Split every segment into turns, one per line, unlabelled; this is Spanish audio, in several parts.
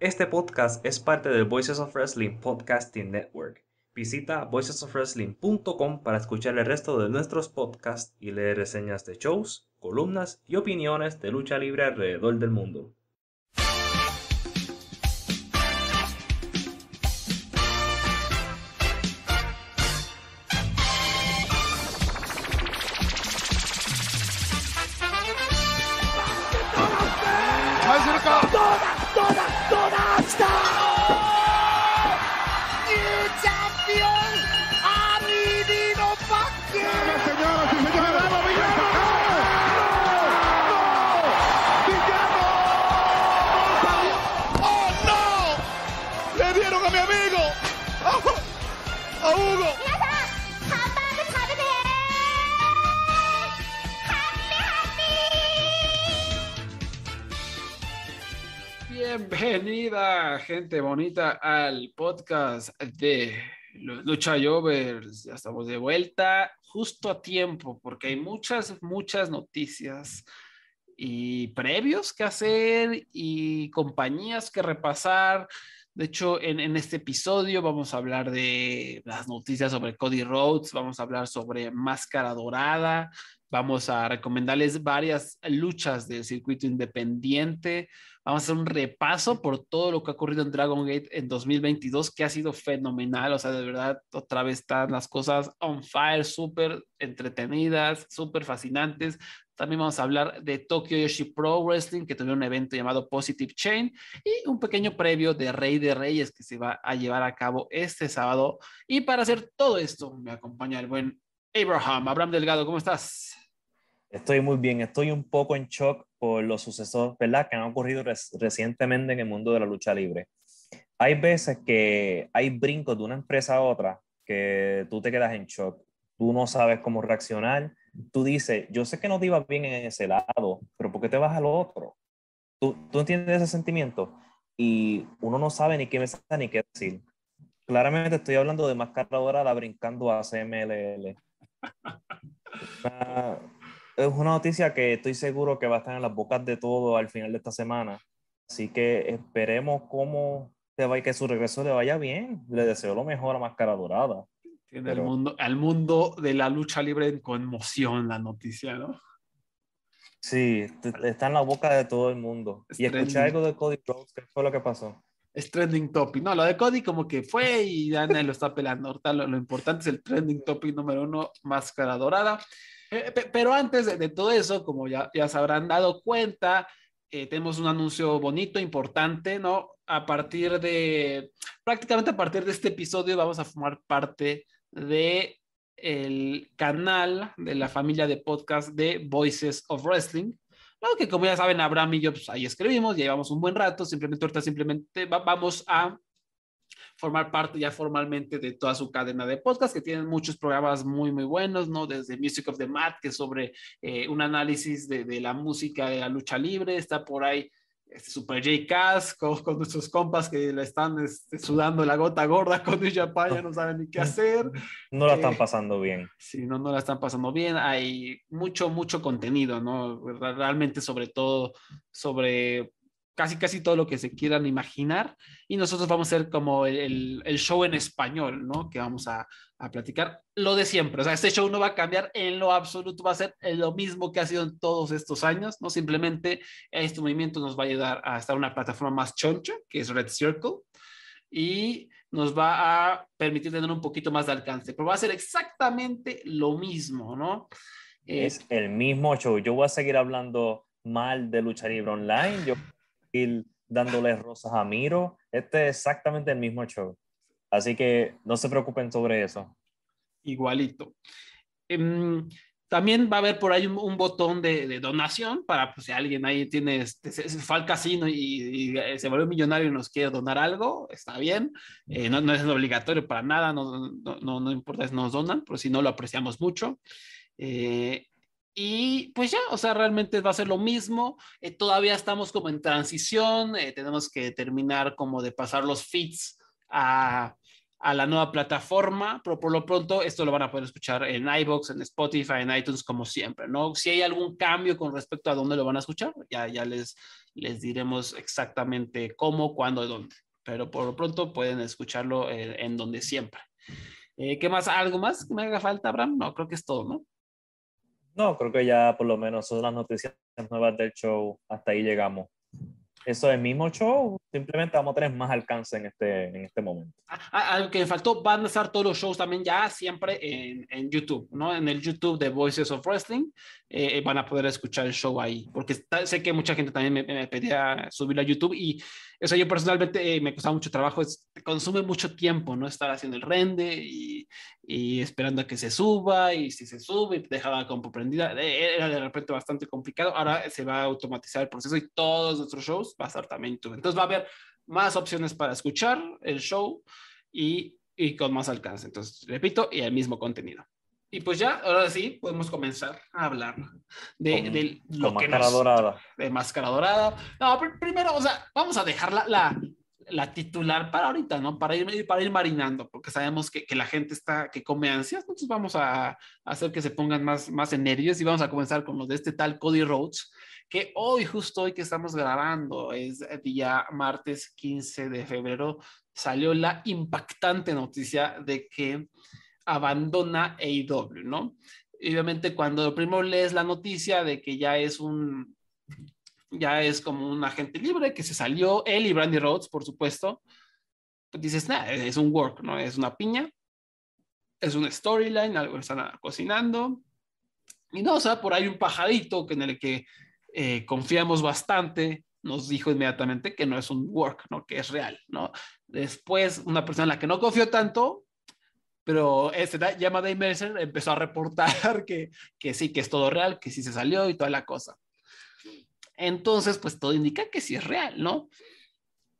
Este podcast es parte del Voices of Wrestling Podcasting Network. Visita voicesofwrestling.com para escuchar el resto de nuestros podcasts y leer reseñas de shows, columnas y opiniones de lucha libre alrededor del mundo.
podcast de Lucha Jovers. Ya estamos de vuelta justo a tiempo porque hay muchas, muchas noticias y previos que hacer y compañías que repasar. De hecho, en, en, este episodio vamos a hablar de las noticias sobre Cody Rhodes, vamos a hablar sobre Máscara Dorada, vamos a recomendarles varias luchas del circuito independiente, Vamos a hacer un repaso por todo lo que ha ocurrido en Dragon Gate en 2022, que ha sido fenomenal. O sea, de verdad, otra vez están las cosas on fire, súper entretenidas, súper fascinantes. También vamos a hablar de Tokyo Yoshi Pro Wrestling, que tuvieron un evento llamado Positive Chain, y un pequeño previo de Rey de Reyes que se va a llevar a cabo este sábado. Y para hacer todo
esto, me acompaña el buen Abraham. Abraham Delgado, ¿cómo estás? Estoy muy bien, estoy un poco en shock por los sucesos ¿verdad? que han ocurrido recientemente en el mundo de la lucha libre. Hay veces que hay brincos de una empresa a otra que tú te quedas en shock, tú no sabes cómo reaccionar, tú dices, yo sé que no te iba bien en ese lado, pero ¿por qué te vas al otro? ¿Tú, tú entiendes ese sentimiento? Y uno no sabe ni qué pensar ni qué decir. Claramente estoy hablando de Máscara Dorada brincando a CMLL. es una noticia que estoy seguro que va a estar en las bocas de todo al final de esta semana. Así que esperemos cómo se va y que su regreso le vaya bien. Le deseo lo mejor a Máscara Dorada. Tiene el mundo, al mundo de la lucha libre en conmoción la noticia, ¿no?
Sí, está en la boca de todo el mundo. y escuché algo
de Cody Rhodes, ¿qué fue lo que pasó?
Es trending topic. No, lo de Cody como que fue y nadie lo está pelando. Ahorita lo, lo importante es el trending topic número uno, Máscara Dorada. Eh, pero antes de, todo eso, como ya, ya se habrán dado cuenta, eh, tenemos un anuncio bonito, importante, ¿no? A partir de, prácticamente a partir de este episodio vamos a formar parte de el canal de la familia de podcast de Voices of Wrestling. Claro que como ya saben, Abraham y yo, pues ahí escribimos, llevamos un buen rato, simplemente ahorita simplemente vamos a formar parte ya formalmente de toda su cadena de podcasts que tienen muchos programas muy, muy buenos, ¿no? Desde Music of the Mat, que es sobre eh, un análisis de, la música de la lucha libre, está por ahí este, Super J Cass con,
nuestros compas que le están este, sudando la gota gorda con su Japan, no saben ni qué hacer.
No la están eh, pasando bien.
Sí, no, no la están pasando bien. Hay mucho, mucho contenido, ¿no? Realmente sobre todo sobre casi casi todo lo que se quieran imaginar y nosotros vamos a ser como el, el, show en español, ¿no? Que vamos a, a, platicar lo de siempre. O sea, este show no va a cambiar en lo absoluto, va a ser lo mismo que ha sido en todos estos años, ¿no? Simplemente este movimiento nos va a ayudar a estar en una plataforma más choncha, que es Red Circle, y nos va a permitir tener un poquito más de alcance,
pero va a ser exactamente lo mismo, ¿no? Es el mismo show. Yo voy a seguir hablando mal de lucha libre online. Yo y dándole rosas a Miro. Este es exactamente el mismo show. Así que no se preocupen sobre eso. Igualito. Em, también va a haber por ahí un, botón de,
donación para pues, si alguien ahí tiene, este, fue al casino y, eh, se volvió millonario y nos quiere donar algo, está bien. Eh, no, es obligatorio para nada, no, no, no, importa si nos donan, pero si no lo apreciamos mucho. Eh, y pues ya, o sea, realmente va a ser lo mismo. Eh, todavía estamos como en transición, eh, tenemos que terminar como de pasar los feeds a, la nueva plataforma, pero por lo pronto esto lo van a poder escuchar en iBox, en Spotify, en iTunes, como siempre, ¿no? Si hay algún cambio con respecto a dónde lo van a escuchar, ya, ya les, les diremos exactamente cómo, cuándo y dónde. Pero por lo pronto pueden escucharlo en, donde siempre. Eh, ¿Qué más? ¿Algo más que me haga falta, Abraham? No, creo que es todo, ¿no?
No, creo que ya por lo menos son las noticias nuevas del show. Hasta ahí llegamos. Eso es el mismo show, simplemente vamos a tener más alcance en este, en este momento.
Ah, ah, Algo que me faltó, van a estar todos los shows también ya siempre en, YouTube, ¿no? En el YouTube de Voices of Wrestling eh, eh, van a poder escuchar el show ahí, porque sé que mucha gente también me, me pedía subirlo a YouTube y eso yo personalmente eh, me costaba mucho trabajo, consume mucho tiempo, ¿no? Estar haciendo el rende y, y, esperando a que se suba y si se sube, dejaba compu prendida, e-, era de repente bastante complicado. Ahora se va a automatizar el proceso y todos nuestros shows va a estar también YouTube. Entonces va a haber más opciones para escuchar el show y, y con más alcance. Entonces, repito, y el mismo contenido. Y pues ya, ahora sí, podemos comenzar a hablar de, de máscara dorada. De máscara dorada. No, primero, o sea, vamos a dejar la, la, titular para ahorita, ¿no? Para ir, para ir marinando, porque sabemos que, que la gente está, que come ansias, entonces vamos a, hacer que se pongan más, más en nervios y vamos a comenzar con los de este tal Cody Rhodes, que hoy, justo hoy que estamos grabando, es día martes 15 de febrero, salió la impactante noticia de que abandona AEW, ¿no? Y obviamente cuando primero lees la noticia de que ya es un, ya es como un agente libre que se salió él y Brandy Rhodes, por supuesto, pues dices, nada, es un work, ¿no? Es una piña, es una storyline, algo están cocinando. Y no, o sea, por ahí un pajadito... que en el que eh, confiamos bastante nos dijo inmediatamente que no es un work, ¿no? Que es real, ¿no? Después, una persona en la que no confió tanto pero este llama Dave Mercer empezó a reportar que, que sí, que es todo real, que sí se salió y toda la cosa. Entonces, pues todo indica que sí es real, ¿no?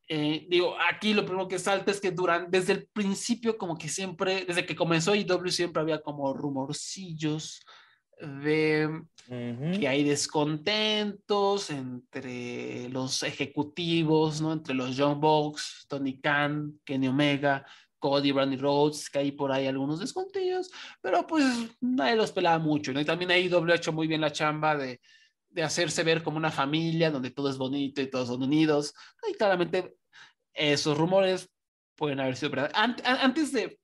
Eh, digo, aquí lo primero que salta es que Duran desde el principio, como que siempre, desde que comenzó IW, e siempre había como rumorcillos de que hay descontentos entre los ejecutivos, ¿no? Entre los John Box, Tony Khan, Kenny Omega, Cody, Brandy Rhodes, que hay por ahí algunos
descontillos, pero pues
nadie los pelaba mucho, ¿no? Y también ahí doble ha hecho muy bien la chamba de, hacerse ver como una familia donde todo es bonito y todos son unidos. Y claramente esos rumores pueden haber sido verdad. Antes de,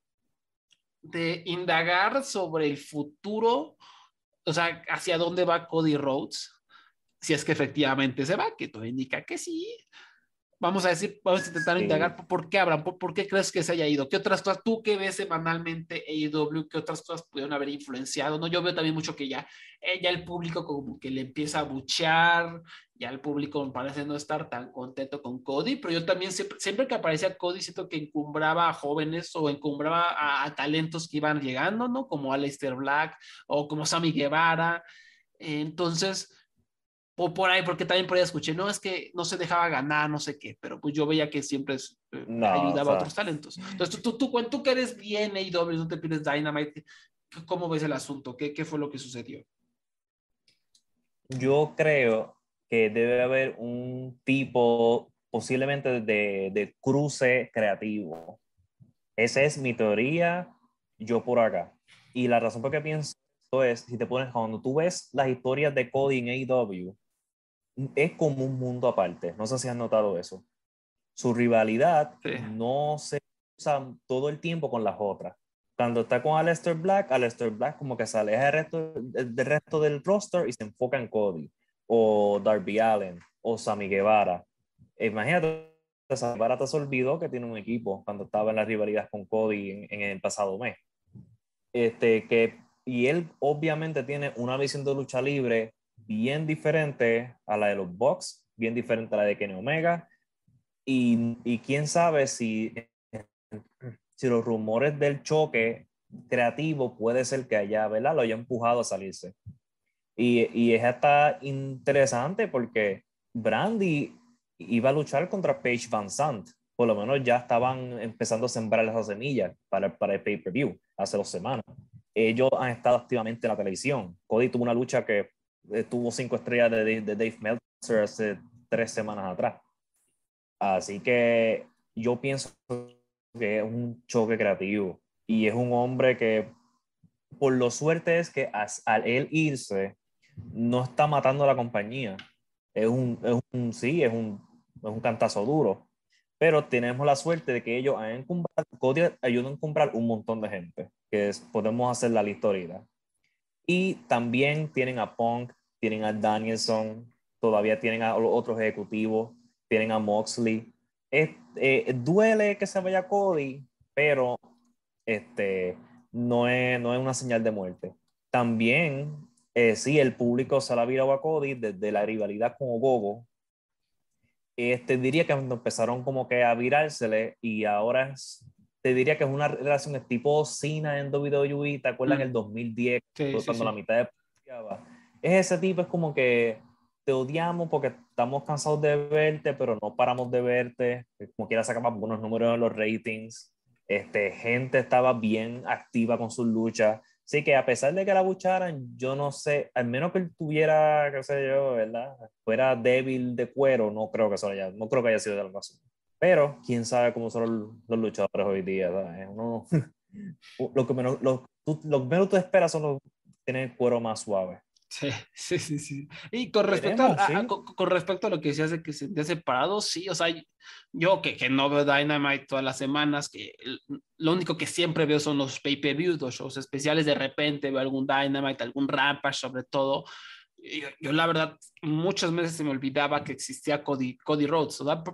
de indagar sobre el futuro, o sea, hacia dónde va Cody Rhodes, si es que efectivamente se va, que todo indica que sí, vamos a decir, vamos a intentar indagar por qué Abraham, por, qué crees que se haya ido, qué otras cosas, tú que ves semanalmente AEW, qué otras cosas pudieron haber influenciado, ¿no? Yo veo también mucho que ya, eh, el público como que le empieza a buchear, ya el público parece no estar tan contento con Cody, pero yo también siempre, que aparecía Cody siento que encumbraba a jóvenes o encumbraba a, talentos que iban llegando, ¿no? Como Aleister Black o como Sammy Guevara, entonces o por ahí, porque también por ahí escuché, no, es que no se dejaba ganar, no sé qué, pero pues yo veía que siempre eh, ayudaba a otros talentos. Entonces, tú, tú, tú, que eres bien AEW, no te pides Dynamite, ¿cómo ves el asunto? ¿Qué, ¿Qué fue lo que sucedió?
Yo creo que debe haber un tipo posiblemente de, cruce creativo. Esa es mi teoría, yo por acá. Y la razón por qué pienso es, si te pones, cuando tú ves las historias de Cody en AEW, es como un mundo aparte. No sé si has notado eso. Su rivalidad no se usa todo el tiempo con las otras. Cuando está con Aleister Black, Aleister Black como que sale aleja del resto, del resto del roster y se enfoca en Cody o Darby Allen o Sammy Guevara. E imagínate, Sammy Guevara se olvidó que tiene un equipo cuando estaba en las rivalidades con Cody en, el pasado mes. Este, que, y él obviamente tiene una visión de lucha libre bien diferente a la de los box, bien diferente a la de Kenny Omega. Y, quién sabe si, si los rumores del choque creativo puede ser que haya, ¿verdad? Lo haya empujado a salirse. Y, y es hasta interesante porque Brandy iba a luchar contra Paige Van Sant. Por lo menos ya estaban empezando a sembrar esas semillas para, para el pay-per-view hace dos semanas. Ellos han estado activamente en la televisión. Cody tuvo una lucha que eh, tuvo cinco estrellas de, Dave Meltzer hace tres semanas atrás. Así que yo pienso que es un choque creativo y es un hombre que por lo suerte es que al él irse no está matando a la compañía. Es un, es un sí, es un, es un cantazo duro, pero tenemos la suerte de que ellos ayudan a comprar un montón de gente, que podemos hacer la lista Y también tienen a Punk, tienen a Danielson, todavía tienen a otros ejecutivos, tienen a Moxley. Eh, duele que se vaya Cody, pero este, no, es, no es una señal de muerte. También, si eh, sí, el público se la virado a Cody desde la rivalidad con Ogogo. Este, diría que empezaron como que a virársele y ahora te diría que es una relación tipo Cena en WWE, ¿te acuerdas? En el 2010, mm. cuando la mitad de es ese tipo, es como que te odiamos porque estamos cansados de verte, pero no paramos de verte. Como quiera sacamos buenos números de los ratings. Este, gente estaba bien activa con sus luchas. Así que a pesar de que la bucharan, yo no sé, al menos que tuviera, qué sé yo, ¿verdad? Fuera débil de cuero, no creo que, eso haya, no creo que haya sido de algo así. Pero quién sabe cómo son los luchadores hoy día, lo que menos, los, tú, menos tú esperas son los que tienen cuero más suave. Sí, sí, sí, Y
con respecto, a, ¿eh? con, respecto a lo que decías de que se separado, sí, o sea, yo que, que no veo Dynamite todas las semanas, que lo único que siempre veo son los pay-per-views, los shows especiales, de repente veo algún Dynamite, algún Rampage sobre todo. Yo, la verdad muchas veces se me olvidaba que existía Cody, Cody Rhodes, ¿verdad?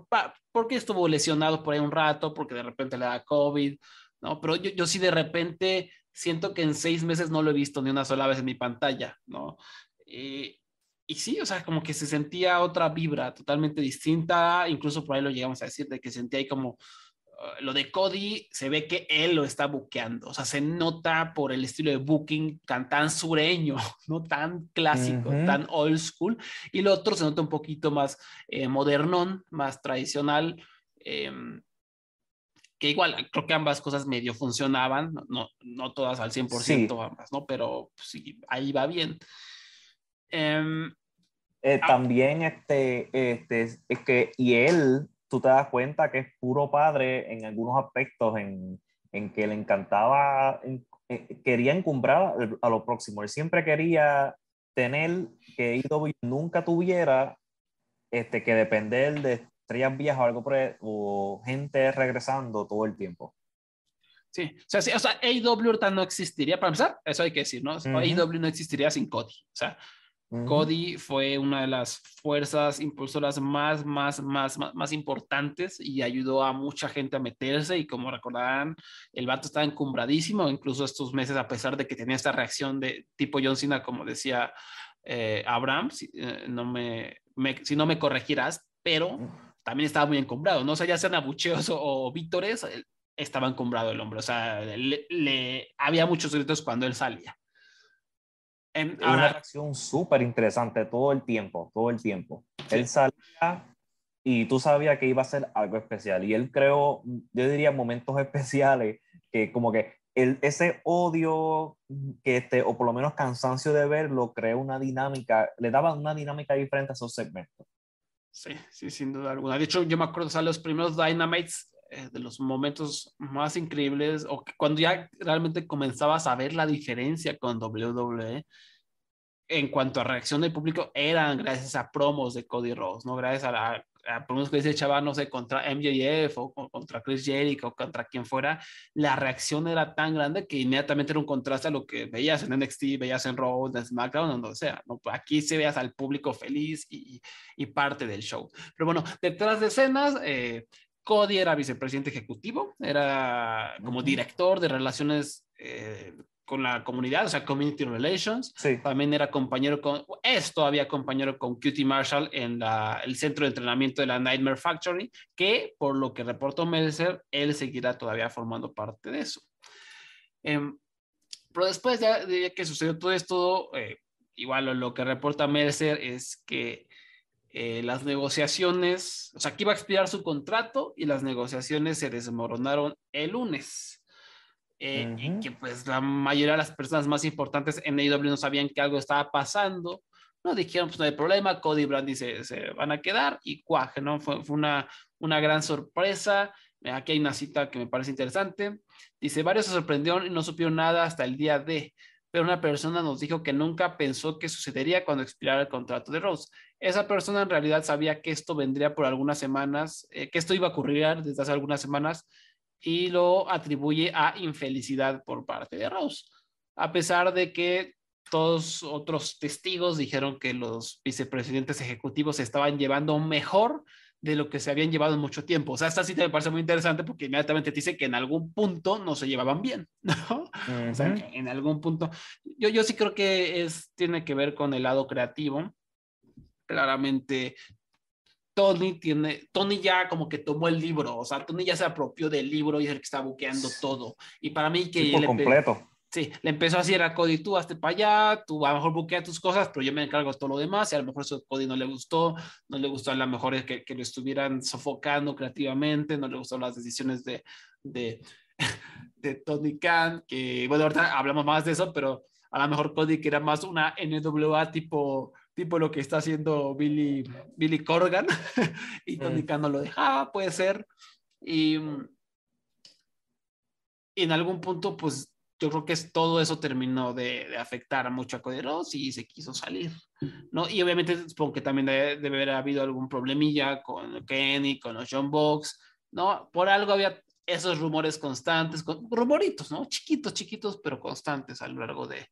Porque estuvo lesionado por ahí un rato, porque de repente le da COVID, ¿no? Pero yo, yo sí de repente siento que en seis meses no lo he visto ni una sola vez en mi pantalla, ¿no? Eh, y, sí, o sea, como que se sentía otra vibra totalmente distinta, incluso por ahí lo llegamos a decir, de que sentía ahí como ah, lo de Cody, se ve que él lo está buqueando, o sea, se nota por el estilo de booking tan, sureño, no tan clásico, tan old school, y lo otro se nota un poquito más eh, modernón, más tradicional. Eh, que igual creo que ambas cosas medio funcionaban, no, no todas al 100%,
¿no? Pero pues, sí, ahí va bien. Em, eh, ah, también, este, este, es que, y él, tú te das cuenta que es puro padre en algunos aspectos, en, en que le encantaba, eh, quería encumbrar a lo próximo, él siempre quería tener que IW nunca tuviera este, que depender de, estrellas viejas o algo por o gente regresando todo el tiempo. Sí,
o sea, sí, o sea, AW no existiría, para empezar, eso hay que decir, ¿no? Uh no existiría sin Cody, o sea, Cody fue una de las fuerzas impulsoras más, más, más, más, importantes y ayudó a mucha gente a meterse y como recordarán, el vato estaba encumbradísimo, incluso estos meses, a pesar de que tenía esta reacción de tipo John Cena, como decía eh, Abraham, eh, no me, me, si no me corregirás, pero también estaba muy encombrado, ¿no? sé ya sean abucheos o, víctores, estaba encumbrado el hombre, o sea, le, había muchos gritos cuando él salía. En, una reacción
súper interesante todo el tiempo, todo el tiempo. Él salía y tú sabías que iba a ser algo especial y él creó, yo diría, momentos especiales que como que el, ese odio que este, o por lo menos cansancio de verlo creó una dinámica, le daba una dinámica diferente a esos segmentos.
Sí, sí, sin duda alguna. De hecho, yo me acuerdo, o los primeros Dynamites, eh, de los momentos más increíbles, o cuando ya realmente comenzaba a saber la diferencia con WWE en cuanto a reacción del público, eran gracias a promos de Cody Rhodes, ¿no? Gracias a la Ah, por unos que ese chaval, no sé, contra MJF o, contra Chris Jericho o contra quien fuera, la reacción era tan grande que inmediatamente era un contraste a lo que veías en NXT, veías en Raw, en SmackDown, donde sea. ¿no? Aquí se veas al público feliz y, parte del show. Pero bueno, detrás de escenas, eh, Cody era vicepresidente ejecutivo, era como director de relaciones eh, con la comunidad, o sea, Community Relations. También era compañero con, es todavía compañero con Cutie Marshall en el centro de entrenamiento de la Nightmare Factory, que por lo que reportó Melzer, él seguirá todavía formando parte de eso. Em, pero después de, que sucedió todo esto, eh, igual lo, que reporta Mercer es que eh, las negociaciones, o sea, que iba a expirar su contrato y las negociaciones se desmoronaron el lunes. Eh, que pues la mayoría de las personas más importantes en AEW no sabían que algo estaba pasando, no dijeron pues no hay problema, Cody y Brandy se, van a quedar y cuaje, ¿no? Fue, fue una, una gran sorpresa. Eh, aquí hay una cita que me parece interesante. Dice, varios se sorprendieron y no supieron nada hasta el día D, pero una persona nos dijo que nunca pensó que sucedería cuando expirara el contrato de Rose. Esa persona en realidad sabía que esto vendría por algunas semanas, eh, que esto iba a ocurrir desde hace algunas semanas, y lo atribuye a infelicidad por parte de Rose, a pesar de que todos otros testigos dijeron que los vicepresidentes ejecutivos se estaban llevando mejor de lo que se habían llevado en mucho tiempo. O sea, esta cita me parece muy interesante porque inmediatamente dice que en algún punto no se llevaban bien, en algún punto. Yo, yo sí creo que es, tiene que ver con el lado creativo. Claramente Tony tiene, Tony ya como que tomó el libro, o sea, Tony ya se apropió del libro y es el que está buqueando todo. Y para mí que... Sí, completo. Sí, le empezó a decir a Cody, tú hazte para allá, tú a lo mejor buquea tus cosas, pero yo me encargo de todo lo demás, y a lo mejor eso a Cody no le gustó, no le gustó a lo mejor que, lo estuvieran sofocando creativamente, no le gustaron las decisiones de, de, de Tony Khan, que bueno, ahorita hablamos más de eso, pero a lo mejor Cody que era más una NWA tipo tipo lo que está haciendo Billy, Billy Corgan, y Tony mm. lo dejaba, puede ser. Mm, y, en algún punto, pues yo creo que todo eso terminó de, afectar a mucho a Coderos y se quiso salir, ¿no? Y obviamente supongo también debe, haber habido algún problemilla con Kenny, con los John Box, ¿no? Por algo había esos rumores constantes, rumoritos, ¿no? Chiquitos, chiquitos, pero constantes a lo largo de,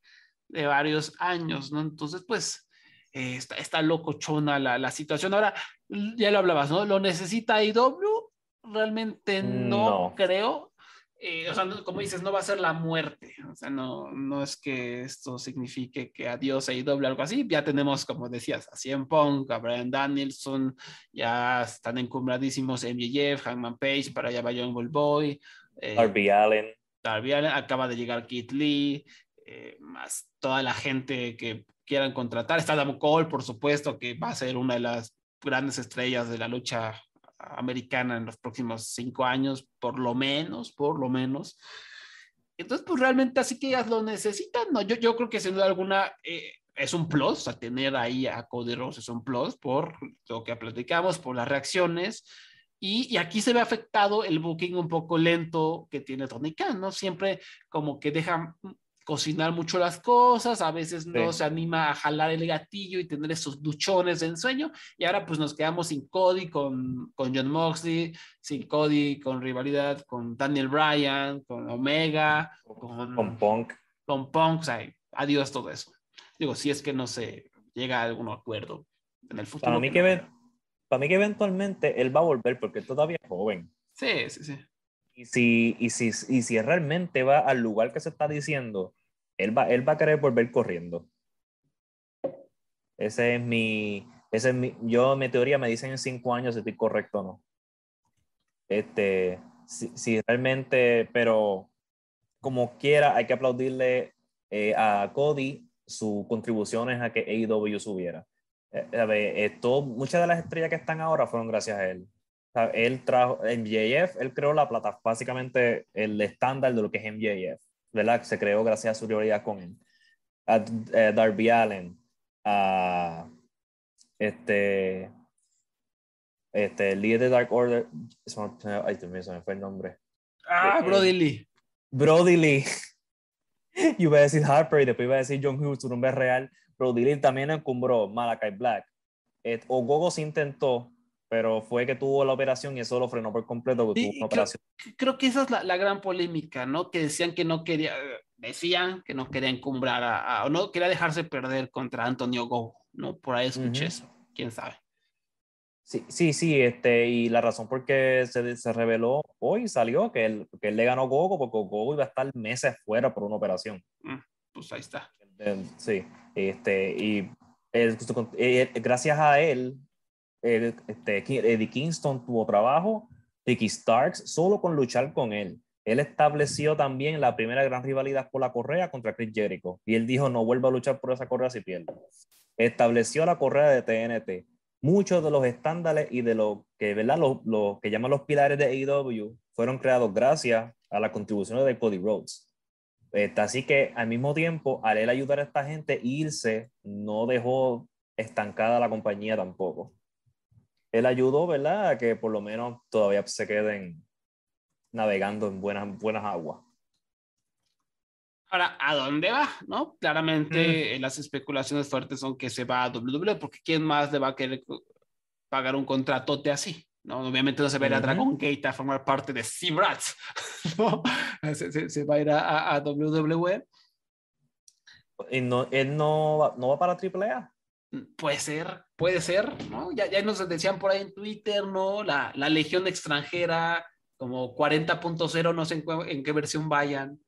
de varios años, ¿no? Entonces, pues, eh, está, está, locochona la, situación. Ahora, ya lo hablabas, ¿no? ¿Lo necesita IW? Realmente no, creo. Eh, o sea, como dices, no va a ser la muerte. O sea, no, no es que esto signifique que adiós a IW algo así. Ya tenemos, como decías, a Cien Punk, a Brian Danielson, ya están encumbradísimos MJF, Hangman Page, para allá va John Goldboy eh, Darby Allen. Darby Allen, acaba de llegar Kit Lee, más toda la gente que quieran contratar. Está Adam Cole, por supuesto, que va a ser una de las grandes estrellas de la lucha americana en los próximos cinco años, por lo menos, por lo menos. Entonces, pues realmente así que ellas lo necesitan, ¿no? Yo, yo creo que sin duda alguna eh, es un plus, sea, tener ahí a Cody Rose es un plus por lo que platicamos, por las reacciones. Y, y, aquí se ve afectado el booking un poco lento que tiene Tony Khan, ¿no? Siempre como que deja cocinar mucho las cosas, a veces no se anima a jalar el gatillo y tener esos duchones de ensueño, y ahora pues nos quedamos sin Cody con, John Moxley, sin Cody con rivalidad con Daniel Bryan, con Omega, con, Punk. Con Punk, o adiós todo eso. Digo, si es que no se llega a algún acuerdo
en el futuro. Para mí que, para mí que eventualmente él va a volver porque todavía es joven. Sí, sí, sí. Y si, y si, y si realmente va al lugar que se está diciendo, él va, a querer volver corriendo. Ese es mi, yo mi teoría me dicen en cinco años si estoy correcto o no. Este, si, realmente, pero como quiera, hay que aplaudirle eh, a Cody sus contribuciones a que AW e subiera. Eh, esto, muchas de las estrellas que están ahora fueron gracias a él. él trajo, en MJF, él creó la plata, básicamente el estándar de lo que es MJF se creó gracias a su rivalidad con él eh, Darby Allen, este, este, el líder Dark Order, ay, también se me fue el nombre. Ah, eh, Brody Lee. Brody Lee. y iba a decir Harper y después iba a decir John Hughes, su nombre real. Brody Lee también encumbró Malakai Black. Eh, o Gogo se intentó pero fue que tuvo la operación y eso lo frenó por completo.
creo, que esa es la, la, gran polémica, ¿no? Que decían que no quería, decían que no quería encumbrar a, o no quería dejarse perder contra Antonio Go, ¿no? Por ahí escuché eso,
quién sabe. Sí, sí, sí, este, y la razón por qué se, se reveló hoy salió que él, que él le ganó Gogo porque Gogo iba a estar meses fuera por una operación.
Mm, pues ahí está.
Sí, este, y eh, eh, gracias a él, este, Eddie Kingston tuvo trabajo, Ricky Starks, solo con luchar con él. Él estableció también la primera gran rivalidad por la correa contra Chris Jericho. Y él dijo, no vuelva a luchar por esa correa si pierde. Estableció la correa de TNT. Muchos de los estándares y de lo que, ¿verdad? Lo, que llaman los pilares de AEW fueron creados gracias a la contribución de Cody Rhodes. Este, así que al mismo tiempo, al él ayudar a esta gente irse, no dejó estancada la compañía tampoco él ayudó, ¿verdad?, a que por lo menos todavía se queden navegando en buenas, buenas aguas.
Ahora, ¿a
dónde va? ¿No? Claramente eh, las especulaciones fuertes son que se va a WWE, porque ¿quién más le va a querer pagar un contratote así? ¿No? Obviamente no se va a ir a Dragon Gate a formar
parte de Sea Se, va a ir a, WWE. ¿Y no, él no, no va para AAA? Puede ser,
puede ser, ¿no? Ya, ya nos decían por ahí en Twitter, ¿no? La, legión extranjera, como 40.0, no sé en, qué versión vayan,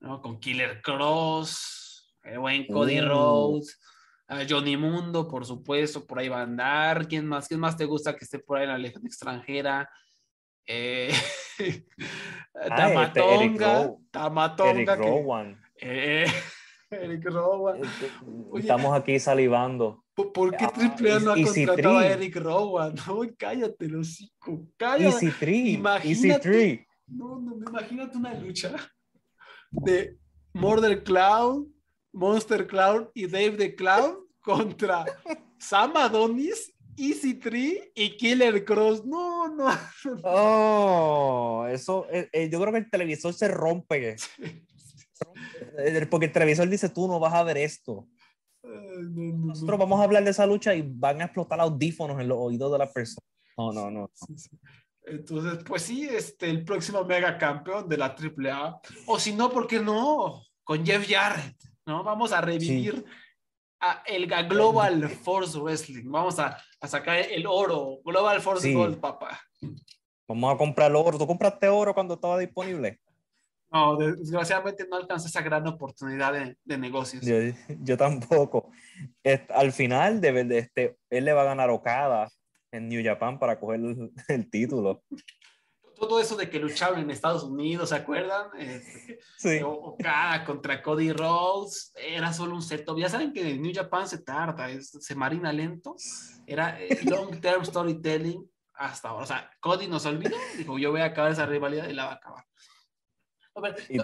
¿no? Con Killer Cross, el eh, buen Cody mm. Rhodes, Johnny Mundo, por supuesto, por ahí va a andar. ¿Quién más? ¿Quién más te gusta que esté por ahí en la legión extranjera? Eh,
ah, este, Tamatonga, Tamatonga. Eric Rowan. Eh,
este, estamos
aquí salivando. ¿Por qué ah, Triple A no ha contratado a Eric
Rowan? No, cállate, hocico. Cállate. Easy three.
Imagínate, Easy
No, no, imagínate una lucha de Murder Clown, Monster Clown y Dave the Clown contra Sam
Adonis, Easy Tree y Killer Cross. No, no. Oh, eso, eh, eh, yo creo que el televisor se rompe. Eh, porque el televisor dice, tú no vas a ver esto.
Nosotros
vamos a hablar de esa lucha y van a explotar audífonos en los oídos de la persona No, no, no. Entonces, pues sí,
este, el próximo mega campeón de la AAA. O si no, ¿por qué no? Con Jeff
Jarrett, ¿no? Vamos a revivir a el Global Force Wrestling. Vamos a, a, sacar el oro. Global Force Gold, papá.
Vamos a comprar el oro. ¿Tú compraste oro cuando estaba disponible?
No, desgraciadamente no alcanza esa gran oportunidad
de, negocios. Yo, tampoco. al final, de, este, él le va a ganar Okada en New Japan para coger el, título.
Todo
eso de que lucharon en Estados Unidos, ¿se acuerdan? Este, eh, Okada contra Cody Rhodes, era solo un setup. Ya saben que en New Japan se tarda, se marina lento. Era eh, long-term storytelling hasta ahora. O sea, Cody nos olvidó, dijo, yo voy a acabar esa rivalidad y la va a acabar
y,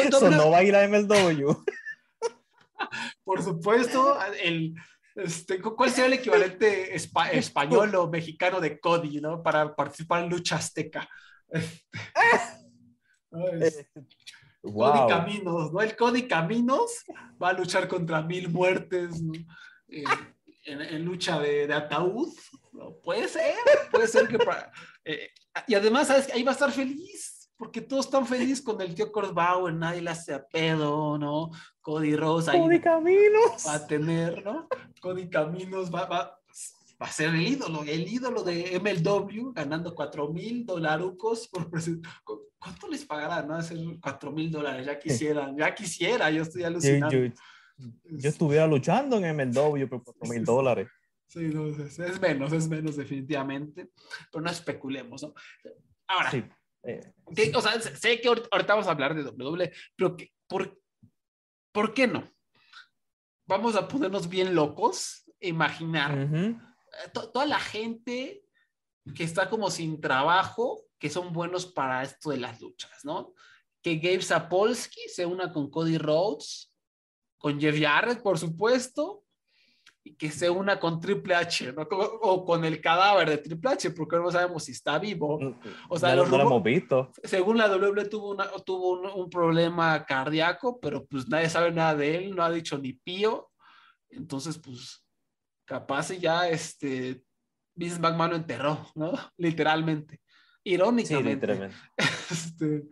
eso. no, va a
ir a MLW.
Por supuesto, el, este, ¿cuál sería el equivalente español o mexicano de Cody, ¿no? Para participar en lucha azteca. Este, eh, Cody Caminos, ¿no? El Cody Caminos va a luchar contra mil muertes eh, en, lucha de, ataúd. Puede ser, puede ser que eh, y además, Ahí va a estar feliz porque todos están felices con el tío en nadie le hace a pedo, ¿no? Cody Rose ahí. Cody Caminos. Va a tener, ¿no? Cody Caminos va, va, a ser el ídolo, el ídolo de MLW, ganando 4 mil dolarucos. Por ¿Cuánto les pagarán, no? Hacer 4 mil dólares, ya quisieran, ya quisiera, yo estoy alucinando.
Yo, estuviera luchando en MLW por 4 mil dólares.
Sí, no, es, es, menos, es menos definitivamente, pero no especulemos, ¿no?
Ahora, sí sé que ahorita vamos a hablar de WWE, pero ¿Por, ¿por, qué no? Vamos a ponernos bien locos, imaginar eh, toda la gente que está como sin trabajo, que son buenos para esto de las luchas, ¿no? Que Gabe Sapolsky se una con Cody Rhodes, con Jeff Jarrett, por supuesto, y que se una con Triple H, o, con el cadáver de Triple H, porque no sabemos si está vivo. Mm, mm, o sea, lo visto. Según la W tuvo, una, tuvo un, problema cardíaco, pero pues nadie sabe nada de él, no ha dicho ni pío. Entonces, pues, capaz ya este, Vince McMahon lo enterró, ¿no? Literalmente. Irónicamente. Sí, literalmente. Este,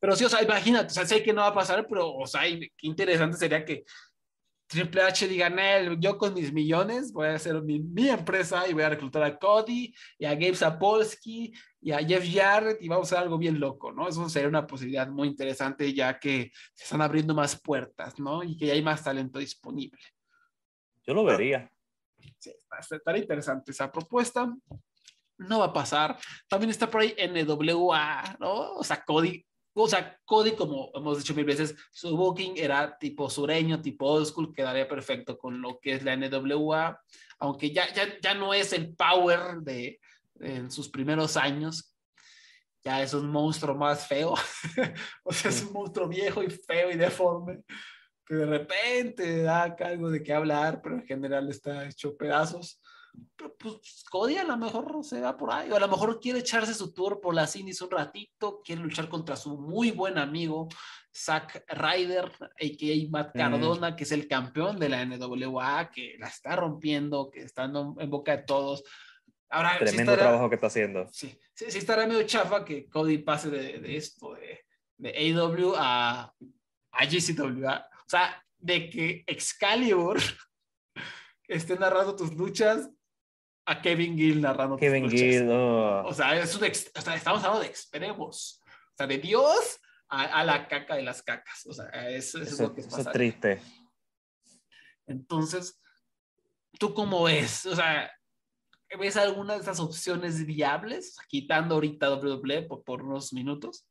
pero sí, o sea, imagínate, o sea, sé que no va a pasar, pero, o sea, qué interesante sería que Triple H diga, yo con mis millones voy a hacer mi, empresa y voy a reclutar a Cody y a Gabe Sapolsky y a Jeff Jarrett y vamos a hacer algo bien loco, ¿no? Eso sería una posibilidad muy interesante ya que se están abriendo más puertas, ¿no? Y que ya hay más talento disponible. Yo lo vería. Sí, estaría interesante esa propuesta. No va a pasar. También está por ahí NWA, ¿no? O sea, Cody o sea, Cody, como hemos dicho mil veces, su booking era tipo sureño, tipo old school, quedaría perfecto con lo que es la NWA, aunque ya, ya, no es el power de, de en sus primeros
años, ya es un monstruo más feo, o sea, es un monstruo viejo y feo y deforme, que de repente da algo de qué hablar, pero en general está hecho pedazos pues Cody a lo mejor se va por ahí, o a lo mejor quiere
echarse su tour por las indies un ratito, quiere luchar contra su muy buen amigo Zack Ryder, a.k.a. Matt mm. Cardona, que es el campeón de la NWA, que la está rompiendo, que está en boca de todos. Ahora, Tremendo trabajo
que está haciendo. Sí,
sí, estará medio chafa que Cody pase de, esto, de, de AW e a,
a GCWA. O sea, de que Excalibur esté narrando tus luchas a Kevin Gill narrando. Kevin Gill, O sea,
es un estamos hablando de extremos. O sea, de Dios a, la caca de las cacas. O sea, eso, es lo que Es triste.
Entonces,
¿tú cómo ves? O sea, ¿ves alguna de esas opciones viables? Quitando ahorita WWE por, por unos minutos.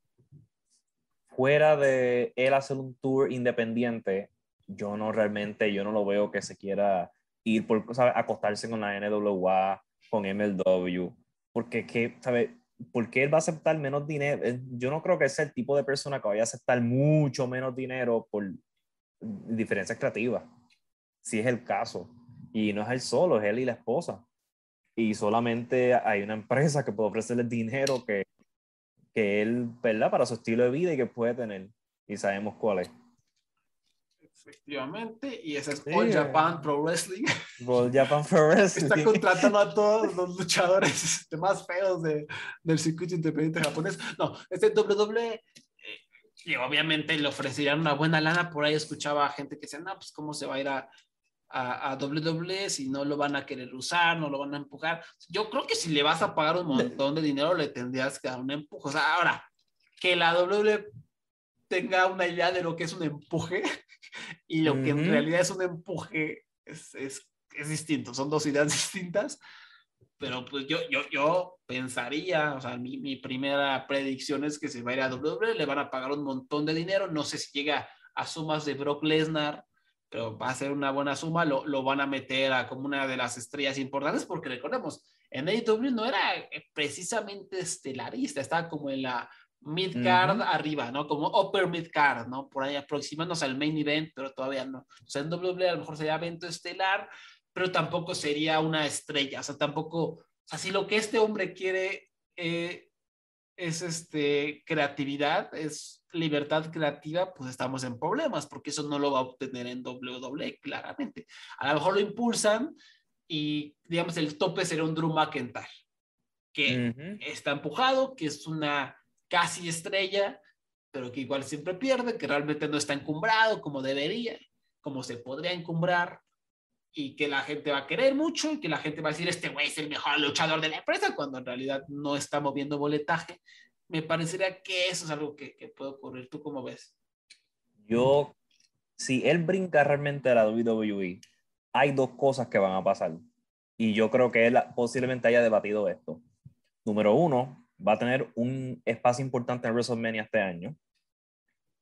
Fuera de él hacer un tour independiente, yo no realmente, yo no lo veo que se quiera ir por acostarse con la NWA, con MLW, porque que, ¿Por qué él va a aceptar menos dinero? Yo no creo que sea el tipo de persona que vaya a aceptar mucho menos dinero por diferencias creativas, si es el caso. Y no es él solo, es él y la esposa. Y solamente hay una empresa que puede ofrecerle dinero que, que él, ¿verdad? Para su estilo de vida y que puede tener. Y sabemos cuál es.
Efectivamente, y esa es All Japan Pro Wrestling.
All Japan Pro Wrestling. Está contratando
a todos los luchadores este, más feos del circuito independiente japonés. No, este WWE,
eh, obviamente le
ofrecerían una buena lana. Por ahí escuchaba gente que decía, no, pues cómo se va a ir a, a, WWE si no lo van a querer usar, no lo van a empujar. Yo creo que si le vas a pagar un montón de dinero, le tendrías que dar un empuje. O sea, ahora, que la WWE tenga una idea de lo que es un empuje, y lo que en realidad es un empuje es, distinto, son dos ideas distintas, pero pues yo, yo, pensaría, o sea, mi, primera predicción es que se va a ir a WWE, le van a pagar un montón de dinero, no sé si llega a sumas de Brock Lesnar, pero va a ser una buena suma, lo, van a meter a como una de las estrellas importantes, porque recordemos, en AEW e no era eh, precisamente estelarista, estaba como en la mid-card arriba, ¿no? Como upper mid-card, ¿no? Por ahí aproximándose al main event, pero todavía no. O sea, en WWE a lo mejor sería evento estelar, pero tampoco sería una estrella, o sea, tampoco, o sea, si lo que este hombre quiere eh, es este, creatividad, es libertad creativa, pues estamos en problemas, porque eso no lo va a obtener en WWE, claramente. A lo mejor lo impulsan y, digamos, el tope sería un Drew McIntyre, que está empujado, que es una casi estrella, pero que igual siempre pierde, que realmente no está encumbrado como debería, como se podría encumbrar, y que la gente va a querer mucho, y que la gente va a decir, este güey es el mejor luchador de la empresa, cuando en realidad no está moviendo boletaje. Me parecería que eso es algo que, que puede ocurrir. ¿Tú cómo ves?
Yo, si él brinca realmente a la WWE, hay dos cosas que van a pasar. Y yo creo que él posiblemente haya debatido esto. Número uno, va a tener un espacio importante en WrestleMania este año.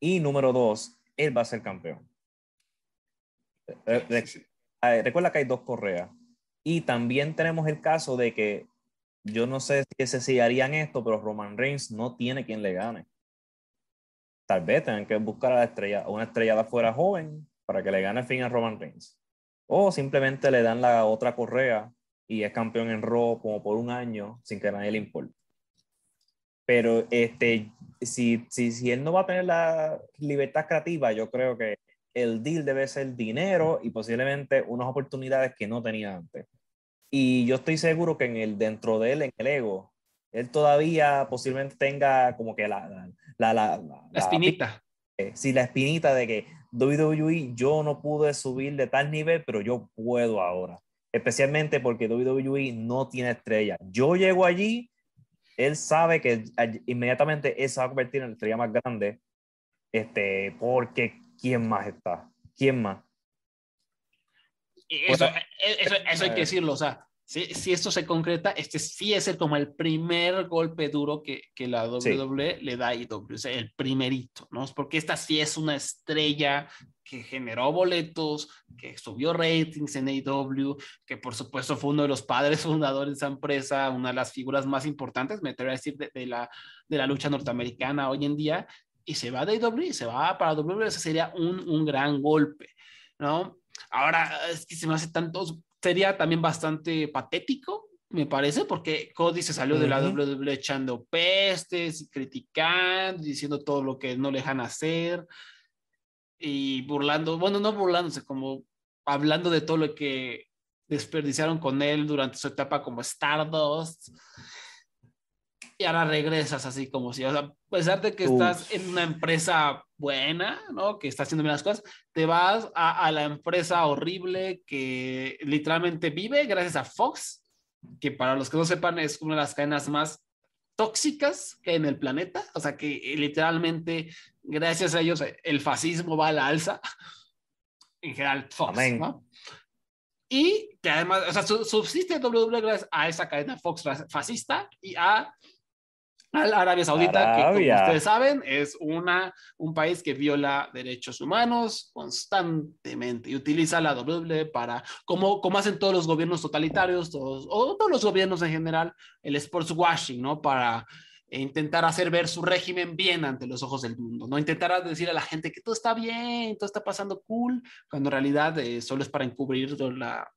Y número dos, él va a ser campeón. Eh, eh, recuerda que hay dos correas. Y también tenemos el caso de que yo no sé si se harían esto, pero Roman Reigns no tiene quien le gane. Tal vez tengan que buscar a la estrella, una estrella fuera joven para que le gane el fin a Roman Reigns. O simplemente le dan la otra correa y es campeón en Raw como por un año sin que nadie le importe pero este, si, si, si él no va a tener la libertad creativa, yo creo que el deal debe ser dinero y posiblemente unas oportunidades que no tenía antes. Y yo estoy seguro que en el, dentro de él, en el ego, él todavía posiblemente tenga como que la... La, la, la espinita. Eh, sí, la espinita de que WWE yo no pude subir de tal nivel, pero yo puedo ahora. Especialmente porque WWE no tiene estrella. Yo llego allí él sabe que inmediatamente él se va a convertir en la estrella más grande, este, porque ¿quién más está? ¿Quién más? Eh, eso, eso hay que eh, decirlo,
o sea, si, esto se concreta, este sí es el, como el primer golpe duro que, que la WWE le da a IW, o el primerito, ¿no? Porque esta sí es una estrella que generó boletos, que subió ratings en AEW, que por supuesto fue uno de los padres fundadores de esa empresa, una de las figuras más importantes, me atrevo a decir, de, la, de la lucha norteamericana hoy en día, y se va de IW e y se va para WWE, ese sería un, un gran golpe, ¿no? Ahora, es que se me hace tantos sería también bastante patético, me parece, porque Cody se salió de la WWE echando pestes, Y criticando, diciendo todo lo que no le dejan hacer y burlando, bueno, no burlándose, como hablando de todo lo que desperdiciaron con él durante su etapa como Stardust y ahora regresas así como si, o sea, a pesar de que estás en una empresa buena, ¿no? Que está haciendo bien las cosas, te vas a, la empresa horrible que literalmente vive gracias a Fox, que para los que no sepan es una de las cadenas más tóxicas que hay en el planeta, o sea que literalmente gracias a ellos el fascismo va a la alza, en general Fox, ¿no? Y que además, o sea, subsiste WWE gracias a esa cadena Fox fascista y a Arabia Saudita, que como ustedes saben, es una, un país que viola derechos humanos constantemente y utiliza la doble para, como, como hacen todos los gobiernos totalitarios, todos, o todos los gobiernos en general, el sports washing, ¿no? Para intentar hacer ver su régimen bien ante los ojos del mundo, ¿no? Intentar decir a la gente que todo está bien, todo está pasando cool, cuando en realidad eh, solo es para encubrir la,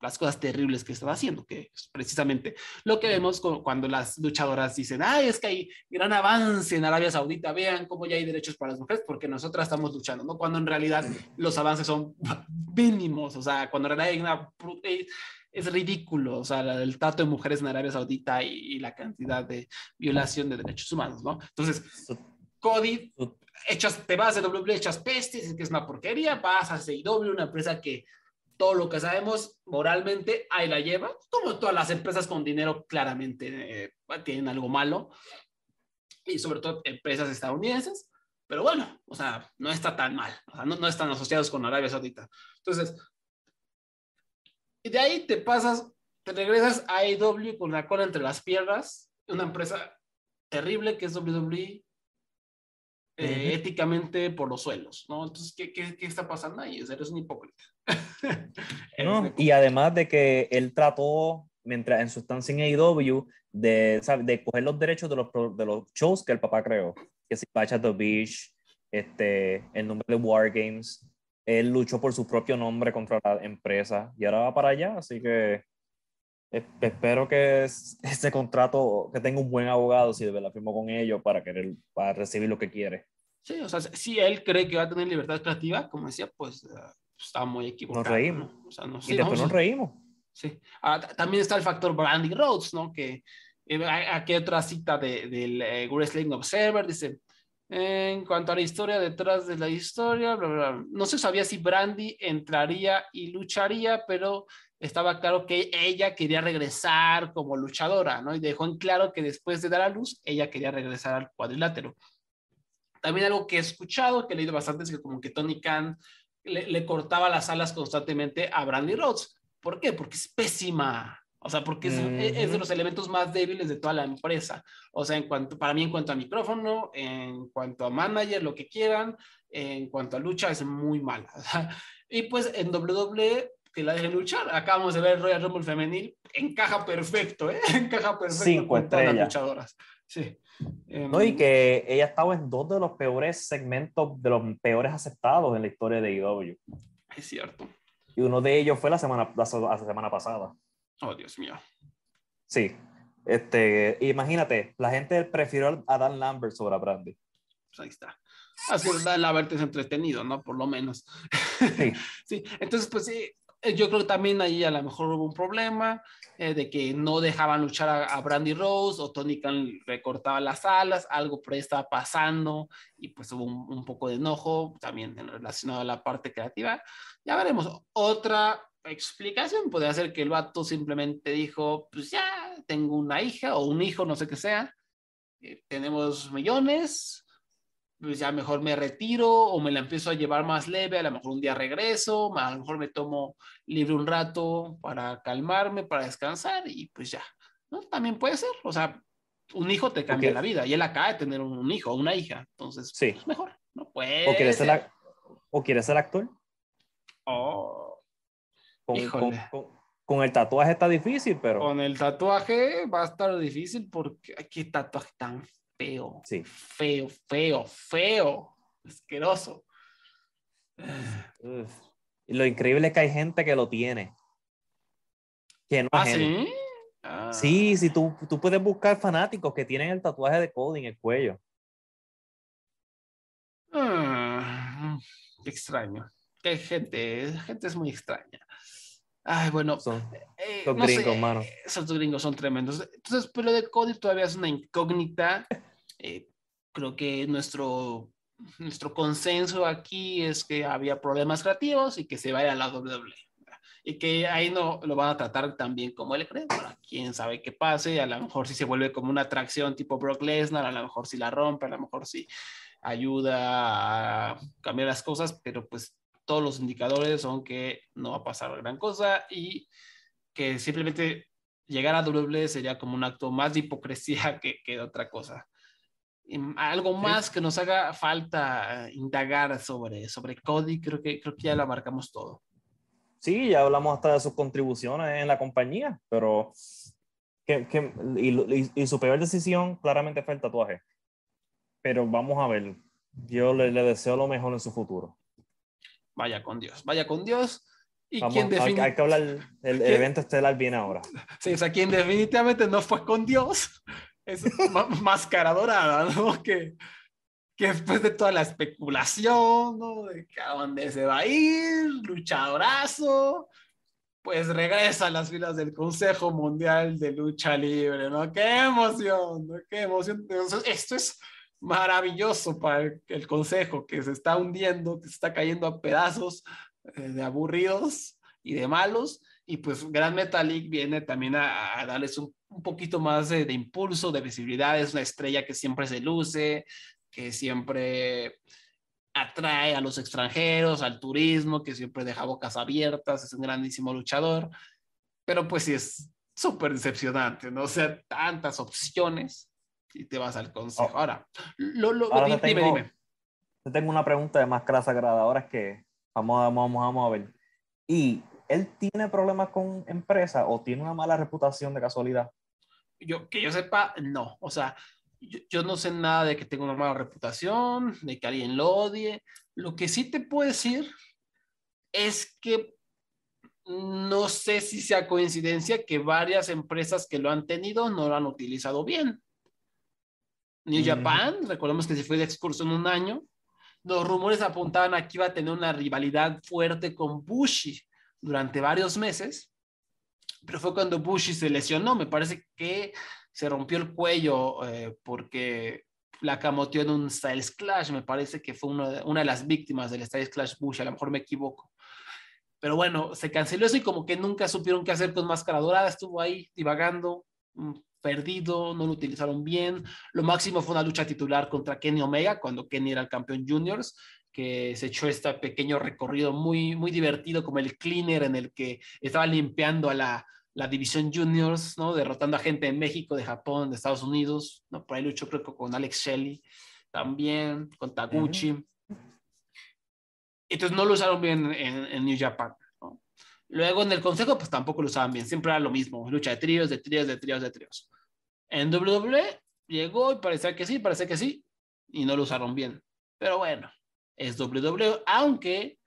las cosas terribles que estaba haciendo, que es precisamente lo que vemos cuando las luchadoras dicen, ay, es que hay gran avance en Arabia Saudita, vean cómo ya hay derechos para las mujeres, porque nosotras estamos luchando, ¿no? Cuando en realidad los avances son mínimos, o sea, cuando en realidad hay una... Es ridículo, o sea, el trato de mujeres en Arabia Saudita y, la cantidad de violación de derechos humanos, ¿no? Entonces, Cody, echas, te vas a CW, echas pestes, que es una porquería, vas a CIW, una empresa que todo lo que sabemos moralmente, ahí la lleva, como todas las empresas con dinero claramente eh, tienen algo malo, y sobre todo empresas estadounidenses, pero bueno, o sea, no está tan mal, o sea, no, están asociados con Arabia Saudita. Entonces, y de ahí te pasas, te regresas a AEW con la cola entre las piernas, una empresa terrible que es WWE, éticamente por los suelos, ¿no? Entonces, ¿qué, está pasando ahí? eres un hipócrita.
y además de que él trató, mientras en su estancia en AEW, de, de coger los derechos de los, de shows que el papá creó, que si Patch the Beach, este, el nombre de War Games, él luchó por su propio nombre contra la empresa y ahora va para allá, así que espero que este contrato, que tenga un buen abogado, si de verdad firmó con ellos para, querer, para recibir lo que quiere.
Sí, o sea, si él cree que va a tener libertad creativa, como decía, pues eh, está muy equivocado. Nos reímos. O sea, y después nos reímos. Sí. Ah, también está el factor Brandy Rhodes, ¿no? Que eh, aquí otra cita del eh, Wrestling Observer dice, en cuanto a la historia detrás de la historia, no se sabía si Brandy entraría y lucharía, pero estaba claro que ella quería regresar como luchadora, ¿no? Y dejó en claro que después de dar a luz, ella quería regresar al cuadrilátero. También algo que he escuchado, que he leído bastante, es que como que Tony Khan le, cortaba las alas constantemente a Brandy Rhodes. ¿Por qué? Porque es pésima. O sea, porque es, de los elementos más débiles de toda la empresa. O sea, en cuanto, para mí en cuanto a micrófono, en cuanto a manager, lo que quieran, en cuanto a lucha, es muy mala. y pues en WWE la dejen luchar. Acá vamos a ver el Royal Rumble femenil, encaja perfecto, ¿eh? Encaja perfecto con las
luchadoras. Sí. Em, no, y que ella estaba en dos de los peores segmentos, de los peores aceptados en la historia de IW. E es cierto. Y uno de ellos fue la semana, la, semana pasada. Oh, Dios mío. Sí. Este, imagínate, la gente prefirió a Dan Lambert sobre a Brandy. Pues ahí está.
Así es, Dan Lambert es entretenido, ¿no? Por lo menos. Sí. sí. Entonces, pues sí, eh, yo creo que también ahí a lo mejor hubo un problema eh, de que no dejaban luchar a, Brandy Rose o Tony Khan recortaba las alas, algo por ahí estaba pasando y pues hubo un, poco de enojo también relacionado a la parte creativa. Ya veremos. Otra explicación podría ser que el vato simplemente dijo, pues ya, tengo una hija o un hijo, no sé qué sea, eh, tenemos millones, pues ya mejor me retiro o me la empiezo a llevar más leve, a lo mejor un día regreso, a lo mejor me tomo libre un rato para calmarme, para descansar y pues ya, ¿no? También puede ser, o sea, un hijo te cambia la vida y él acaba de tener un hijo, una hija, entonces sí. Pues,
mejor, ¿no? Puede ¿O quieres ser, ¿O quieres ser actor? Oh, con, con, el tatuaje está difícil, pero... Con el tatuaje va a estar difícil porque...
¿Qué tatuaje tan feo. Sí. Feo, feo, feo. Asqueroso.
Lo increíble es que hay gente que lo tiene. Que no ¿Ah, ¿Ah, sí? Sí, tú, puedes buscar fanáticos que tienen el tatuaje de Cody en el cuello. Ah, extraño. hay gente, gente es muy extraña. Ay,
bueno. Son, Esos eh, gringos son tremendos. Entonces, pero pues, de Cody todavía es una incógnita. Eh, creo que nuestro, nuestro consenso aquí es que había problemas creativos y que se vaya a la WWE. Y que ahí no lo van a tratar tan bien como él cree. quién sabe qué pase. A lo mejor si se vuelve como una atracción tipo Brock Lesnar, a lo mejor si la rompe, a lo mejor si ayuda a cambiar las cosas, pero pues todos los indicadores son que no va a pasar gran cosa y que simplemente llegar a W sería como un acto más de hipocresía que, de otra cosa. algo más que nos haga falta eh, indagar
sobre, sobre Cody, creo que, creo que ya lo abarcamos todo. Sí, ya hablamos hasta de sus contribuciones en la compañía, pero que, y, su peor decisión claramente fue el tatuaje. Pero vamos a ver, yo le, le deseo lo mejor en su futuro
vaya con Dios, vaya con Dios.
¿Y quien Hay que el,
el evento estelar bien ahora. Sí, o sea, quien definitivamente no fue con Dios es Máscara Dorada, ¿no? Que, que después de toda la especulación, ¿no? De que a dónde se va a ir, luchadorazo, pues regresa a las filas del Consejo Mundial de Lucha Libre, ¿no? ¡Qué emoción! ¡Qué emoción! Entonces, esto es maravilloso para el, consejo que se está
hundiendo, que se está cayendo a pedazos eh, de aburridos y de malos. Y pues Gran metallic viene también a, darles un, poquito más de, impulso, de visibilidad. Es una estrella que siempre se luce, que siempre atrae a los extranjeros, al turismo, que siempre deja bocas abiertas, es un grandísimo luchador. Pero pues sí es súper decepcionante, ¿no? O sea, tantas opciones
y te vas al consejo. Oh. Ahora,
lo, dime, tengo, dime.
tengo una pregunta de máscara sagrada. Ahora es que vamos, vamos, vamos a ver. ¿Y él tiene problemas con empresa o tiene una mala reputación de casualidad?
Yo, que yo sepa, no. O sea, yo, yo, no sé nada de que tenga una mala reputación, de que alguien lo odie. Lo que sí te puedo decir es que no sé si sea coincidencia que varias empresas que lo han tenido no lo han utilizado bien. New Japan, recordemos que se fue de en un año. Los rumores apuntaban a que iba a tener una rivalidad fuerte con Bushi durante varios meses, pero fue cuando Bushi se lesionó. Me parece que se rompió el cuello eh, porque la camoteó en un Styles Clash. Me parece que fue una de, las víctimas del Styles Clash Bushi, A lo mejor me equivoco. Pero bueno, se canceló eso y como que nunca supieron qué hacer con Máscara Dorada. Estuvo ahí divagando. Mm, perdido, no lo utilizaron bien. Lo máximo fue una lucha titular contra Kenny Omega, cuando Kenny era el campeón juniors, que se echó este pequeño recorrido muy, muy divertido, como el cleaner en el que estaba limpiando a la, la división juniors, ¿no? Derrotando a gente de México, de Japón, de Estados Unidos, ¿no? Por ahí luchó creo que con Alex Shelley también, con Taguchi. Entonces no lo usaron bien en New Japan. Luego en el consejo, pues tampoco lo usaban bien, siempre era lo mismo, lucha de tríos, de tríos, de tríos, de tríos. En WWE llegó y parecía que sí, parecía que sí, y no lo usaron bien. Pero bueno, es WWE, aunque,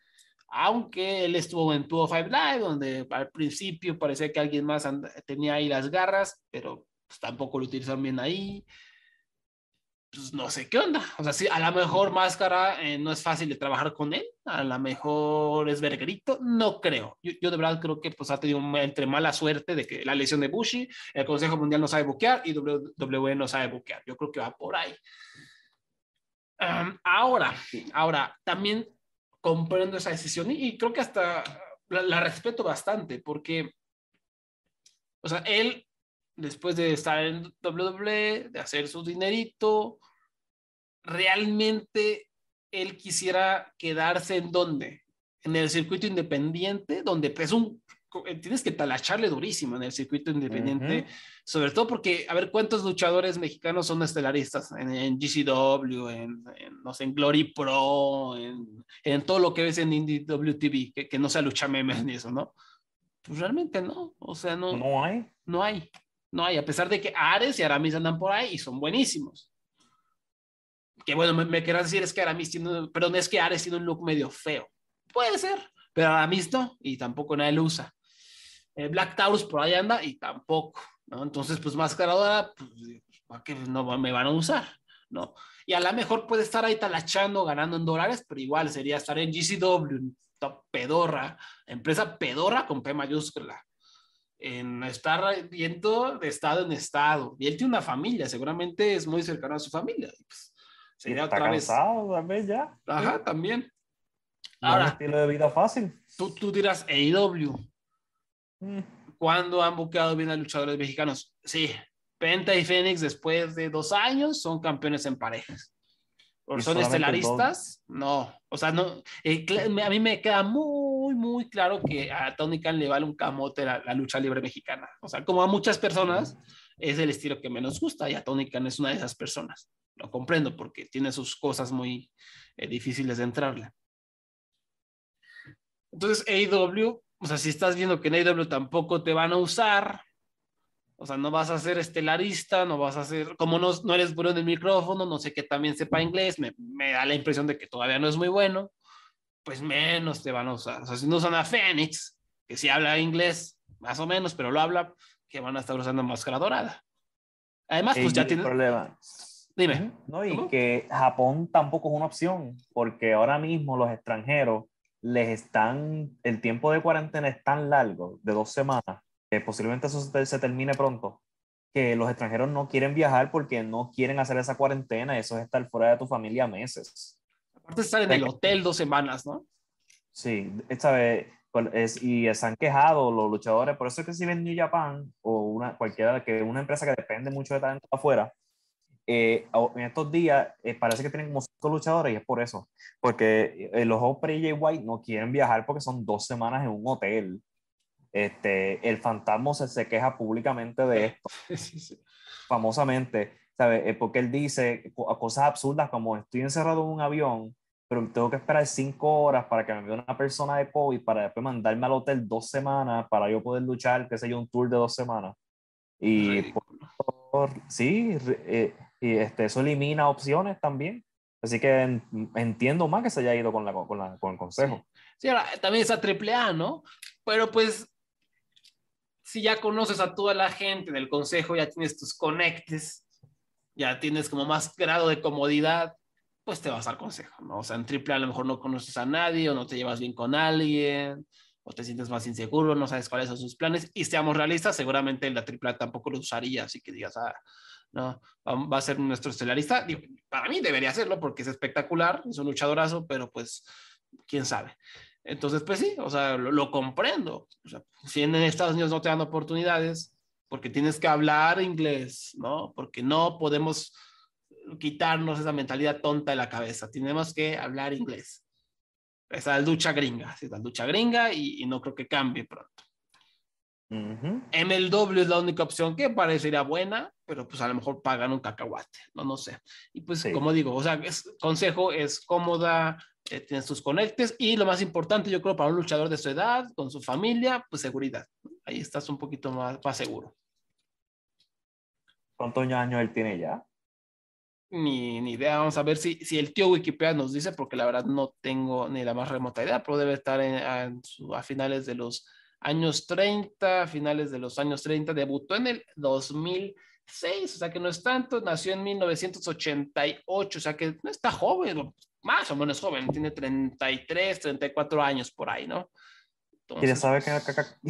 aunque él estuvo en oh Five Live, donde al principio parecía que alguien más tenía ahí las garras, pero pues, tampoco lo utilizaron bien ahí pues no sé qué onda. O sea, sí, a lo mejor Máscara eh, no es fácil de trabajar con él, a lo mejor es verguerito, no creo. Yo, yo, de verdad creo que pues ha tenido entre mala suerte de que la lesión de Bushi, el Consejo Mundial no sabe buquear y WWE no sabe buquear. Yo creo que va por ahí. ahora, ahora, también comprendo esa decisión y, creo que hasta la respeto bastante porque, o sea, él después de estar en WWE, de hacer su dinerito, realmente él quisiera quedarse en dónde? En el circuito independiente, donde es pues, un eh, tienes que talacharle durísimo en el circuito independiente, sobre todo porque, a ver, ¿cuántos luchadores mexicanos son estelaristas en, GCW, en, en Glory Pro, en, todo lo que ves en Indie que, no sea lucha memes ni eso, ¿no? Pues realmente no, o sea, no. No hay. No hay. No hay, a pesar de que Ares y Aramis andan por ahí y son buenísimos. Que bueno, me, me decir es que Aramis tiene, perdón, es que Ares tiene un look medio feo. Puede ser, pero Aramis no, y tampoco nadie lo usa. Eh, Black Taurus por ahí anda y tampoco, Entonces, pues Mascaradora, pues, qué no me van a usar? ¿no? Y a lo mejor puede estar ahí talachando, ganando en dólares, pero igual sería estar en GCW, pedorra, empresa pedorra con P mayúscula en estar viendo de estado en estado. Y él tiene una familia, seguramente
es muy cercano a su familia. Pues, se irá otra vez. también ya. Ajá, también.
Ahora, estilo de
vida fácil. Tú, tú dirás AEW. Mm.
¿Cuándo han buqueado bien a luchadores mexicanos? Sí, Penta y Fénix después de dos años son campeones en parejas. ¿Son estelaristas? No. O sea, no. Eh, a mí me queda muy, muy claro que a Tony le vale un camote la, lucha libre mexicana. O sea, como a muchas personas, es el estilo que menos gusta y a Tony Khan es una de esas personas. Lo comprendo porque tiene sus cosas muy eh, difíciles de entrarle. Entonces, AEW, o sea, si estás viendo que en AEW tampoco te van a usar, o sea, no vas a ser estelarista, no vas a ser, como no, no eres bueno en el micrófono, no sé que también sepa inglés, me, da la impresión de que todavía no es muy bueno, pues menos te van a usar. O sea, si no usan a Fénix, que sí habla inglés, más o menos, pero lo habla, que van a estar usando máscara dorada. Además, pues ya tiene... problema.
Dime. No, y que Japón tampoco es una opción, porque ahora mismo los extranjeros les están, el tiempo de cuarentena es tan largo, de dos semanas, posiblemente eso se, termine pronto, que los extranjeros no quieren viajar porque no quieren hacer esa cuarentena, eso es estar fuera de tu familia meses. Aparte estar en el hotel dos semanas, ¿no? Sí, esta vez, es, y se han quejado los luchadores, por eso es que si ven New Japan o una, cualquiera, que una empresa que depende mucho de talento afuera, eh, en estos días eh, parece que tienen como cinco luchadores y es por eso, porque eh, los Osprey y White no quieren viajar porque son dos semanas en un hotel este, el fantasma se, queja públicamente de esto, famosamente, Porque él dice cosas absurdas como estoy encerrado en un avión, pero tengo que esperar cinco horas para que me envíe una persona de COVID para después mandarme al hotel dos semanas para yo poder luchar, que sé yo, un tour de dos semanas. Y por, favor sí, eh, y este, eso elimina opciones también. Así que entiendo más que se haya ido con, la, con, el consejo.
Sí, ahora, también esa triple A, ¿no? Pero pues si ya conoces a toda la gente del consejo, ya tienes tus conectes, ya tienes como más grado de comodidad, pues te vas al consejo, ¿no? O sea, en triple a lo mejor no conoces a nadie o no te llevas bien con alguien o te sientes más inseguro, no sabes cuáles son sus planes y seamos realistas, seguramente en la triple a tampoco lo usaría, así que digas, ah, no, va a ser nuestro estelarista. para mí debería hacerlo porque es espectacular, es un luchadorazo, pero pues, quién sabe. Entonces, pues sí, o sea, lo, comprendo. O sea, si en Estados Unidos no te dan oportunidades, porque tienes que hablar inglés, ¿no? Porque no podemos quitarnos esa mentalidad tonta de la cabeza. Tenemos que hablar inglés. Esa es la ducha gringa, es la ducha gringa y no creo que cambie pronto. MLW es la única opción que parecería buena, pero pues a lo mejor pagan un cacahuate, no, no sé. Y pues, como digo, o sea, es, consejo es cómoda, eh, tiene sus conectes y lo más importante, yo creo, para un luchador de su edad, con su familia, pues seguridad. Ahí estás un poquito más, seguro.
¿Cuántos años él tiene ya?
Ni, idea, vamos a ver si, si el tío Wikipedia nos dice, porque la verdad no tengo ni la más remota idea, pero debe estar en, a finales de los años 30, finales de los años 30, debutó en el 2006, o sea que no es tanto, nació en 1988, o sea que no está joven, más o menos joven, tiene 33, 34 años por ahí, ¿no? ¿Quieres saber qué,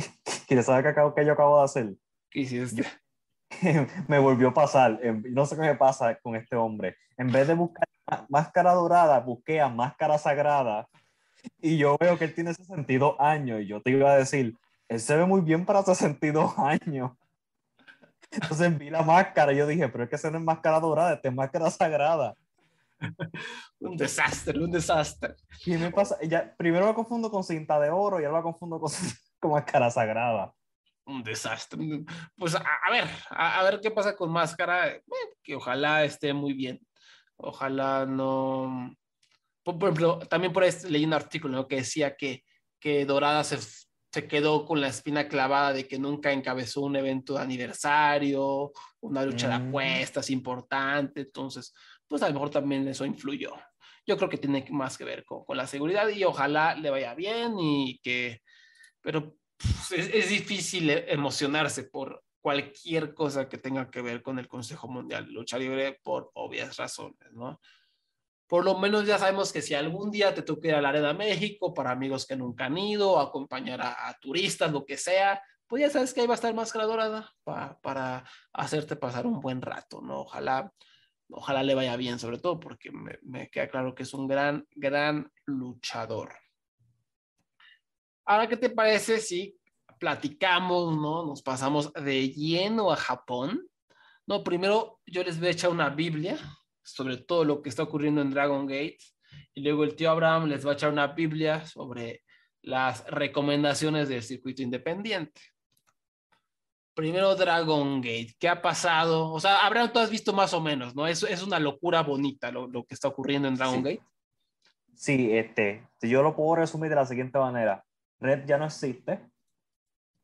yo acabo de hacer? me volvió a pasar, em, no sé qué me pasa con este hombre. En vez de buscar máscara dorada, busqué a máscara sagrada y yo veo que él tiene 62 años y yo te iba a decir, él se ve muy bien para 62 años. Entonces vi la máscara y yo dije, pero es que esa no es máscara dorada, esta es máscara sagrada. un desastre, un desastre. Y me pasa, primero lo confundo con cinta de oro y ahora lo confundo con, máscara sagrada.
Un desastre. Pues a, ver, a, ver qué pasa con máscara, eh, que ojalá esté muy bien. Ojalá no, por, ejemplo, también por ahí leí un artículo que decía que, que Dorada se, se, quedó con la espina clavada de que nunca encabezó un evento de aniversario, una lucha de mm. apuestas importante, entonces, pues a lo mejor también eso influyó. Yo creo que tiene más que ver con, la seguridad y ojalá le vaya bien y que, pero pues, es, es difícil e, emocionarse por cualquier cosa que tenga que ver con el Consejo Mundial de Lucha Libre por obvias razones, ¿no? por lo menos ya sabemos que si algún día te toca ir a la Arena México para amigos que nunca han ido, acompañar a, turistas, lo que sea, pues ya sabes que ahí va a estar Máscara Dorada para hacerte pasar un buen rato, ¿no? Ojalá, ojalá le vaya bien, sobre todo porque me, me queda claro que es un gran, gran luchador. Ahora, ¿qué te parece si platicamos, ¿no? Nos pasamos de lleno a Japón. No, primero yo les voy a echar una Biblia sobre todo lo que está ocurriendo en Dragon Gate. Y luego el tío Abraham les va a echar una Biblia sobre las recomendaciones del circuito independiente. Primero Dragon Gate, ¿qué ha pasado? O sea, Abraham, tú has visto más o menos, ¿no? Es, es una locura bonita lo, que está ocurriendo en Dragon Gate.
Sí, este, yo lo puedo resumir de la siguiente manera. Red ya no existe.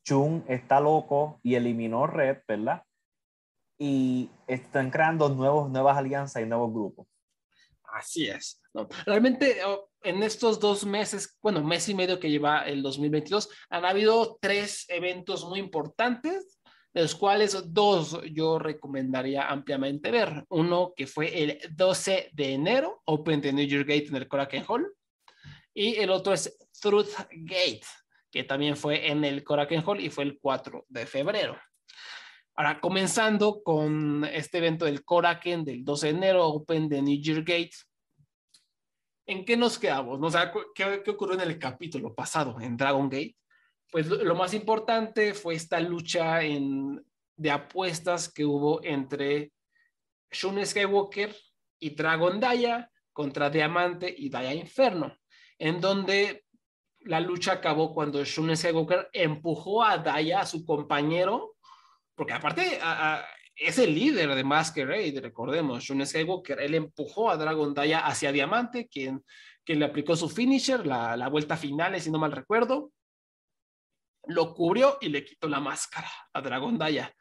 Chung está loco y eliminó Red, ¿verdad? y están creando nuevos, nuevas alianzas y nuevos grupos.
Así es.
realmente oh, en estos
dos meses, bueno, mes y medio que lleva el 2022, han habido tres eventos muy importantes, de los cuales dos yo recomendaría ampliamente ver. Uno que fue el 12 de enero, Open the New York Gate en el Korakuen Hall, y el otro es Truth Gate, que también fue en el Korakuen Hall y fue el 4 de febrero. Ahora, comenzando con este evento del Koraken del 12 de enero, Open de New Gate. ¿En qué nos quedamos? ¿qué, ocurrió en el capítulo pasado, en Dragon Gate? Pues lo, más importante fue esta lucha de apuestas que hubo entre Shun Skywalker y Dragon Daya contra Diamante y Daya Inferno, en donde la lucha acabó cuando Shun Skywalker empujó a Daya, a su compañero, porque aparte es el líder de Masquerade, recordemos, John Skywalker, él empujó a Dragon Daya hacia Diamante, quien, quien le aplicó su finisher, la, vuelta final, si no mal recuerdo, lo cubrió y le quitó la máscara a Dragon Daya.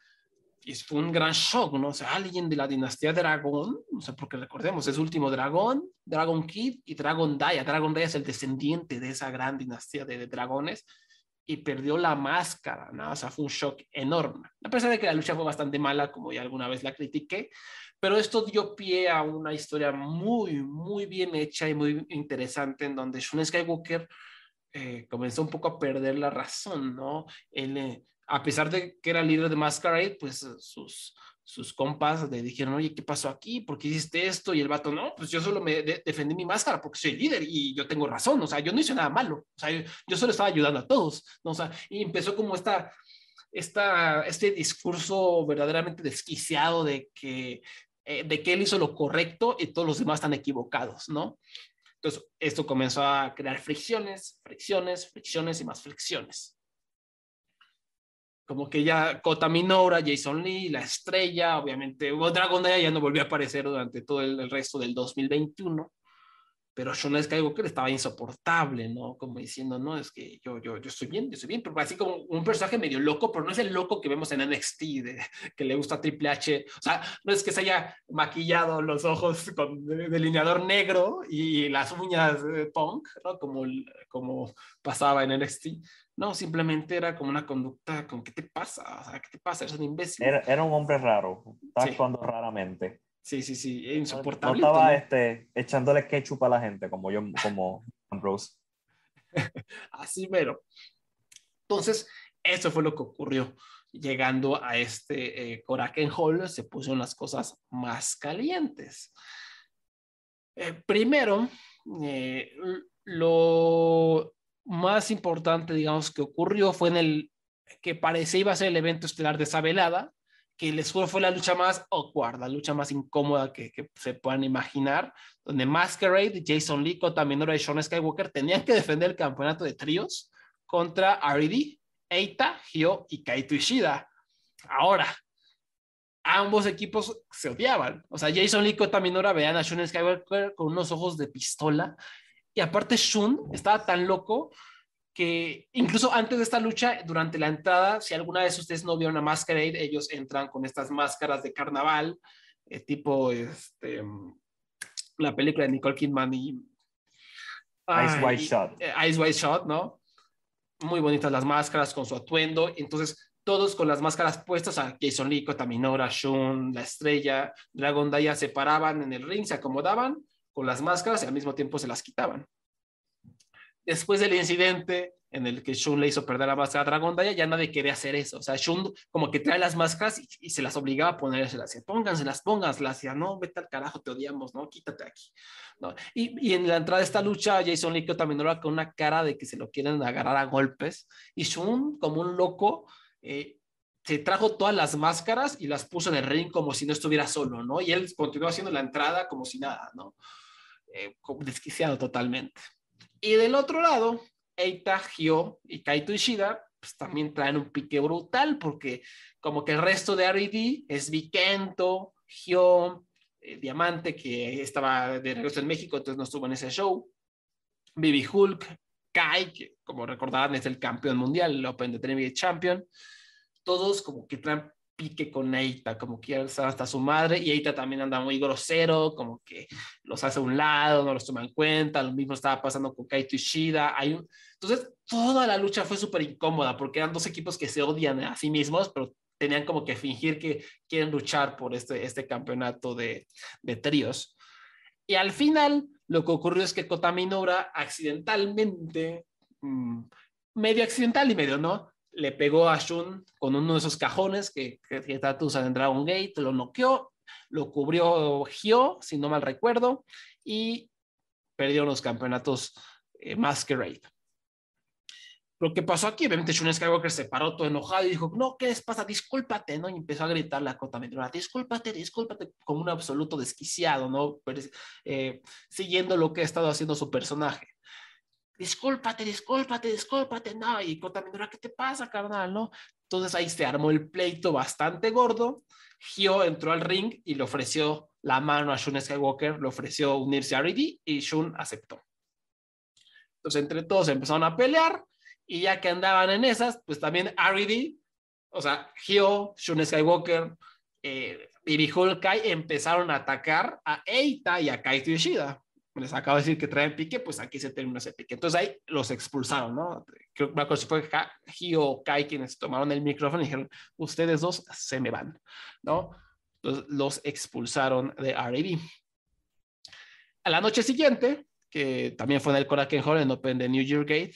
Y fue un gran shock, ¿no? O sea, alguien de la dinastía Dragón, o sea, porque recordemos, es último Dragón, Dragon Kid y Dragon Daya. Dragon Daya es el descendiente de esa gran dinastía de dragones y perdió la máscara, ¿no? O sea, fue un shock enorme. A pesar de que la lucha fue bastante mala, como ya alguna vez la critiqué, pero esto dio pie a una historia muy, muy bien hecha y muy interesante en donde Sean Skywalker eh, comenzó un poco a perder la razón, ¿no? Él, eh, a pesar de que era líder de Masquerade, pues sus, sus compas le dijeron, oye, ¿qué pasó aquí? ¿Por qué hiciste esto? Y el vato, no, pues yo solo me defendí mi máscara porque soy líder y yo tengo razón, o sea, yo no hice nada malo, o sea, yo, solo estaba ayudando a todos, ¿no? o sea, y empezó como esta, esta, este discurso verdaderamente desquiciado de que, eh, de que él hizo lo correcto y todos los demás están equivocados, ¿no? Entonces, esto comenzó a crear fricciones, fricciones, fricciones y más fricciones como que ya Kota Minora, Jason Lee, la estrella, obviamente, Dragon Daya ya no volvió a aparecer durante todo el, resto del 2021, pero que Skywalker estaba insoportable, ¿no? Como diciendo, no, es que yo, yo, yo estoy bien, yo estoy bien, pero así como un personaje medio loco, pero no es el loco que vemos en NXT, que le gusta Triple H, o sea, no es que se haya
maquillado los ojos con delineador negro
y las uñas de punk, ¿no? Como, como pasaba en NXT, no, simplemente era como una conducta, como, ¿qué te pasa? O sea, ¿qué te pasa? Eres un imbécil. Era,
era un hombre raro, estaba sí. actuando raramente.
Sí, sí, sí, insoportable. No, estaba
este, echándole ketchup a la gente, como yo, como Rose.
Así pero. Entonces, eso fue lo que ocurrió. Llegando a este eh, Coraken Koraken Hall, se pusieron las cosas más calientes. Eh, primero, eh, lo más importante, digamos, que ocurrió fue en el que parecía iba a ser el evento estelar de esa velada, que les juro fue la lucha más awkward, la lucha más incómoda que, se puedan imaginar, donde Masquerade, Jason lico también y Sean Skywalker tenían que defender el campeonato de tríos contra R.E.D., Eita, hio y Kaito Ishida. Ahora, ambos equipos se odiaban. O sea, Jason lico también ahora veían a Sean Skywalker con unos ojos de pistola y aparte, Shun estaba tan loco que incluso antes de esta lucha, durante la entrada, si alguna vez ustedes no vieron a Masquerade, ellos entran con estas máscaras de carnaval, eh, tipo este, la película de Nicole Kidman y... Ice White Shot. Eh, Ice White Shot, ¿no? Muy bonitas las máscaras con su atuendo. Entonces, todos con las máscaras puestas, a Jason Lee, Taminora, Shun, La Estrella, Dragon Daya, se paraban en el ring, se acomodaban con las máscaras y al mismo tiempo se las quitaban. Después del incidente en el que Shun le hizo perder la máscara a dragonda ya nadie quería hacer eso. O sea, Shun como que trae las máscaras y, se las obligaba a ponérselas. Y las, pónganselas. Y, no, vete al carajo, te odiamos, ¿no? Quítate aquí. ¿No? Y, en la entrada de esta lucha, Jason Lee también va con una cara de que se lo quieren agarrar a golpes. Y Shun, como un loco, eh, se trajo todas las máscaras y las puso en el ring como si no estuviera solo, ¿no? Y él continuó haciendo la entrada como si nada, ¿no? Eh, desquiciado totalmente. Y del otro lado, Eita, Hyo y Kaito Ishida pues, también traen un pique brutal porque como que el resto de R.I.D es Vikento, Hyo, eh, Diamante, que estaba de regreso en México, entonces no estuvo en ese show, Bibi Hulk, Kai, que como recordaban es el campeón mundial, el Open de Champion, todos como que traen pique con Eita, como que hasta su madre, y Eita también anda muy grosero, como que los hace a un lado, no los toma en cuenta, lo mismo estaba pasando con Kaito Ishida, hay un... entonces toda la lucha fue súper incómoda, porque eran dos equipos que se odian a sí mismos, pero tenían como que fingir que quieren luchar por este, este campeonato de, tríos. Y al final, lo que ocurrió es que Kota accidentalmente, mm, medio accidental y medio no, le pegó a Shun con uno de esos cajones que, que, que está en Dragon Gate, lo noqueó, lo cubrió Gio, si no mal recuerdo, y perdió los campeonatos eh, Masquerade. Lo que pasó aquí, obviamente Shun Skywalker se paró todo enojado y dijo, no, ¿qué les pasa? Discúlpate, ¿no? Y empezó a gritar la cota discúlpate, discúlpate, como un absoluto desquiciado, ¿no? Eh, siguiendo lo que ha estado haciendo su personaje discúlpate, discúlpate, discúlpate, no, y también ¿qué te pasa, carnal? No. Entonces ahí se armó el pleito bastante gordo. Gio entró al ring y le ofreció la mano a Shun Skywalker, le ofreció unirse a R.I.D. y Shun aceptó. Entonces entre todos empezaron a pelear y ya que andaban en esas, pues también R.I.D., o sea, Gio, Shun Skywalker, eh, y Hulk, Kai empezaron a atacar a Eita y a Kaito Yoshida les acabo de decir que traen pique, pues aquí se termina ese pique. Entonces ahí los expulsaron, ¿no? Creo que si fue Gio o Kai quienes tomaron el micrófono y dijeron, ustedes dos se me van, ¿no? Entonces los expulsaron de RAB. A la noche siguiente, que también fue en el Koraken Hall en Open de New York Gate,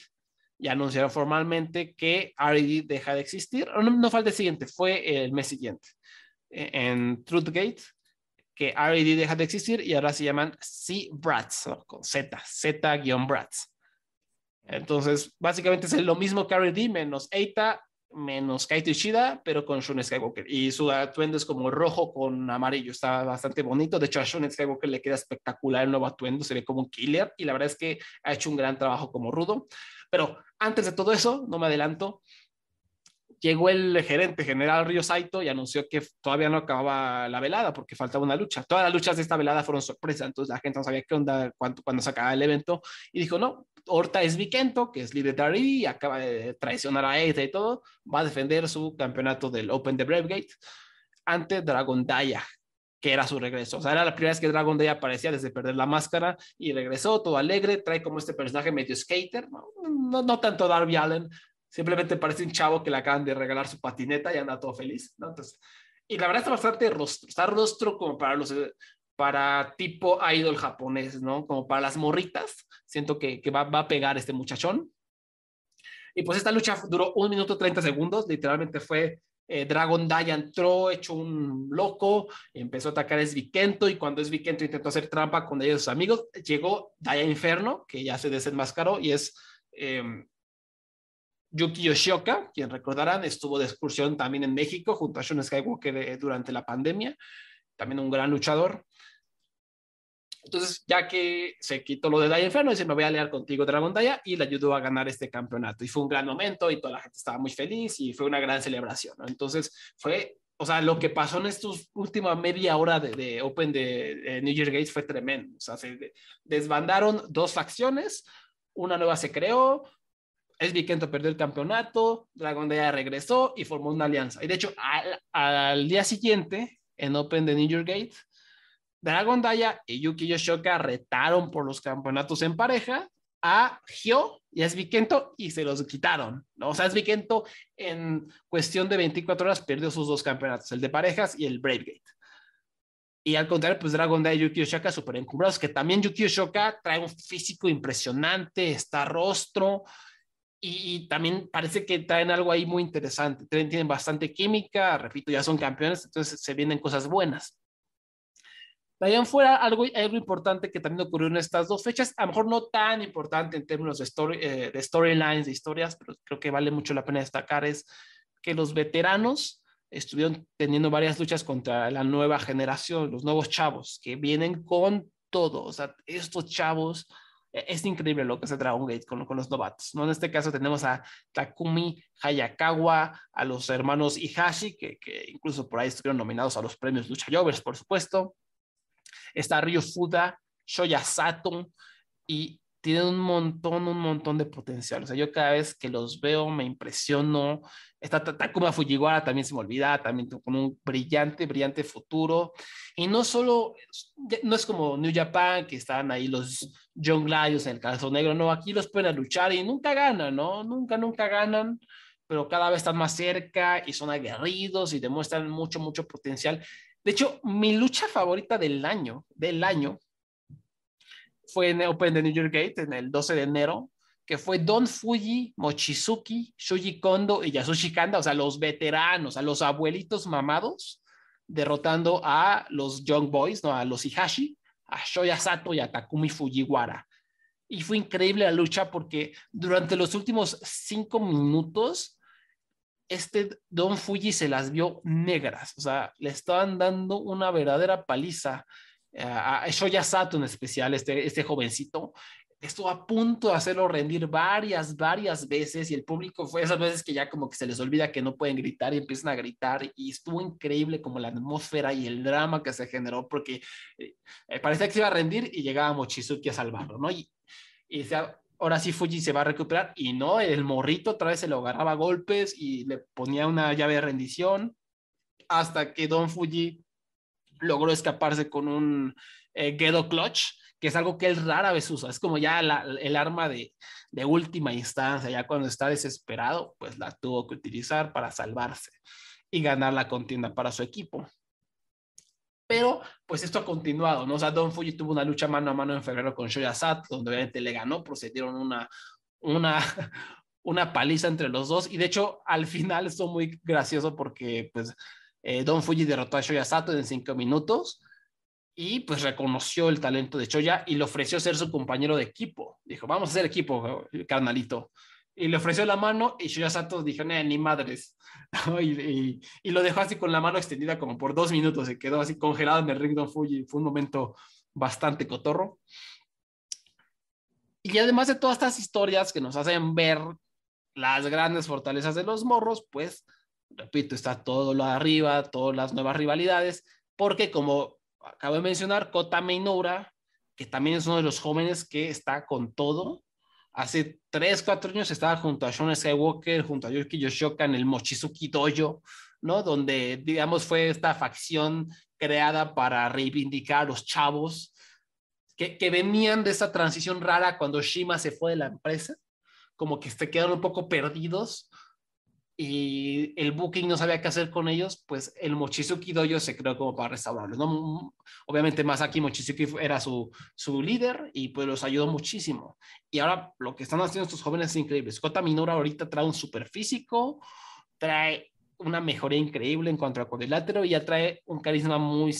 ya anunciaron formalmente que R.A.D. deja de existir. No, no fue el siguiente, fue el mes siguiente. En Truthgate que RED deja de existir y ahora se llaman C-Brats, con Z, Z-Brats. Entonces, básicamente es lo mismo que RED menos Eita, menos Kaito Ishida, pero con Shun Skywalker. Y su atuendo es como rojo con amarillo, está bastante bonito. De hecho, a Shun Skywalker le queda espectacular el nuevo atuendo, se ve como un killer y la verdad es que ha hecho un gran trabajo como rudo. Pero antes de todo eso, no me adelanto, llegó el gerente general Río Saito y anunció que todavía no acababa la velada porque faltaba una lucha. Todas las luchas de esta velada fueron sorpresa, entonces la gente no sabía qué onda cuando, se acababa el evento y dijo, no, Horta es Vikento, que es líder de y acaba de traicionar a Eita y todo, va a defender su campeonato del Open de Bravegate ante Dragon Daya, que era su regreso. O sea, era la primera vez que Dragon Day aparecía desde perder la máscara y regresó todo alegre, trae como este personaje medio skater, no, no tanto Darby Allen, Simplemente parece un chavo que le acaban de regalar su patineta y anda todo feliz, ¿no? Entonces, y la verdad está bastante rostro, está rostro como para los para tipo idol japonés, ¿no? Como para las morritas. Siento que, que va, va, a pegar este muchachón. Y pues esta lucha duró un minuto 30 segundos, literalmente fue eh, Dragon Dai entró hecho un loco, empezó a atacar a Svikento y cuando Svikento intentó hacer trampa con ellos sus amigos, llegó Daya Inferno, que ya se desenmascaró y es em, Yuki Yoshioka, quien recordarán, estuvo de excursión también en México junto a Shun Skywalker eh, durante la pandemia, también un gran luchador. Entonces, ya que se quitó lo de Daya Inferno, dice, me voy a aliar contigo, Dragon Daya, y le ayudó a ganar este campeonato. Y fue un gran momento y toda la gente estaba muy feliz y fue una gran celebración. Entonces, fue, o sea, lo que pasó en estos última media hora de, Open de, de, New Year Gates fue tremendo. O sea, se desbandaron dos facciones, una nueva se creó, SB Kento perdió el campeonato, Dragon regresó y formó una alianza. Y de hecho, al, día siguiente, en Open de New York Gate, Dragon Daya y Yuki Yoshoka retaron por los campeonatos en pareja a Hyo y a Kento y se los quitaron. O sea, Kento en cuestión de 24 horas perdió sus dos campeonatos, el de parejas y el Brave Gate. Y al contrario, pues Dragon Daya y Yuki Yoshoka super encumbrados, que también Yuki Yoshoka trae un físico impresionante, está rostro, y, también parece que traen algo ahí muy interesante. tienen bastante química, repito, ya son campeones, entonces se vienen cosas buenas. De fuera, algo, algo importante que también ocurrió en estas dos fechas, a lo mejor no tan importante en términos de, eh, de storylines, de historias, pero creo que vale mucho la pena destacar, es que los veteranos estuvieron teniendo varias luchas contra la nueva generación, los nuevos chavos, que vienen con todo. O sea, estos chavos e-, es increíble lo que hace Dragon Gate con, los novatos, ¿no? En este caso tenemos a Takumi Hayakawa, a los hermanos Ihashi, que, que incluso por ahí estuvieron nominados a los premios Lucha Jovers, por supuesto. Está Ryo Fuda, Shoya Sato, y tienen un montón, un montón de potencial. O sea, yo cada vez que los veo me impresiono. Está Takuma Fujiwara, también se me olvida, también con un brillante, brillante futuro. Y no solo, no es como New Japan, que están ahí los John Gladius, en el calzón negro, no, aquí los pueden luchar y nunca ganan, ¿no? Nunca, nunca ganan, pero cada vez están más cerca y son aguerridos y demuestran mucho, mucho potencial. De hecho, mi lucha favorita del año, del año, fue en Open de New York Gate, en el 12 de enero, que fue Don Fuji, Mochizuki, Shuji Kondo y Yasushi Kanda, o sea, los veteranos, a los abuelitos mamados, derrotando a los Young Boys, ¿no? a los Ihashi, a Shoya Sato y a Takumi Fujiwara. Y fue increíble la lucha porque durante los últimos cinco minutos, este Don Fuji se las vio negras. O sea, le estaban dando una verdadera paliza eh, a Shoya Sato en especial, este, este jovencito, estuvo a punto de hacerlo rendir varias, varias veces y el público fue esas veces que ya como que se les olvida que no pueden gritar y empiezan a gritar y estuvo increíble como la atmósfera y el drama que se generó porque eh, parecía que se iba a rendir y llegaba Mochizuki a salvarlo, ¿no? Y, decía, ahora sí Fuji se va a recuperar y no, el morrito otra vez se lo agarraba golpes y le ponía una llave de rendición hasta que Don Fuji logró escaparse con un eh, Gedo Clutch que es algo que él rara vez usa, es como ya el arma de, última instancia, ya cuando está desesperado, pues la tuvo que utilizar para salvarse y ganar la contienda para su equipo. Pero pues esto ha continuado, ¿no? O sea, Don Fuji tuvo una lucha mano a mano en febrero con Shoya Sato, donde obviamente le ganó, procedieron una, una, una paliza entre los dos y de hecho al final esto muy gracioso porque pues eh, Don Fuji derrotó a Shoya Sato en cinco minutos y pues reconoció el talento de Choya y le ofreció ser su compañero de equipo. Dijo, vamos a ser equipo, eh, carnalito. Y le ofreció la mano y Choya Santos dijo, ni madres. Y, lo dejó así con la mano extendida como por dos minutos, se quedó así congelado en el ring de Fuji. Fue un momento bastante cotorro. Y además de todas estas historias que nos hacen ver las grandes fortalezas de los morros, pues, repito, está todo lo de arriba, todas las nuevas rivalidades, porque como acabo de mencionar, Kota menora que también es uno de los jóvenes que está con todo. Hace 3, 4 años estaba junto a Sean Skywalker, junto a Yuki Yoshoka en el Mochizuki Dojo, ¿no? Donde, digamos, fue esta facción creada para reivindicar a los chavos que, que venían de esa transición rara cuando Shima se fue de la empresa, como que se quedaron un poco perdidos y el Booking no sabía qué hacer con ellos, pues el Mochizuki doyo se creó como para restaurarlos. ¿no? Mm, obviamente aquí Mochizuki era su, su líder y pues los ayudó muchísimo. Y ahora lo que están haciendo estos jóvenes es increíble. Kota Minora ahorita trae un super físico, trae una mejoría increíble en cuanto al cuadrilátero y ya trae un carisma muy,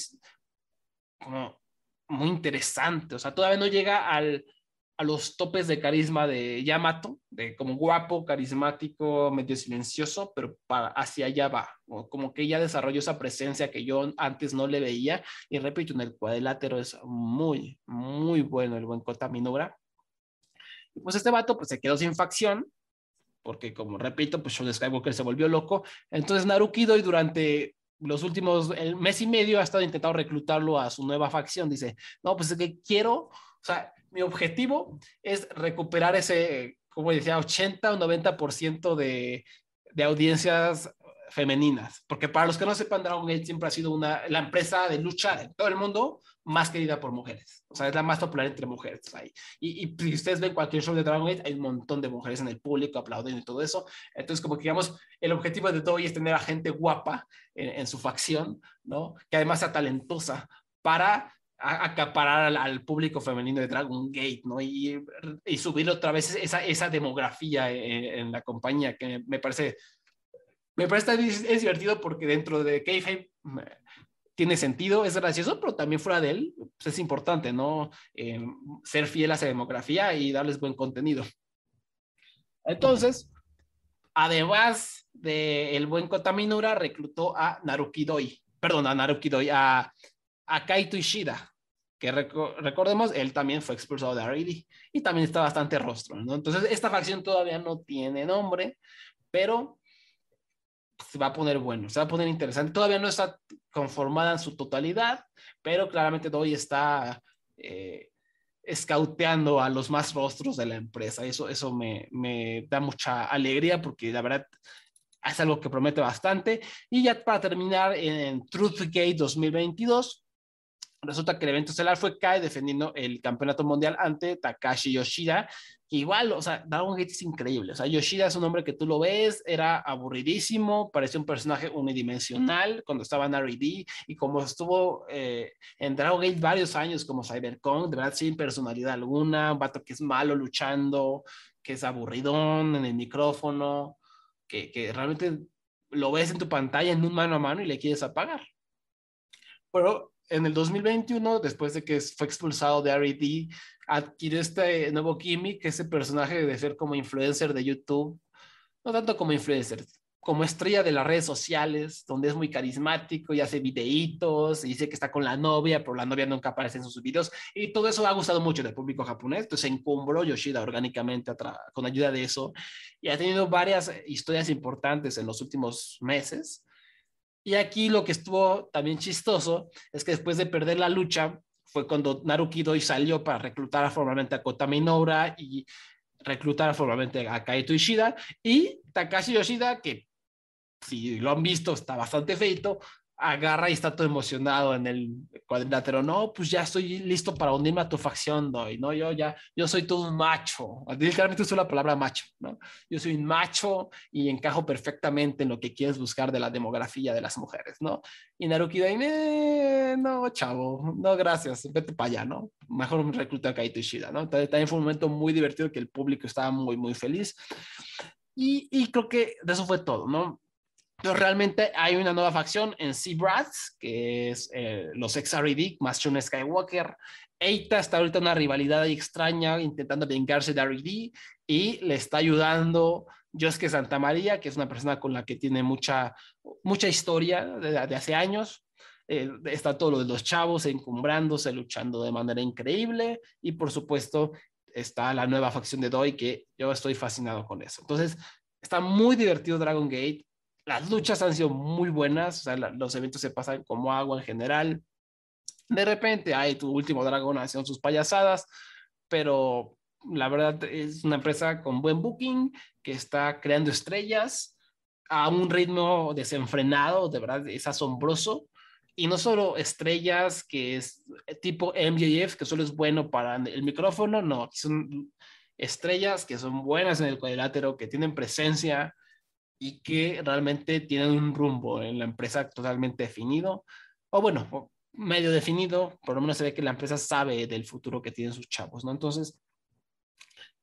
como, muy interesante. O sea, todavía no llega al los topes de carisma de Yamato, de como guapo, carismático, medio silencioso, pero hacia allá va, como que ya desarrolló esa presencia que yo antes no le veía, y repito, en el cuadrilátero es muy, muy bueno el buen Kota pues este vato pues se quedó sin facción, porque como repito, pues que que se volvió loco, entonces Narukido y durante los últimos, el mes y medio ha estado intentando reclutarlo a su nueva facción, dice, no, pues es que quiero o sea, mi objetivo es recuperar ese, como decía, 80 o 90% de, de audiencias femeninas. Porque para los que no sepan, Dragon Gate siempre ha sido una, la empresa de lucha de todo el mundo más querida por mujeres. O sea, es la más popular entre mujeres. Y, y, si ustedes ven cualquier show de Dragon Gate, hay un montón de mujeres en el público aplaudiendo y todo eso. Entonces, como que digamos, el objetivo de todo hoy es tener a gente guapa en, en su facción, ¿no? Que además sea talentosa para acaparar al, público femenino de Dragon Gate, ¿no? Y, subir otra vez esa, esa demografía en, la compañía, que me parece, me parece divertido porque dentro de Keifei tiene sentido, es gracioso, pero también fuera de él pues, es importante, ¿no? Eh, ser fiel a esa demografía y darles buen contenido. Entonces, además de el buen Kotaminura, reclutó a Naruki Doi, perdón, a Naruki a, a Kaito Ishida, que recordemos, él también fue expulsado de RED y también está bastante rostro, Entonces, esta facción todavía no tiene nombre, pero se va a poner bueno, se va a poner interesante. Todavía no está conformada en su totalidad, pero claramente hoy está eh, escauteando a los más rostros de la empresa. Eso, eso me, me da mucha alegría porque la verdad es algo que promete bastante. Y ya para terminar, en Truthgate 2022 Resulta que el evento estelar fue Kai defendiendo el campeonato mundial ante Takashi Yoshida. igual, o sea, Dragon Gate es increíble. O sea, Yoshida es un hombre que tú lo ves, era aburridísimo, parecía un personaje unidimensional cuando estaba en R&D, y como estuvo eh, en Dragon Gate varios años como Cybercon, de verdad sin personalidad alguna, un vato que es malo luchando, que es aburridón en el micrófono, que, que realmente lo ves en tu pantalla en un mano a mano y le quieres apagar. Pero en el 2021, después de que fue expulsado de R.E.D., adquirió este nuevo es ese personaje de ser como influencer de YouTube, no tanto como influencer, como estrella de las redes sociales, donde es muy carismático y hace videitos, y dice que está con la novia, pero la novia nunca aparece en sus videos, y todo eso ha gustado mucho del público japonés, entonces pues se encumbró Yoshida orgánicamente con ayuda de eso, y ha tenido varias historias importantes en los últimos meses, y aquí lo que estuvo también chistoso es que después de perder la lucha, fue cuando Naruki Doi salió para reclutar formalmente a Kota y reclutar formalmente a Kaito Ishida y Takashi Yoshida, que si lo han visto está bastante feito, agarra y está todo emocionado en el cuadrilátero. No, pues ya estoy listo para unirme a tu facción, doy, ¿no? Yo ya, yo soy todo un macho. Literalmente uso la palabra macho, ¿no? Yo soy un macho y encajo perfectamente en lo que quieres buscar de la demografía de las mujeres, ¿no? Y Naruki dice, eh, no, chavo, no, gracias, vete para allá, ¿no? Mejor me recluta a Kaito Ishida, ¿no? También fue un momento muy divertido que el público estaba muy, muy feliz. Y, y creo que de eso fue todo, ¿no? Entonces realmente hay una nueva facción en Sea que es eh, los ex-R.E.D. más Skywalker. Eita está ahorita en una rivalidad extraña intentando vengarse de R.E.D. y le está ayudando Josque Santa María, que es una persona con la que tiene mucha, mucha historia de, hace años. Eh, está todo lo de los chavos encumbrándose, luchando de manera increíble y por supuesto está la nueva facción de Doi que yo estoy fascinado con eso. Entonces, está muy divertido Dragon Gate. Las luchas han sido muy buenas, los eventos se pasan como agua en general. De repente, hay tu último dragón haciendo sus payasadas, pero la verdad es una empresa con buen booking, que está creando estrellas a un ritmo desenfrenado, de verdad es asombroso. Y no solo estrellas que es tipo MJF, que solo es bueno para el micrófono, no, son estrellas que son buenas en el cuadrilátero, que tienen presencia, y que realmente tienen un rumbo en la empresa totalmente definido, o bueno, medio definido, por lo menos se ve que la empresa sabe del futuro que tienen sus chavos, ¿no? Entonces,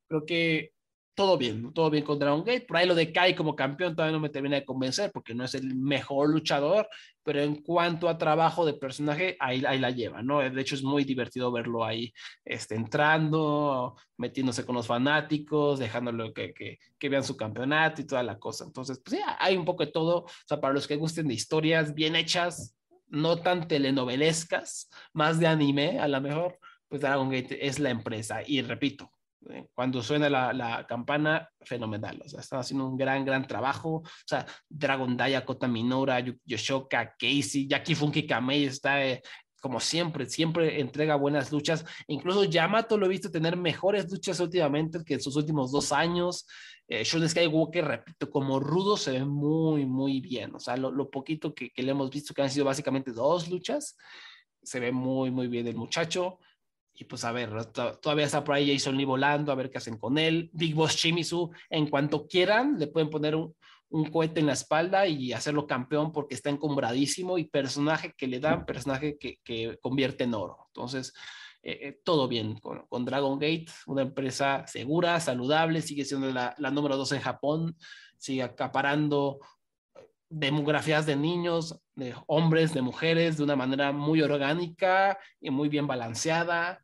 creo que todo bien, todo bien con Dragon Gate. Por ahí lo de Kai como campeón todavía no me termina de convencer porque no es el mejor luchador, pero en cuanto a trabajo de personaje, ahí, ahí la lleva, ¿no? De hecho, es muy divertido verlo ahí este, entrando, metiéndose con los fanáticos, dejándolo que, que, que vean su campeonato y toda la cosa. Entonces, pues hay un poco de todo. O sea, para los que gusten de historias bien hechas, no tan telenovelescas, más de anime a lo mejor, pues Dragon Gate es la empresa. Y repito, eh, cuando suena la, campana, fenomenal. O sea, está haciendo un gran, gran trabajo. O sea, Dragon Daya, Kota Minora, Yoshoka, Casey, Jackie Funky Kamei está eh, como siempre, siempre entrega buenas luchas. Incluso Yamato lo he visto tener mejores luchas últimamente que en sus últimos dos años. Eh, Skywalker, repito, como rudo se ve muy, muy bien. O sea, lo, poquito que, le hemos visto, que han sido básicamente dos luchas, se ve muy, muy bien el muchacho. Y pues a ver, todavía está por ahí Jason Lee volando, a ver qué hacen con él. Big Boss Shimizu, en cuanto quieran, le pueden poner un, cohete en la espalda y hacerlo campeón porque está encumbradísimo y personaje que le dan, personaje que, convierte en oro. Entonces, eh, eh, todo bien con, Dragon Gate, una empresa segura, saludable, sigue siendo la, la número dos en Japón, sigue acaparando eh, demografías de niños, de hombres, de mujeres, de una manera muy orgánica y muy bien balanceada.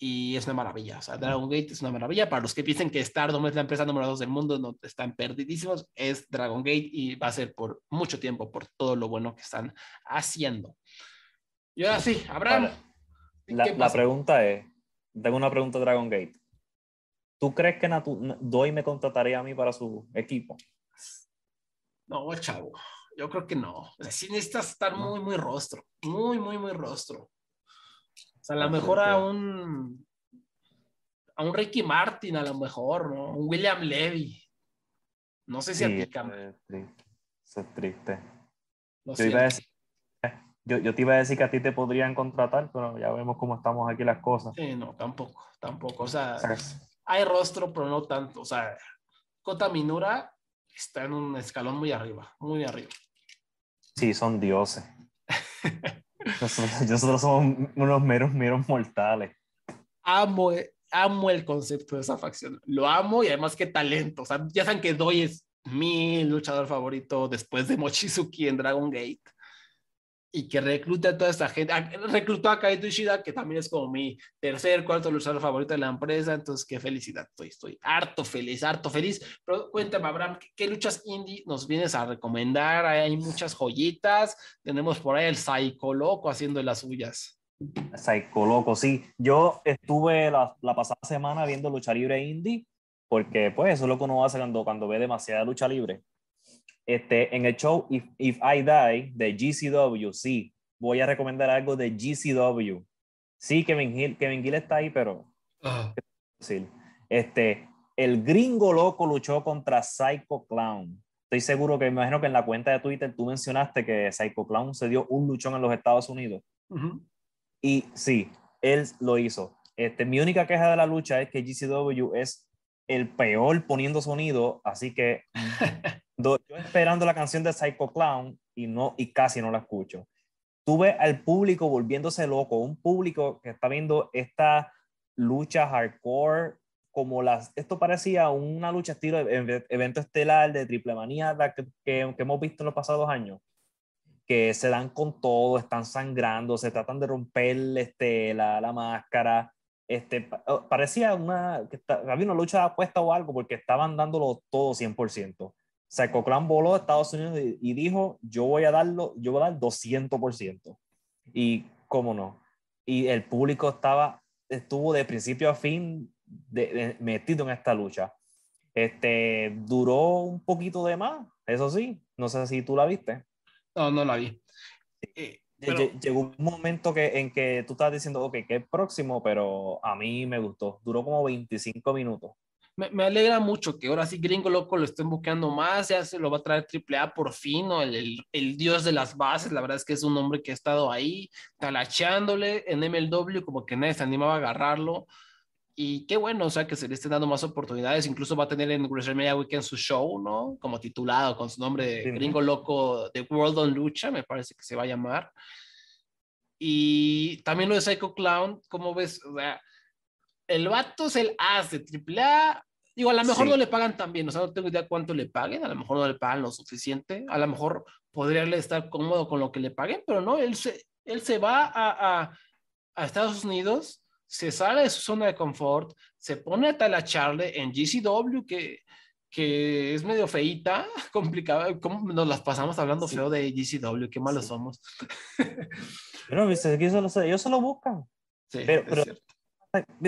Y es una maravilla. O sea, Dragon Gate es una maravilla. Para los que piensen que estar es la empresa número dos del mundo, no están perdidísimos. Es Dragon Gate y va a ser por mucho tiempo, por todo lo bueno que están haciendo. Y ahora sí, Abraham.
La, pregunta es: tengo una pregunta, Dragon Gate. ¿Tú crees que Natu Doy me contrataría a mí para su equipo? No, chavo
yo creo que no. O sea, sí estar muy, muy rostro. Muy, muy, muy rostro.
O sea, a lo mejor a
un. A un Ricky Martin, a lo mejor, ¿no? Un William Levy.
No sé si aplican. triste. es triste. Yo, te iba a decir que a ti te podrían contratar, pero ya vemos cómo estamos aquí las cosas. Sí, no, tampoco, tampoco. O sea,
hay rostro, pero no tanto. O sea, Cota Minura está en un escalón muy arriba, muy arriba.
Sí, son dioses. nosotros, somos unos meros, meros mortales. Amo, amo el concepto de esa facción.
Lo amo y además qué talento. ya saben que Doy es mi luchador favorito después de Mochizuki en Dragon Gate y que recluta a toda esta gente. Ah, reclutó a Kaito Ishida, que también es como mi tercer, cuarto luchador favorito de la empresa. Entonces, qué felicidad estoy. Estoy harto feliz, harto feliz. Pero cuéntame, Abraham, ¿qué, luchas indie nos vienes a recomendar? Hay, muchas joyitas. Tenemos por ahí el Psycho Loco haciendo las suyas.
Psycho Loco, sí. Yo estuve la, la pasada semana viendo lucha libre indie, porque pues eso es lo que uno hace cuando, cuando ve demasiada lucha libre este, en el show If, If I Die de GCW, sí, voy a recomendar algo de GCW. Sí, Kevin Gill Kevin está ahí, pero... Ah. sí Este, el gringo loco luchó contra Psycho Clown. Estoy seguro que me imagino que en la cuenta de Twitter tú mencionaste que Psycho Clown se dio un luchón en los Estados Unidos. Y sí, él lo hizo. Este, mi única queja de la lucha es que GCW es el peor poniendo sonido, así que yo esperando la canción de Psycho Clown y, no, y casi no la escucho. Tuve al público volviéndose loco, un público que está viendo esta lucha hardcore, como las, esto parecía una lucha estilo e-, e-, evento estelar de triple manía que, que, hemos visto en los pasados años, que se dan con todo, están sangrando, se tratan de romper este, la, máscara. Este, parecía una, que había una lucha de apuesta o algo porque estaban dándolo todo 100%. Secoclan voló a Estados Unidos y, dijo, yo voy a darlo, yo voy a dar 200%. Y cómo no. Y el público estaba, estuvo de principio a fin metido en esta lucha. Este, duró un poquito de más, eso sí. No sé si tú la viste. No, no la vi. Eh, llegó un momento que, en que tú estabas diciendo, ok, qué próximo, pero a mí me gustó. Duró como 25 minutos
me, alegra mucho que ahora sí Gringo Loco lo estén buscando más, ya se lo va a traer Triple A por fin, ¿no? el, dios de las bases, la verdad es que es un hombre que ha estado ahí talacheándole en MLW, como que nadie se animaba a agarrarlo. Y qué bueno, o sea, que se le estén dando más oportunidades, incluso va a tener en Media Weekend su show, ¿no? Como titulado con su nombre Gringo Loco de World on Lucha, me parece que se va a llamar. Y también lo de Psycho Clown, ¿cómo ves? O sea, el vato es el as de AAA, Digo, a lo mejor no le pagan también, bien, o sea, no tengo idea cuánto le paguen, a lo mejor no le pagan lo suficiente, a lo mejor podría estar cómodo con lo que le paguen, pero no, él se, él se va a, Estados Unidos, se sale de su zona de confort, se pone a talacharle en GCW, que, que es medio feita, complicada, ¿cómo nos las pasamos
hablando feo de GCW? Qué malos somos. pero, viste, yo solo, ellos solo buscan. Sí,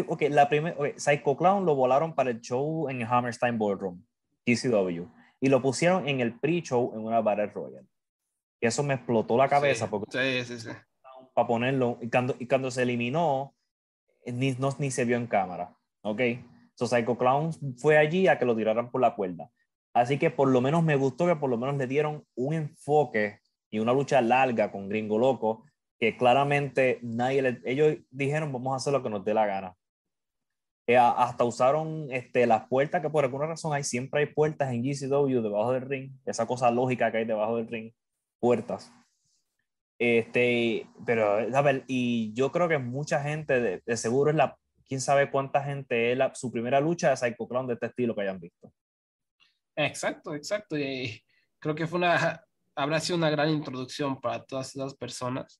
ok, la primera, okay, Psycho Clown lo volaron para el show en Hammerstein Ballroom, DCW, y lo pusieron en el pre-show en una Battle royal Y eso me explotó la cabeza porque para ponerlo, y cuando, y cuando se eliminó, eh, ni, no, ni se vio en cámara, ok. So Psycho Clown fue allí a que lo tiraran por la cuerda. Así que por lo menos me gustó que por lo menos le dieron un enfoque y una lucha larga con Gringo Loco que claramente nadie ellos dijeron vamos a hacer lo que nos dé la gana. Eh, hasta usaron este, las puertas, que por alguna razón hay siempre hay puertas en GCW debajo del ring, esa cosa lógica que hay debajo del ring, puertas. Este, pero, ver, y yo creo que mucha gente, de, seguro es la, quién sabe cuánta gente es la, su primera lucha de Psycho Clown de este estilo que hayan visto.
Exacto, exacto. Y creo que fue una, habrá sido una gran introducción para todas las personas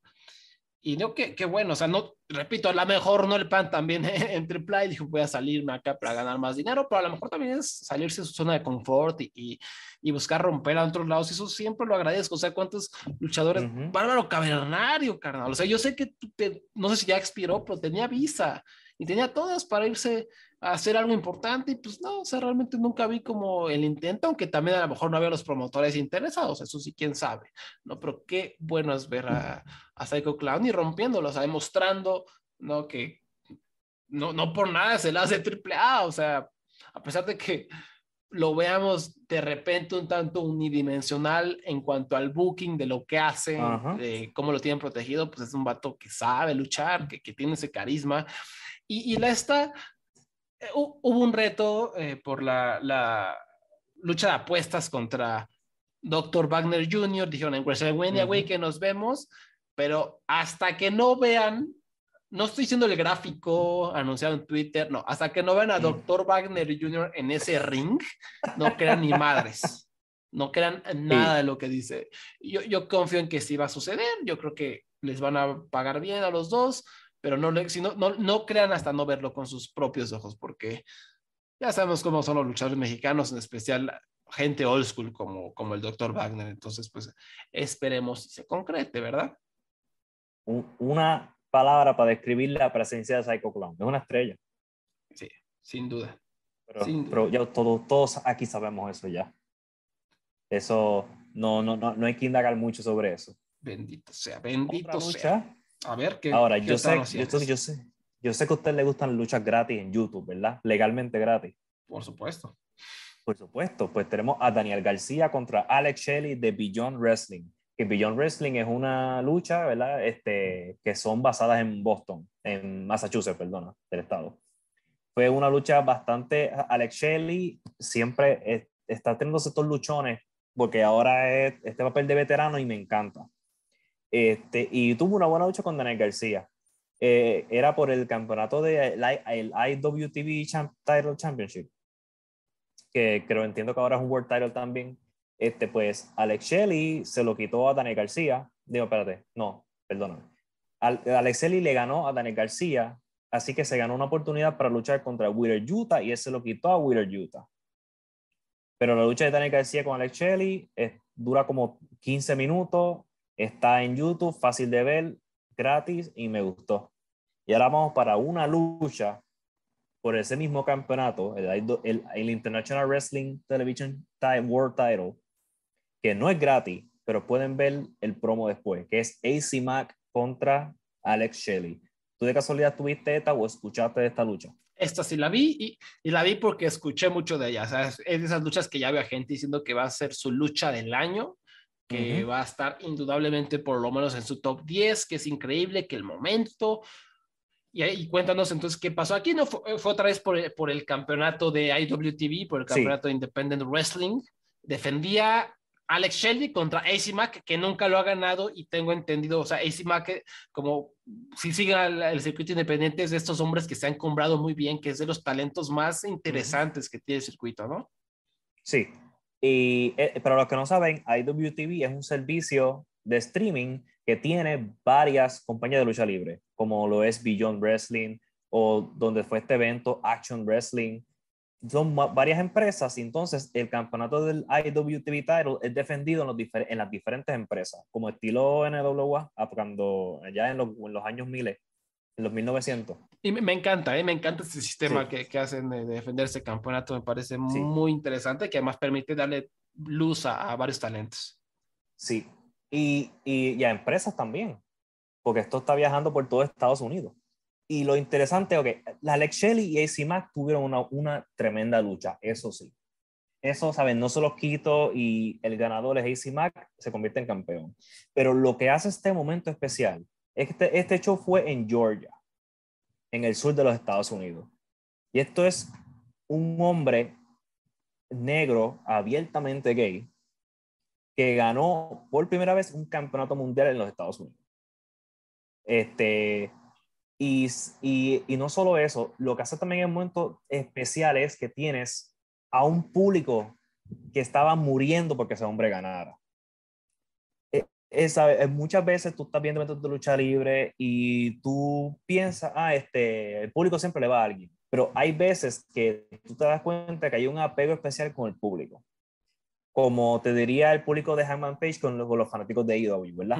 y digo que, bueno, o sea, no, repito, a lo mejor no el pan también entre play dijo voy a salirme acá para ganar más dinero, pero a lo mejor también es salirse de su zona de confort y, y, buscar romper a otros lados. Y eso siempre lo agradezco. O sea, cuántos luchadores, bárbaro cavernario, carnal. O sea, yo sé que no sé si ya expiró, pero tenía visa y tenía todas para irse hacer algo importante y pues no, o sea, realmente nunca vi como el intento, aunque también a lo mejor no había los promotores interesados, eso sí, quién sabe, ¿no? Pero qué bueno es ver a, Psycho Clown y rompiéndolo, o sea, demostrando, ¿no? Que no, no por nada se le hace triple A, o sea, a pesar de que lo veamos de repente un tanto unidimensional en cuanto al booking de lo que hace, de cómo lo tienen protegido, pues es un vato que sabe luchar, que, que tiene ese carisma. Y, y la está... Eh, hubo un reto eh, por la, lucha de apuestas contra Dr. Wagner Jr. Dijeron en WrestleMania, güey, que nos vemos, pero hasta que no vean, no estoy diciendo el gráfico anunciado en Twitter, no, hasta que no vean a mm. Dr. Wagner Jr. en ese ring, no crean ni madres. No crean nada de lo que dice. Yo, yo confío en que sí va a suceder. Yo creo que les van a pagar bien a los dos pero no, no, no crean hasta no verlo con sus propios ojos, porque ya sabemos cómo son los luchadores mexicanos, en especial gente old school como, como el doctor Wagner. Entonces, pues
esperemos se concrete, ¿verdad? Una palabra para describir la presencia de Psycho Clown. Es una estrella. Sí, sin duda. Pero, pero ya todos, todos aquí sabemos eso ya. Eso, no, no, no, no hay que indagar mucho sobre eso. Bendito sea, bendito sea.
A ver qué. Ahora, yo, sé, yo,
sé, yo sé que a usted le gustan luchas gratis en YouTube, ¿verdad? Legalmente gratis. Por supuesto. Por supuesto, pues tenemos a Daniel García contra Alex Shelley de Beyond Wrestling. Que Beyond Wrestling es una lucha, ¿verdad? Este, que son basadas en Boston, en Massachusetts, perdona, del estado. Fue una lucha bastante. Alex Shelley siempre está teniendo estos luchones, porque ahora es este papel de veterano y me encanta. Este, y tuvo una buena lucha con Daniel García. Eh, era por el campeonato de el IWTV Champ, Title Championship, que creo, entiendo que ahora es un World Title también. Este, pues Alex Shelley se lo quitó a Daniel García. Digo, espérate, no, perdóname. Alex Shelley le ganó a Daniel García, así que se ganó una oportunidad para luchar contra Wheeler Utah y él se lo quitó a Wheeler Utah. Pero la lucha de Daniel García con Alex Shelley eh, dura como 15 minutos Está en YouTube, fácil de ver, gratis y me gustó. Y ahora vamos para una lucha por ese mismo campeonato, el, International Wrestling Television World Title, que no es gratis, pero pueden ver el promo después, que es AC Mac contra Alex Shelley. ¿Tú de casualidad tuviste esta o escuchaste esta lucha?
Esta sí la vi y, la vi porque escuché mucho de ella. es de esas luchas que ya a gente diciendo que va a ser su lucha del año que va a estar indudablemente por lo menos en su top 10, que es increíble, que el momento. Y, cuéntanos entonces qué pasó. Aquí no fue, otra vez por, el campeonato de IWTV, por el campeonato de Independent Wrestling. Defendía Alex Shelley contra AC Mack, que nunca lo ha ganado y tengo entendido, o sea, AC Mack, eh, como si siga el, circuito independiente, es de estos hombres que se han comprado muy bien, que es de los talentos más interesantes que tiene
el circuito, ¿no? Sí, y eh, para los que no saben, IWTV es un servicio de streaming que tiene varias compañías de lucha libre, como lo es Beyond Wrestling o donde fue este evento Action Wrestling. Son varias empresas y entonces el campeonato del IWTV title es defendido en, las diferentes empresas, como estilo NWA, ah, cuando ya en los, en los años miles los 1900.
Y me, encanta, ¿eh? me encanta este sistema que, hacen de, defenderse defender este campeonato, me
parece muy interesante, que además permite darle luz a, varios talentos. Sí, y, y, a empresas también, porque esto está viajando por todo Estados Unidos. Y lo interesante, que la Alex Shelley y AC Mac tuvieron una, tremenda lucha, eso sí. Eso, ¿saben? No se quito y el ganador es AC Mac, se convierte en campeón. Pero lo que hace este momento especial este, este show fue en Georgia, en el sur de los Estados Unidos. Y esto es un hombre negro abiertamente gay que ganó por primera vez un campeonato mundial en los Estados Unidos. Este, y, y no solo eso, lo que hace también en momentos especiales es que tienes a un público que estaba muriendo porque ese hombre ganara. Eh, eh, muchas veces tú estás viendo eventos de lucha libre y tú piensas, ah, este, el público siempre le va a alguien, pero hay veces que tú te das cuenta que hay un apego especial con el público. Como te diría el público de Hangman Page con los, fanáticos de AEW, ¿verdad?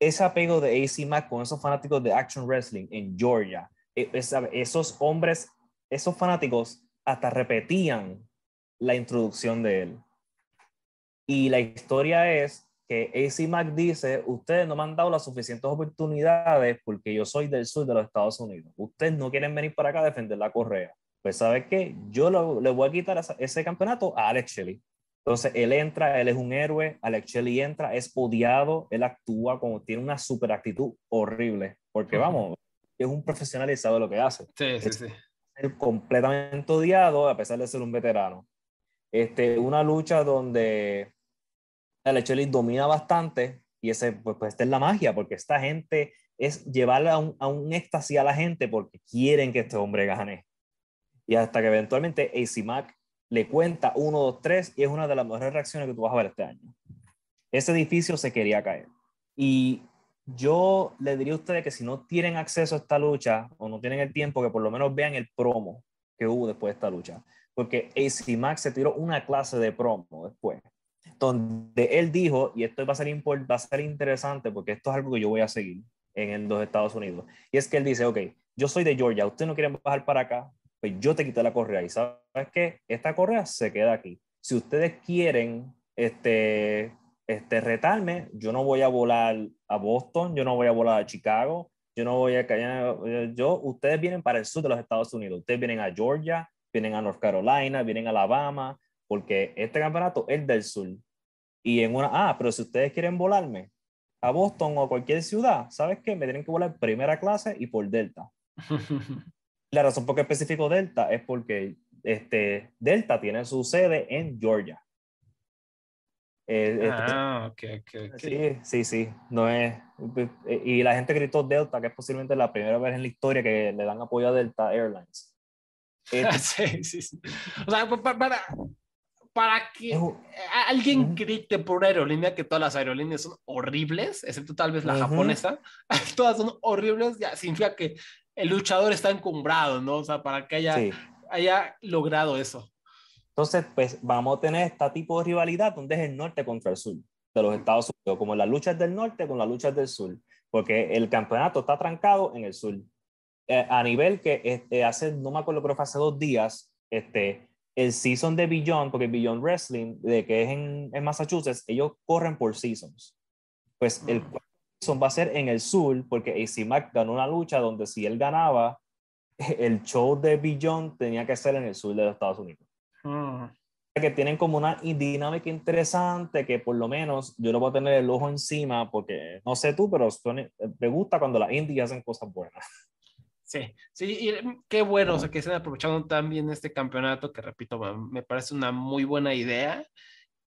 Ese apego de AC Mac con esos fanáticos de Action Wrestling en Georgia, e, e, esos hombres, esos fanáticos hasta repetían la introducción de él. Y la historia es que AC Mac dice, ustedes no me han dado las suficientes oportunidades porque yo soy del sur de los Estados Unidos. Ustedes no quieren venir para acá a defender la correa. Pues ¿sabes qué? Yo le voy a quitar ese campeonato a Alex Shelley. Entonces, él entra, él es un héroe, Alex Shelley entra, es odiado, él actúa como tiene una super actitud horrible, porque vamos, es un profesionalizado lo que hace. Sí, sí, sí. Es completamente odiado a pesar de ser un veterano. Este, una lucha donde la Chely domina bastante y ese, pues, pues, esta es la magia, porque esta gente es llevarle a un, a un éxtasis a la gente porque quieren que este hombre gane. Y hasta que eventualmente AC Mac le cuenta 1, 2, 3 y es una de las mejores reacciones que tú vas a ver este año. Ese edificio se quería caer. Y yo le diría a ustedes que si no tienen acceso a esta lucha o no tienen el tiempo, que por lo menos vean el promo que hubo después de esta lucha. Porque AC Mac se tiró una clase de promo después donde él dijo, y esto va a, ser va a ser interesante porque esto es algo que yo voy a seguir en los Estados Unidos, y es que él dice, ok, yo soy de Georgia, usted no quiere bajar para acá, pues yo te quito la correa y sabes que esta correa se queda aquí. Si ustedes quieren este, este, retarme, yo no voy a volar a Boston, yo no voy a volar a Chicago, yo no voy a caer, yo, ustedes vienen para el sur de los Estados Unidos, ustedes vienen a Georgia, vienen a North Carolina, vienen a Alabama, porque este campeonato es del sur y en una, ah, pero si ustedes quieren volarme a Boston o a cualquier ciudad, ¿sabes qué? Me tienen que volar primera clase y por Delta. La razón por qué especifico Delta es porque este, Delta tiene su sede en Georgia. Eh, este, ah,
ok, Sí,
sí, sí. No es, y la gente gritó Delta, que es posiblemente la primera vez en la historia que le dan apoyo a Delta Airlines. Este, sí, sí, sí. O sea, pues, para,
para que alguien
grite por aerolínea que
todas las aerolíneas son horribles, excepto tal vez la japonesa, todas son horribles, ya significa que el luchador está encumbrado, ¿no? O sea, para que haya, haya logrado
eso. Entonces, pues vamos a tener este tipo de rivalidad donde es el norte contra el sur de los Estados Unidos, como las luchas del norte con las luchas del sur, porque el campeonato está trancado en el sur. Eh, a nivel que este, hace, no me acuerdo, pero fue hace dos días, este, el season de Beyond, porque Beyond Wrestling, de que es en, Massachusetts, ellos corren por seasons. Pues el mm. season va a ser en el sur, porque si Mac ganó una lucha donde si él ganaba, el show de Beyond tenía que ser en el sur de los Estados Unidos. Mm. Que tienen como una dinámica interesante que por lo menos yo no voy a tener el ojo encima, porque no sé tú, pero eh, me gusta cuando las indie hacen cosas buenas.
Sí, sí, y mm, qué bueno, o sea, que estén aprovechando tan bien este campeonato, que repito, me parece una muy buena idea.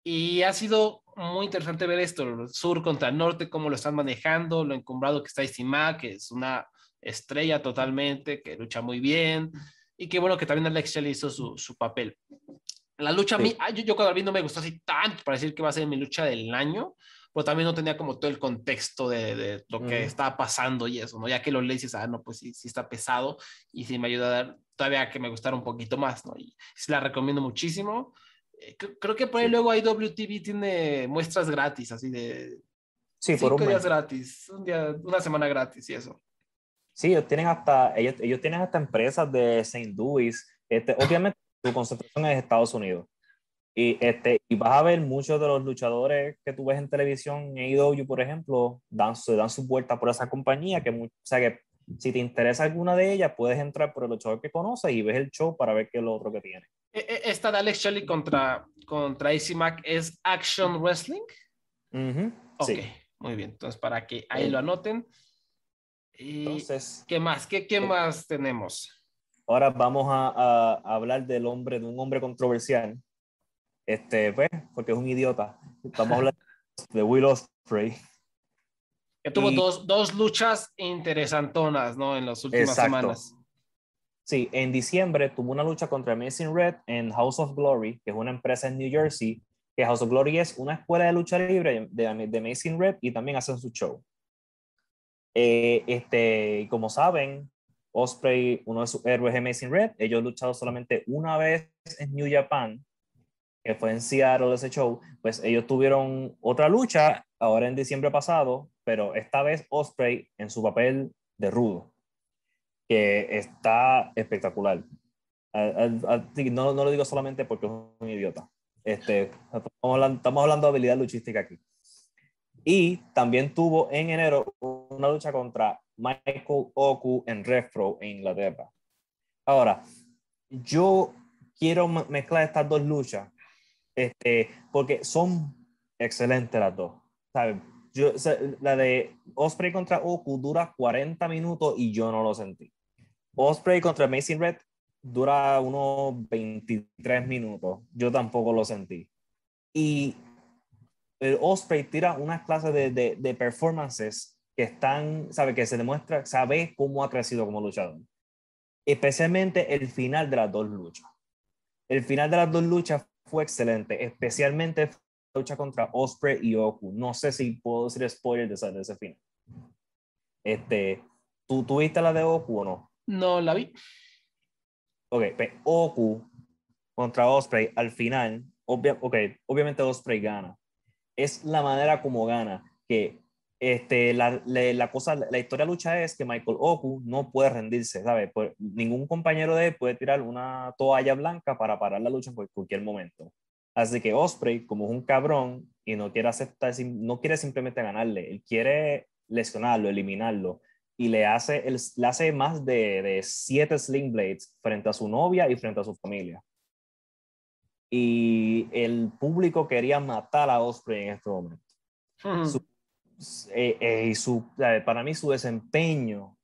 Y ha sido muy interesante ver esto, sur contra norte, cómo lo están manejando, lo encumbrado que está Isima, que es una estrella totalmente, que lucha muy bien, y qué bueno que también Alex le hizo su, papel. La lucha, mí, yo, yo cuando vi no me gustó así tanto para decir que va a ser mi lucha del año, pero también no tenía como todo el contexto de, de lo que mm. estaba pasando y eso, ¿no? Ya que lo lees y dices, ah, no, pues sí, sí está pesado y sí me ayuda a dar todavía que me gustara un poquito más, ¿no? Y sí la recomiendo muchísimo. Eh, creo que por ahí sí. luego IWTV tiene muestras gratis,
así de... Sí, por un días
gratis, un día, una semana gratis y eso.
Sí, ellos tienen hasta, ellos, ellos tienen hasta empresas de St. Louis. Este, obviamente, su concentración es Estados Unidos. Y, este, y vas a ver muchos de los luchadores que tú ves en televisión, en AEW, por ejemplo, dan, se dan su vuelta por esa compañía. Que, o sea, que si te interesa alguna de ellas, puedes entrar por el luchador que conoces y ves el show para ver qué es lo otro que tiene.
E, e, esta de Alex Shelley contra, contra Mac es Action Wrestling.
ok,
muy bien. Entonces, para que ahí eh. lo anoten. Y Entonces, ¿qué más? ¿Qué, qué eh. más tenemos? Ahora vamos a, a, hablar del hombre, de un hombre controversial este, pues, porque es un idiota. Estamos hablando de Will Ospreay. Que tuvo dos,
dos, luchas interesantonas,
¿no? En las últimas semanas. Sí, en diciembre tuvo una lucha contra Amazing Red en House of Glory, que es una empresa en New Jersey, que House of Glory es una escuela de lucha libre de, Amazing Red y también hacen su show. Eh, este, como saben, Osprey, uno de sus héroes es Amazing Red, ellos han luchado solamente una vez en New Japan que fue en Seattle ese show, pues ellos tuvieron otra lucha ahora en diciembre pasado, pero esta vez Osprey en su papel de rudo, que está espectacular. no, no, lo digo solamente porque es un idiota. Este, estamos, hablando, de habilidad luchística aquí. Y también tuvo en enero una lucha contra Michael Oku en Refro en Inglaterra. Ahora, yo quiero mezclar estas dos luchas este, porque son excelentes las dos. la de Osprey contra Oku dura 40 minutos y yo no lo sentí. Osprey contra Amazing Red dura unos 23 minutos. Yo tampoco lo sentí. Y el Osprey tira una clase de, de, performances que están, sabe que se demuestra, sabe cómo ha crecido como luchador. Especialmente el final de las dos luchas. El final de las dos luchas fue excelente, especialmente la lucha contra Osprey y Oku. No sé si puedo decir spoiler de, esa, de ese final. Este, ¿Tú tuviste la de Oku o no?
No la vi.
Ok, pues, Oku contra Osprey al final, obviamente Osprey gana. Es la manera como gana, que este, la, la, de cosa, la historia lucha es que Michael Oku no puede rendirse, ¿sabes? Pues, ningún compañero de él puede tirar una toalla blanca para parar la lucha en cualquier momento. Así que Osprey, como es un cabrón y no quiere aceptar, no quiere simplemente ganarle, él quiere lesionarlo, eliminarlo y le hace, le hace más de, de siete sling blades frente a su novia y frente a su familia. Y el público quería matar a Osprey en este momento. Hmm. Eh, eh, y su, para mí su desempeño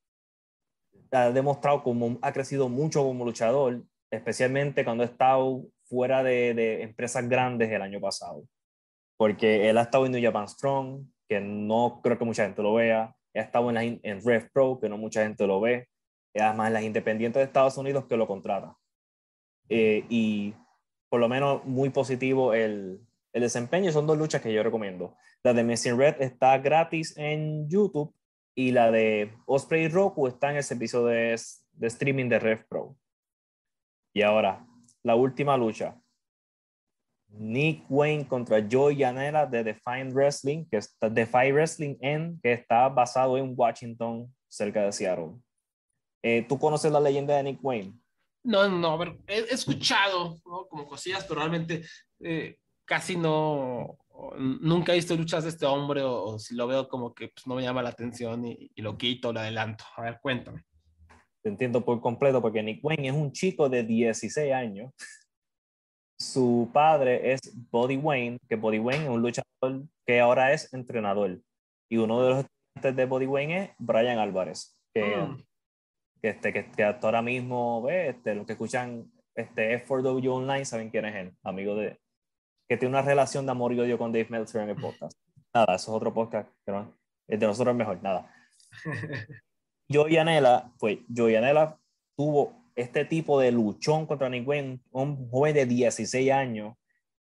ha demostrado como ha crecido mucho como luchador, especialmente cuando ha estado fuera de, de empresas grandes el año pasado. Porque él ha estado en New Japan Strong, que no creo que mucha gente lo vea. Ha estado en, en Ref Pro, que no mucha gente lo ve. Además, en las independientes de Estados Unidos que lo contrata. Eh, y por lo menos muy positivo el, el desempeño. Son dos luchas que yo recomiendo. La de Messing Red está gratis en YouTube y la de Osprey Roku está en el servicio de, streaming de Rev Pro. Y ahora, la última lucha. Nick Wayne contra Joey Yanela de Define Wrestling, que está Defy Wrestling en, que está basado en Washington, cerca de Seattle. Eh, ¿Tú conoces la leyenda de Nick Wayne?
No, no, pero he escuchado como cosillas, pero realmente eh, casi no, nunca he visto luchas de este hombre o, si lo veo como que pues, no me llama la atención y, lo quito, lo adelanto. A ver, cuéntame.
Te entiendo por completo porque Nick Wayne es un chico de 16 años. Su padre es Body Wayne, que Body Wayne es un luchador que ahora es entrenador. Y uno de los estudiantes de Body Wayne es Brian Álvarez, que, mm. este, que, hasta ahora mismo, ve, este, lo que escuchan este F4W Online saben quién es él, amigo de, que tiene una relación de amor y odio con Dave Meltzer en el podcast. Nada, eso es otro podcast, pero de nosotros es mejor, nada. Yo y Anela, pues yo tuvo este tipo de luchón contra Ningún, un joven de 16 años,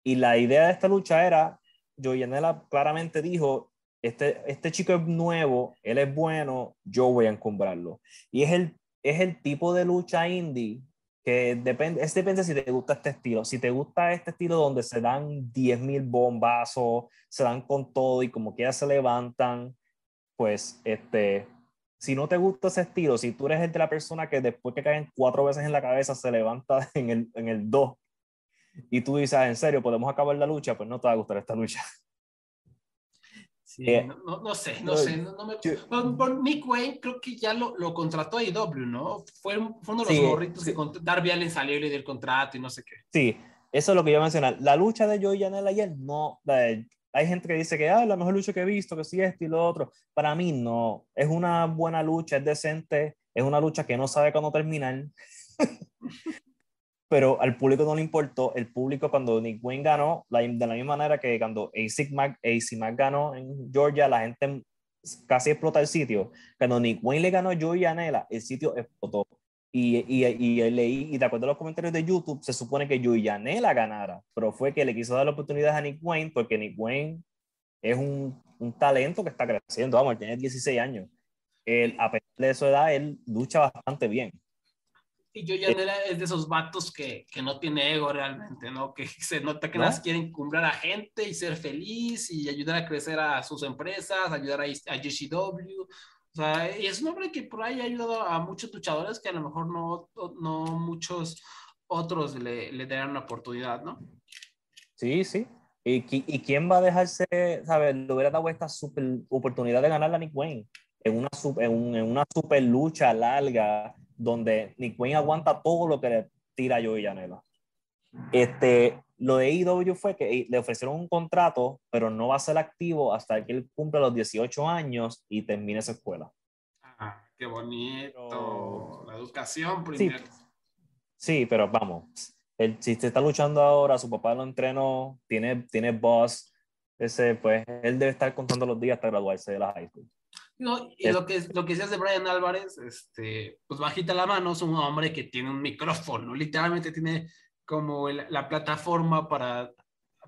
y la idea de esta lucha era, yo y Anela claramente dijo, este, este chico es nuevo, él es bueno, yo voy a encumbrarlo. Y es el, es el tipo de lucha indie que depende, es depende si te gusta este estilo. Si te gusta este estilo donde se dan 10.000 bombazos, se dan con todo y como quiera se levantan, pues este, si no te gusta ese estilo, si tú eres el de la persona que después que caen cuatro veces en la cabeza se levanta en el, en el dos y tú dices, ah, en serio, podemos acabar la lucha, pues no te va a gustar esta lucha. Sí, eh,
no, sé, no, sé. No, me, por Nick Wayne creo que ya lo, lo contrató
a IW, e ¿no? Fue, uno de los gorritos
que contó, Darby Allen salió y del contrato y no sé qué.
Sí, eso es lo que yo mencionar. La lucha de Joey Janela ayer no. hay gente que dice que ah, la mejor lucha que he visto, que sí, esto y lo otro. Para mí no. Es una buena lucha, es decente, es una lucha que no sabe cuándo terminar. pero al público no le importó. El público cuando Nick Wayne ganó, de la misma manera que cuando AC Mac, ganó en Georgia, la gente casi explota el sitio. Cuando Nick Wayne le ganó a Joey Anela, el sitio explotó. Y, y, y, leí, y de acuerdo a los comentarios de YouTube, se supone que Joey Anela ganara, pero fue que le quiso dar la oportunidad a Nick Wayne porque Nick Wayne es un, un talento que está creciendo, vamos, él tiene 16 años. Él, a pesar de su edad, él lucha bastante bien.
Y yo ya eh, era, es de esos vatos que, que, no tiene ego realmente, ¿no? Que se nota que las quieren cumplir a gente y ser feliz y ayudar a crecer a sus empresas, ayudar a, a GCW. O sea, y es un hombre que por ahí ha ayudado a muchos luchadores que a lo mejor no, no muchos otros le, le darán una
oportunidad, ¿no? Sí, sí. ¿Y, ¿Y, quién va a dejarse, sabes, le hubiera dado esta super oportunidad de ganar a Nick Wayne en una, en, en una super lucha larga donde Nick Wayne aguanta todo lo que le tira a y Janela. Este, lo de IW e fue que le ofrecieron un contrato, pero no va a ser activo hasta que él cumpla los 18 años y termine su escuela.
Ah, qué bonito. La educación primero.
Sí. pero vamos. Si usted está luchando ahora, su papá lo entrenó, tiene, tiene boss. Ese, pues, él debe estar contando los días hasta graduarse de la high school
y lo que, lo que de Brian Álvarez, este, pues bajita la mano, es un hombre que tiene un micrófono, literalmente tiene como la plataforma para,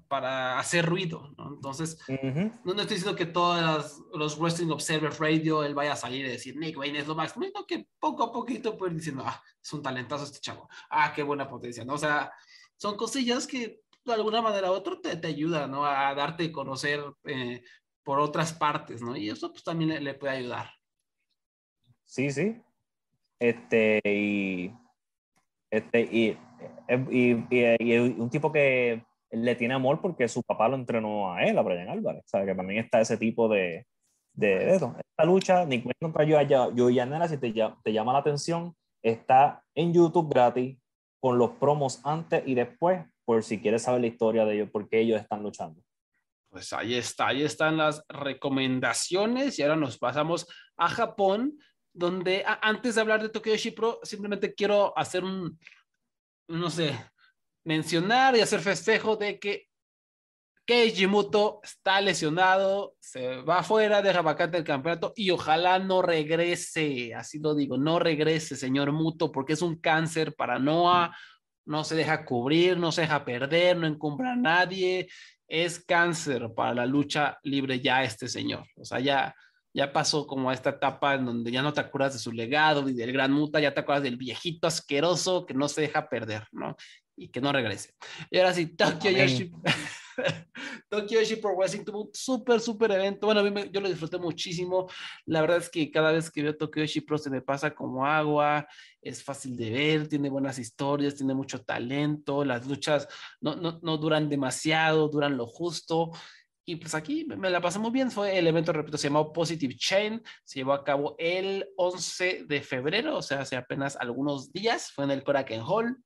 para hacer ruido, ¿no? Entonces,
no,
estoy diciendo que todos los Wrestling Observer Radio, él vaya a salir y decir, Nick Wayne es lo más, sino que poco a poquito pues diciendo, ah, es un talentazo este chavo, ah, qué buena potencia, ¿no? O sea, son cosillas que de alguna manera u otra te, te ¿no? A darte a conocer eh, por otras partes, ¿no? Y eso pues también le, puede ayudar.
Sí, sí. Este, y, este, eh, y, un tipo que le tiene amor porque su papá lo entrenó a él, a Brian Álvarez, sabe Que también está ese tipo de, de, eso. Esta lucha, yo ya Anela, si te, te llama la atención, está en YouTube gratis con los promos antes y después, por si quieres saber la historia de ellos, por qué ellos están luchando.
Pues ahí está, ahí están las recomendaciones y ahora nos pasamos a Japón, donde antes de hablar de Tokyo Shipro, simplemente quiero hacer un, no sé, mencionar y hacer festejo de que Keiji Muto está lesionado, se va fuera, deja vacante el campeonato y ojalá no regrese, así lo digo, no regrese, señor Muto, porque es un cáncer para Noah, no se deja cubrir, no se deja perder, no encumbra a nadie es cáncer para la lucha libre ya este señor. O sea, ya, ya pasó como a esta etapa en donde ya no te acuerdas de su legado y del gran muta, ya te acuerdas del viejito asqueroso que no se deja perder, ¿no? Y que no regrese. Y ahora sí, Tokyo Yoshi.
Tokyo
Eshi Pro Wrestling tuvo un súper, súper evento. Bueno, a mí yo lo disfruté muchísimo. La verdad es que cada vez que veo Tokyo Eshi Pro se me pasa como agua. Es fácil de ver, tiene buenas historias, tiene mucho talento. Las luchas no, no, no duran demasiado, duran lo justo. Y pues aquí me la pasé muy bien. Fue el evento, repito, se llamó Positive Chain. Se llevó a cabo el 11 de febrero, o sea, hace apenas algunos días. Fue en el Koraken Hall.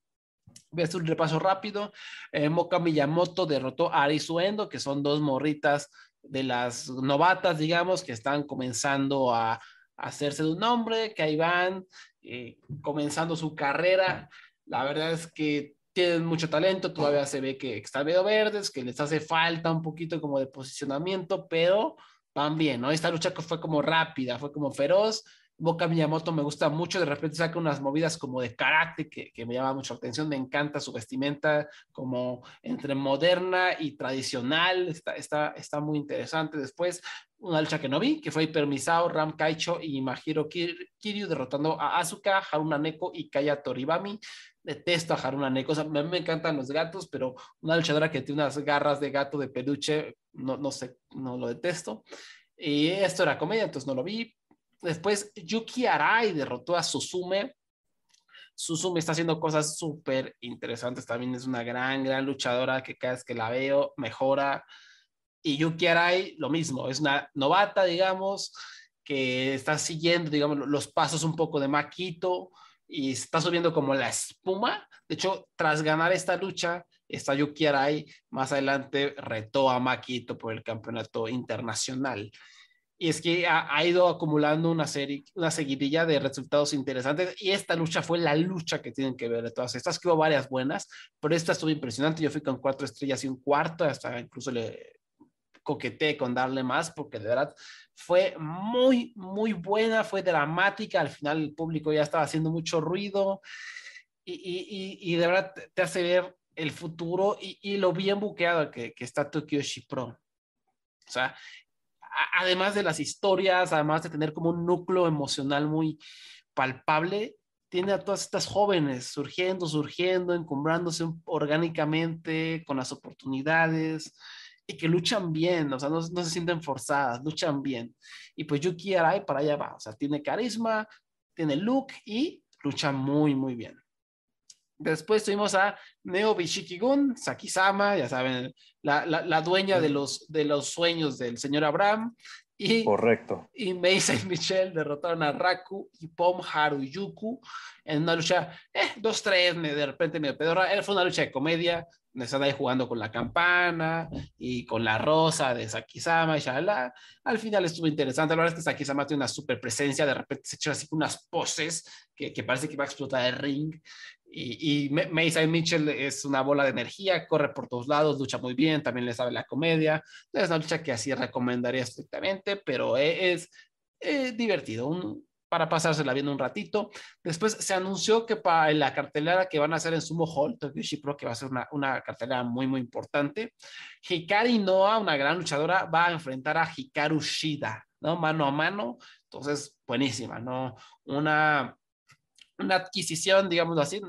Voy a hacer un repaso rápido. Eh, Moka Miyamoto derrotó a Arisuendo, que son dos morritas de las novatas, digamos, que están comenzando a, hacerse de un nombre, que ahí van eh, comenzando su carrera. La verdad es que tienen mucho talento, todavía se ve que están medio verdes, que les hace falta un poquito como de posicionamiento, pero van bien, ¿no? Esta lucha fue como rápida, fue como feroz Boca Miyamoto me gusta mucho, de repente saca unas movidas como de karate que, me llama mucho la atención, me encanta su vestimenta como entre moderna y tradicional, está, está, está muy interesante. Después, una lucha que no vi, que fue Hipermisao, Ram Kaicho y Mahiro Kiryu derrotando a Asuka, Haruna Neko y Kaya Toribami. Detesto a Haruna Neko, a mí me encantan los gatos, pero una luchadora que tiene unas garras de gato de peluche, no, no sé, no lo detesto. Y esto era comedia, entonces no lo vi. Después Yuki Arai derrotó a Susume. Susume está haciendo cosas súper interesantes. También es una gran, gran luchadora que cada vez que la veo mejora. Y Yuki Arai, lo mismo, es una novata, digamos, que está siguiendo, digamos, los pasos un poco de Maquito y está subiendo como la espuma. De hecho, tras ganar esta lucha, esta Yuki Arai más adelante retó a Maquito por el campeonato internacional y es que ha, ido acumulando una serie, una seguidilla de resultados interesantes y esta lucha fue la lucha que tienen que ver de todas estas, que hubo varias buenas, pero esta estuvo impresionante, yo fui con cuatro estrellas y un cuarto, hasta incluso le coqueté con darle más porque de verdad fue muy, muy buena, fue dramática, al final el público ya estaba haciendo mucho ruido y, y, de verdad te hace ver el futuro y, lo bien buqueado que, está Tokyo Pro. O sea, además de las historias, además de tener como un núcleo emocional muy palpable, tiene a todas estas jóvenes surgiendo, surgiendo, encumbrándose orgánicamente con las oportunidades y que luchan bien, o sea, no, se sienten forzadas, luchan bien. Y pues Yuki Arai para allá va, o sea, tiene carisma, tiene look y lucha muy, muy bien. Después tuvimos a Neo Bishikigun, Sakisama, ya saben, la, dueña de los, de los sueños del señor Abraham. Y, Correcto. Y me y Michelle derrotaron a Raku y Pom Haruyuku en una lucha, eh, dos, tres, de repente me pedorra. fue una lucha de comedia, me están ahí jugando con la campana y con la rosa de Sakisama y Al final estuvo interesante. La verdad que Sakisama tiene una super presencia, de repente se echó así unas poses que, que parece que va a explotar el ring. Y, y Mitchell es una bola de energía, corre por todos lados, lucha muy bien, también le sabe la comedia. es una lucha que así recomendaría estrictamente, pero e-, es, eh, divertido, para pasársela viendo un ratito. Después se anunció que para la cartelera que van a hacer en Sumo Hall, Tokyo Pro, que va a ser una, una, cartelera muy, muy importante, Hikari Noa, una gran luchadora, va a enfrentar a Hikaru Shida, ¿no? Mano a mano. Entonces, buenísima, ¿no? Una una adquisición, digamos así,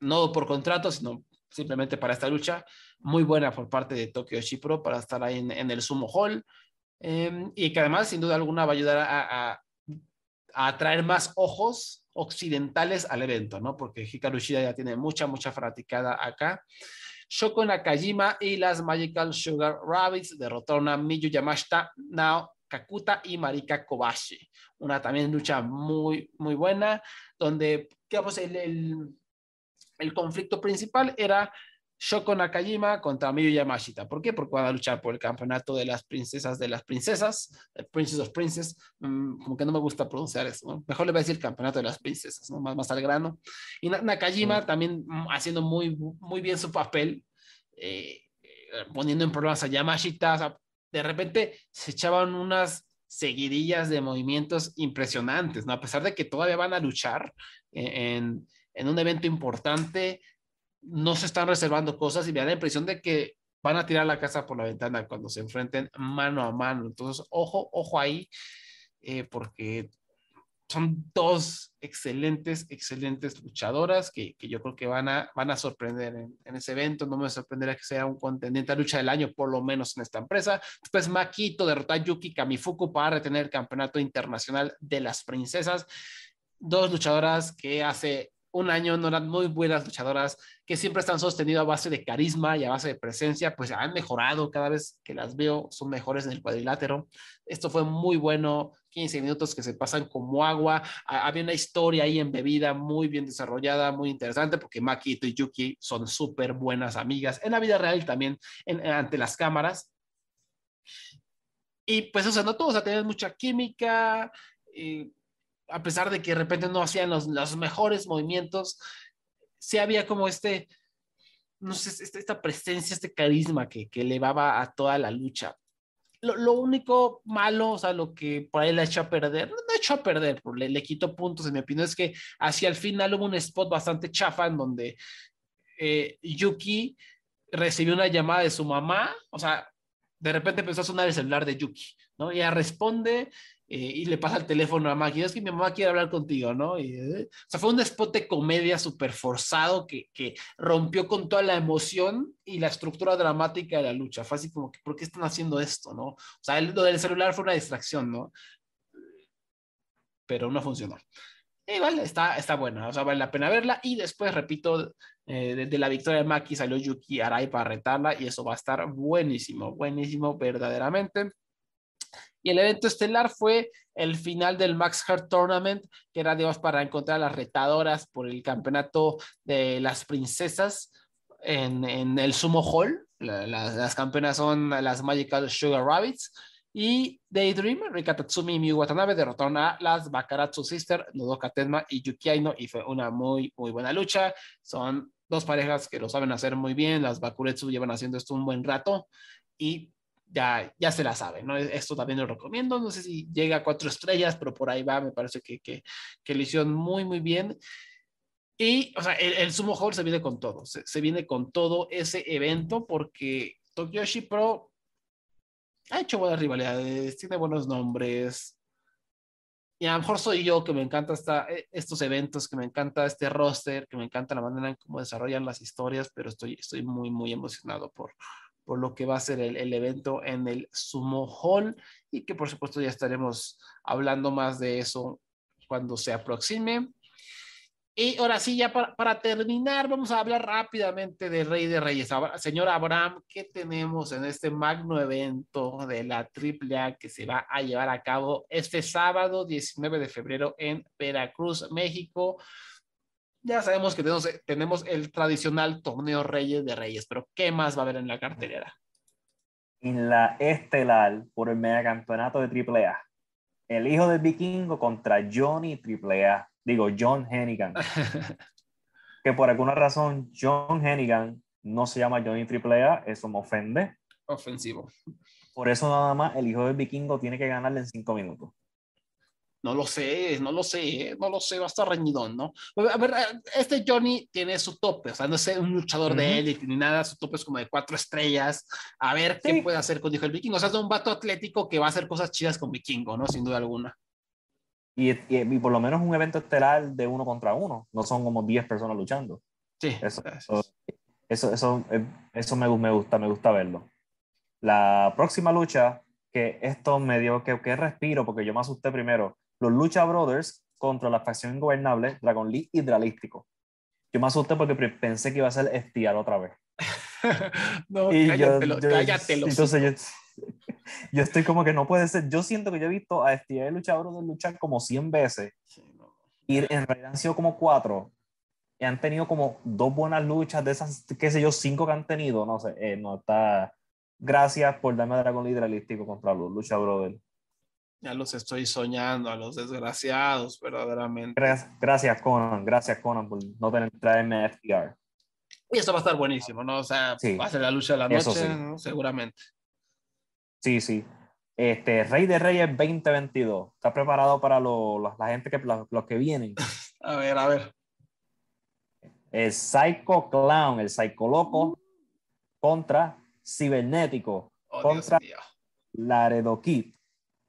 no por contrato, sino simplemente para esta lucha, muy buena por parte de Tokio Chipro para estar ahí en, el Sumo Hall. Em, y que además, sin duda alguna, va a ayudar a, atraer más ojos occidentales al evento, ¿no? Porque Hikaru Shida ya tiene mucha, mucha fraticada acá. Shoko Nakajima y las Magical Sugar Rabbits derrotaron a Miyu Yamashita, Now. Kakuta y Marika Kobashi. Una también lucha muy, muy buena, donde, digamos, el, el, conflicto principal era Shoko Nakajima contra Miyu Yamashita. ¿Por qué? Porque van a luchar por el campeonato de las princesas de las princesas, eh, Princess of Princess, mm, como que no me gusta pronunciar eso, Mejor le voy a decir campeonato de las princesas, Más, más al grano. Y Nakajima también mm, haciendo muy, muy bien su papel, eh, eh, poniendo en problemas a Yamashita, de repente se echaban unas seguidillas de movimientos impresionantes, ¿no? A pesar de que todavía van a luchar e-, en, un evento importante, no se están reservando cosas y me da la impresión de que van a tirar la casa por la ventana cuando se enfrenten mano a mano. Entonces, ojo, ojo ahí, eh, porque son dos excelentes, excelentes luchadoras que, yo creo que van a, van a sorprender en, en, ese evento. No me sorprenderá que sea un contendiente a lucha del año, por lo menos en esta empresa. Después Makito derrotó a Yuki Kamifuku para retener el campeonato internacional de las princesas. Dos luchadoras que hace un año no eran muy buenas luchadoras, que siempre están sostenidas a base de carisma y a base de presencia, pues han mejorado cada vez que las veo, son mejores en el cuadrilátero. Esto fue muy bueno, 15 minutos que se pasan como agua. Había una historia ahí embebida muy bien desarrollada, muy interesante, porque Maki y Yuki son súper buenas amigas en la vida real también ante las cámaras. Y pues, o sea, no todos o sea, mucha química, y eh, a pesar de que de repente no hacían los, mejores movimientos, sí había como este, no sé, este, esta, presencia, este carisma que, que elevaba a toda la lucha. Lo, único malo, o sea, lo que por ahí la echó a perder, no la echó a perder, le, le quitó puntos, en mi opinión, es que hacia el final hubo un spot bastante chafa en donde eh, Yuki recibió una llamada de su mamá, o sea, de repente empezó a sonar el celular de Yuki, ¿no? Ella responde eh, y le pasa el teléfono a Maki es que mi mamá quiere hablar contigo, ¿no? Eh, o sea, fue un spot de comedia súper forzado que, que, rompió con toda la emoción y la estructura dramática de la lucha. Fue así como que, ¿por qué están haciendo esto, no? O sea, el, lo del celular fue una distracción, ¿no? Pero no funcionó. Y vale, está, está buena, o sea, vale la pena verla. Y después, repito, eh, de, la victoria de Maki salió Yuki Arai para retarla y eso va a estar buenísimo, buenísimo verdaderamente. Y el evento estelar fue el final del Max Heart Tournament, que era, digamos, para encontrar a las retadoras por el campeonato de las princesas en, el Sumo Hall. las campeonas son las Magical Sugar Rabbits. Y Daydream, Rika Tatsumi y Miyu Watanabe derrotaron a las Bakaratsu Sister, Nodoka Tenma y Yuki Aino, y fue una muy, muy buena lucha. Son dos parejas que lo saben hacer muy bien. Las Bakuretsu llevan haciendo esto un buen rato y ya, ya se la sabe, ¿no? Esto también lo recomiendo, no sé si llega a cuatro estrellas, pero por ahí va, me parece que, que, lo hicieron muy, muy bien. Y, o sea, el, Sumo Hall se viene con todo, se, viene con todo ese evento porque Tokyoshi Pro ha hecho buenas rivalidades, tiene buenos nombres. Y a lo mejor soy yo que me encanta esta, e, estos eventos, que me encanta este roster, que me encanta la manera en cómo desarrollan las historias, pero estoy, estoy muy, muy emocionado por, por lo que va a ser el, evento en el Sumo Hall y que por supuesto ya estaremos hablando más de eso cuando se aproxime. Y ahora sí, ya para, terminar, vamos a hablar rápidamente de Rey de Reyes. señor Abraham, ¿qué tenemos en este magno evento de la AAA que se va a llevar a cabo este sábado 19 de febrero en Veracruz, México? ya sabemos que tenemos, tenemos el tradicional torneo Reyes de Reyes, pero ¿qué más va a haber en la cartelera?
En la estelar por el megacampeonato de AAA, el hijo del vikingo contra Johnny AAA, digo John Hennigan. que por alguna razón John Hennigan no se llama Johnny AAA, eso me ofende.
Ofensivo. Por eso nada
más el hijo del vikingo tiene que ganarle en cinco minutos.
No lo sé, no lo sé, no lo sé, va a estar reñidón, ¿no? A ver, ah, este Johnny tiene su tope, o sea, no es un luchador de élite ni nada, su tope es como de cuatro estrellas. A ver qué puede hacer con Dijo el Vikingo. O sea, es un vato atlético que va a hacer
cosas chidas con Vikingo, ¿no? Sin duda alguna. Y, y, por lo menos un evento estelar de uno contra uno, no son como diez personas luchando. Sí. Eso, eso, eh, eso, me, me, gusta, me gusta verlo. La próxima lucha, que esto me dio que, que respiro, porque yo me asusté primero los Lucha Brothers contra la facción ingobernable Dragon Lee Hidralístico. Yo me asusté porque pensé que iba a ser estiar otra vez. no, cállate, yo, entonces yo, estoy como que no puede ser. Yo siento que yo he visto a estiar y Lucha Brothers luchar como 100 veces. Y en realidad han sido como cuatro. Y han tenido como dos buenas luchas de esas, qué sé yo, cinco que han tenido. No sé, eh, no está. Gracias por darme a Dragon Lee Hidralístico contra los Lucha Brothers.
Ya los estoy soñando a los desgraciados, verdaderamente.
Gracias, Conan. Gracias, Conan, por no tener traerme a FDR.
Y eso va a estar buenísimo, ¿no? O sea, va a ser la
lucha de la noche,
seguramente.
Sí, sí. Este, Rey de Reyes 2022. está preparado para la gente que, que vienen? a ver, a ver. El Psycho Clown, el Psycho Loco contra Cibernético, oh, contra Laredo Kid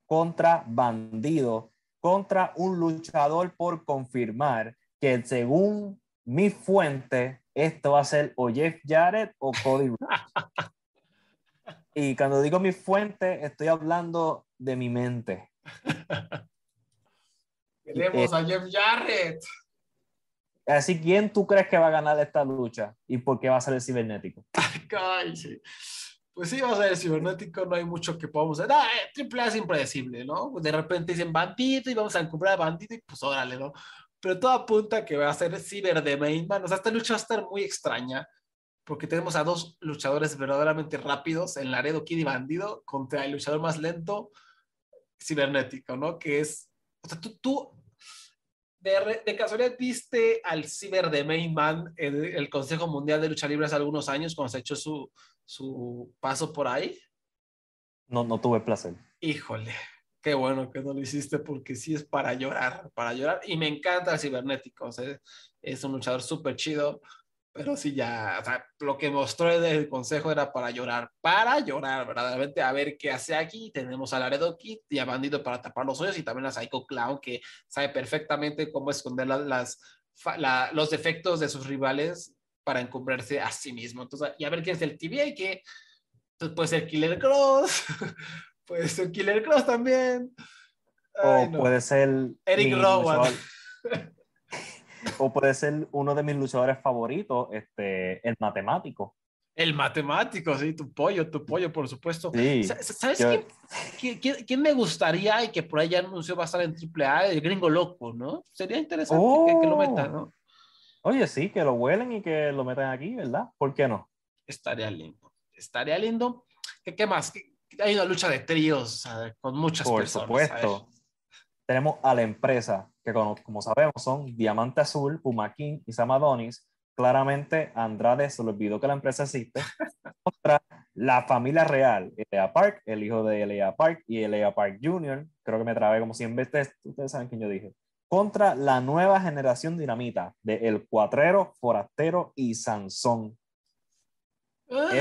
contra bandido, contra un luchador por confirmar que según mi fuente, esto va a ser o Jeff Jarrett o Cody Rhodes. y cuando digo mi fuente, estoy hablando de mi mente. Queremos a Jeff
Jarrett.
Así, ¿quién tú crees que va a ganar esta lucha? ¿Y por qué va a ser el cibernético?
pues sí, vamos a ver, cibernético no hay mucho que podamos hacer. Ah, eh, triple
es impredecible, ¿no? De repente dicen bandito y vamos a a bandido y pues órale, ¿no? Pero todo apunta que va a ser ciber de Mainman. O sea, esta lucha va a estar muy extraña porque tenemos a dos luchadores verdaderamente rápidos, en Laredo Kid y Bandido, contra el luchador más lento, cibernético, ¿no? Que es, o sea, tú,
de,
casualidad
viste al ciber de Mainman en el Consejo Mundial de Lucha Libre hace algunos años cuando se echó su, su paso por ahí?
No, no tuve placer.
Híjole, qué bueno que no lo hiciste porque sí es para llorar, para llorar. Y me encanta el cibernético, es un luchador súper chido, pero sí ya, lo que mostró el consejo era para llorar, para llorar, verdaderamente, a ver qué hace aquí. Tenemos a Laredo Kid y a Bandido para tapar los ojos y también a Psycho Clown que sabe perfectamente cómo esconder las, los defectos de sus rivales para encumbrarse a sí mismo. Entonces, y a ver quién es el y Entonces pues, puede ser Killer Cross, puede ser
Killer Cross también.
o puede ser. Eric Rowan. o puede ser uno de mis luchadores favoritos, este, el matemático.
El matemático, sí, tu pollo, tu pollo, por supuesto. ¿Sabes quién, quién, me gustaría y que por ahí ya anunció va a estar en AAA? El gringo loco, ¿no? Sería interesante que, que, lo oh. meta, ¿no?
Oye, sí, que lo huelen y que lo metan aquí, ¿verdad? ¿Por qué no? Estaría lindo.
Estaría lindo. ¿Qué, qué más? hay una lucha de tríos con
muchas Por personas. Por supuesto. Tenemos a la empresa, que como, sabemos son Diamante Azul, Pumaquín y Samadonis. Claramente Andrade se lo olvidó que la empresa existe. Contra la familia real, Elea Park, el hijo de Elea Park y Elea Park Jr. Creo que me trabé como 100 veces. Ustedes saben quién yo dije contra la nueva generación dinamita de El Cuatrero, Forastero y Sansón. Ah.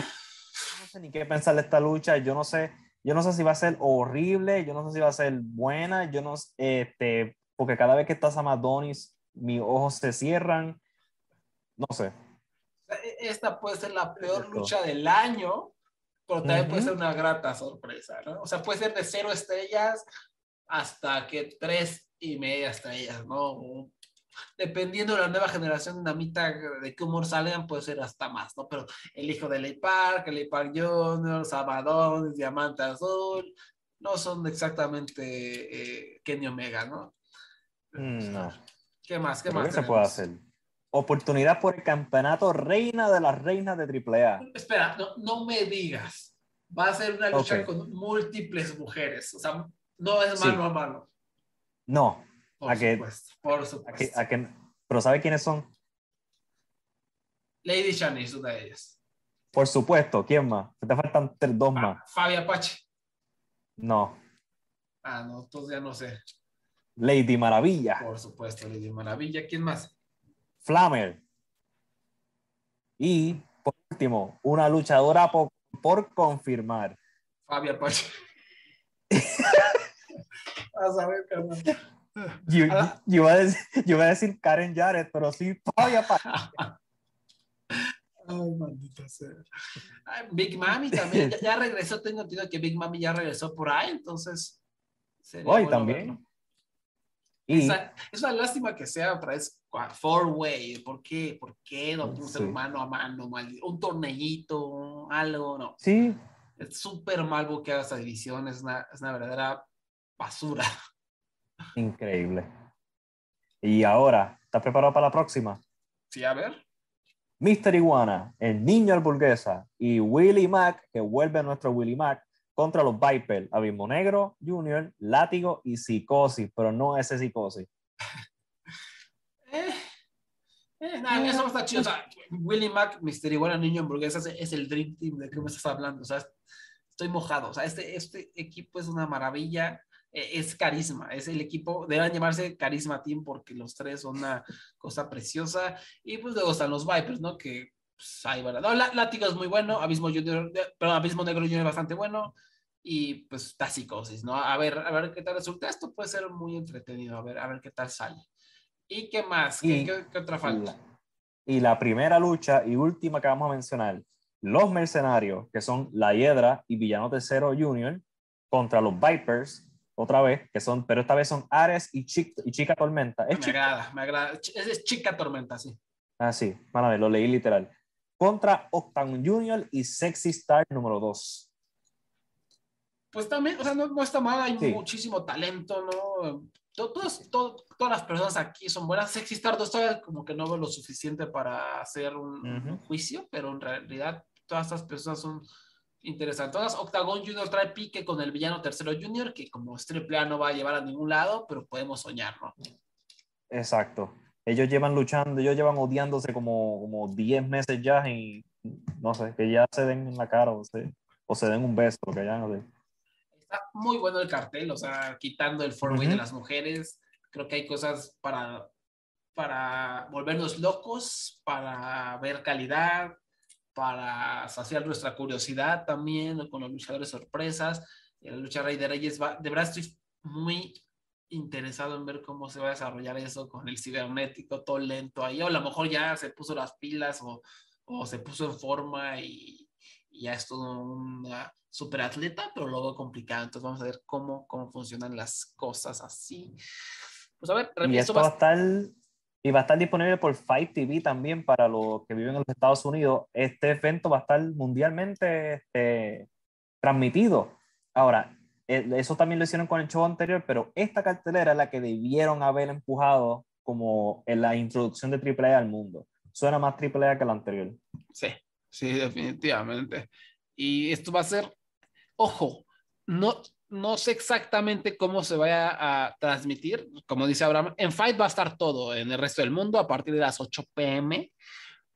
no sé ni qué pensar de esta lucha, yo no sé, yo no sé si va a ser horrible, yo no sé si va a ser buena, yo no este, porque cada vez que estás a Madonis, mis ojos se cierran, no sé.
Esta puede ser la peor
lucha del año, pero también puede ser una grata sorpresa, ¿no? O sea, puede ser de cero estrellas hasta que tres y media estrellas, ¿no? Dependiendo de la nueva generación de mitad de qué humor salgan, puede ser hasta más, ¿no? Pero el hijo de Ley Park, Ley Park Jr., Sabadón, Diamante Azul, no son exactamente eh, Kenny Omega, ¿no?
Mm, no.
¿Qué más? ¿Qué más? ¿Qué se puede hacer?
Oportunidad por el campeonato reina de las reinas de AAA.
Espera, no, me digas. Va a ser una lucha con múltiples mujeres. O sea, no es mano a mano
no. Por supuesto, pero ¿sabe quiénes son?
Lady Shani es una de ellas.
Por supuesto, ¿quién más? Te faltan dos más.
Fabia Apache. No. Ah, no, entonces ya no sé.
Lady Maravilla. Por supuesto, Lady Maravilla. ¿Quién más? Flamer. Y, por último, una luchadora por, por confirmar.
Fabia Apache. a saber,
ah. Yo, iba a decir,
Karen Jared, pero sí, todavía para. Ay, maldita sea.
Big Mami también ya, regresó. Tengo entendido que Big Mami ya regresó por ahí, entonces. Hoy también. es una lástima que sea otra vez four-way. ¿Por qué? ¿Por qué no mano a mano? Un torneillito, algo, no. Sí. Es súper mal haga esa división. Es una, es una verdadera
basura. Increíble. Y ahora, ¿estás preparado para la próxima? Sí, a ver. Mr. Iguana, el niño hamburguesa y Willy Mac, que vuelve nuestro Willy Mac, contra los Viper, Abismo Negro, Junior, Látigo y Psicosis, pero no ese Psicosis.
Eh, eh, nada, eso está chido. Willy Mac, Mr. Iguana, Niño hamburguesa es el Dream Team de que me estás hablando. estoy mojado. O sea, este, este equipo es una maravilla. E, es carisma, es el equipo, deben llamarse Carisma Team porque los tres son una cosa preciosa. Y pues luego están los Vipers, ¿no? Que pues, ahí verdad. No, Látigo es muy bueno, Abismo, Junior, perdón, Abismo Negro Junior es bastante bueno. Y pues psicosis ¿no? A ver, a ver qué tal resulta. Esto puede ser muy entretenido, a ver, a ver qué tal sale. ¿Y qué más? ¿Qué, otra falta?
Y la primera lucha y última que vamos a mencionar, los mercenarios, que son La Hiedra y Villano Cero Junior, contra los Vipers, otra vez, que son, pero esta vez son Ares y, Chica, y Chica Tormenta. me
agrada, me agrada. Es, Chica Tormenta, sí.
Ah, sí, van lo leí literal. Contra Octagon Junior y Sexy Star número 2.
Pues también, o sea, no, está mal, hay muchísimo talento, ¿no? todas las personas aquí son buenas. Sexy Star 2 todavía como que no veo lo suficiente para hacer un, un juicio, pero en realidad todas estas personas son interesante. Todas, Octagon Junior trae pique con el villano tercero Junior, que como es triple A no va a llevar a ningún lado, pero podemos soñarlo.
Exacto. Ellos llevan luchando, ellos llevan odiándose como, como 10 meses ya y no sé, que ya se den en la cara o se, den un beso, que no Está
muy bueno el cartel, o sea, quitando el foro de las mujeres, creo que hay cosas para, para volvernos locos, para ver calidad, para saciar nuestra curiosidad también con los luchadores sorpresas. la lucha Rey de Reyes, de verdad estoy muy interesado en ver cómo se va a desarrollar eso con el cibernético, todo lento ahí, o a lo mejor ya se puso las pilas o, se puso en forma y, ya es todo un atleta, pero luego complicado. Entonces vamos a ver cómo, cómo funcionan las cosas así. Pues a ver, y esto va a
y va a estar disponible por Fight TV también para los que viven en los Estados Unidos. Este evento va a estar mundialmente este, transmitido. Ahora, eh, eso también lo hicieron con el show anterior, pero esta cartelera es la que debieron haber empujado como en la introducción de AAA al mundo. Suena más AAA que la anterior. Sí, sí,
definitivamente. Y esto va a ser, ojo,
no, no
sé exactamente cómo se vaya a transmitir. Como dice Abraham, en Fight va a estar todo en el resto del mundo a partir de las 8 pm.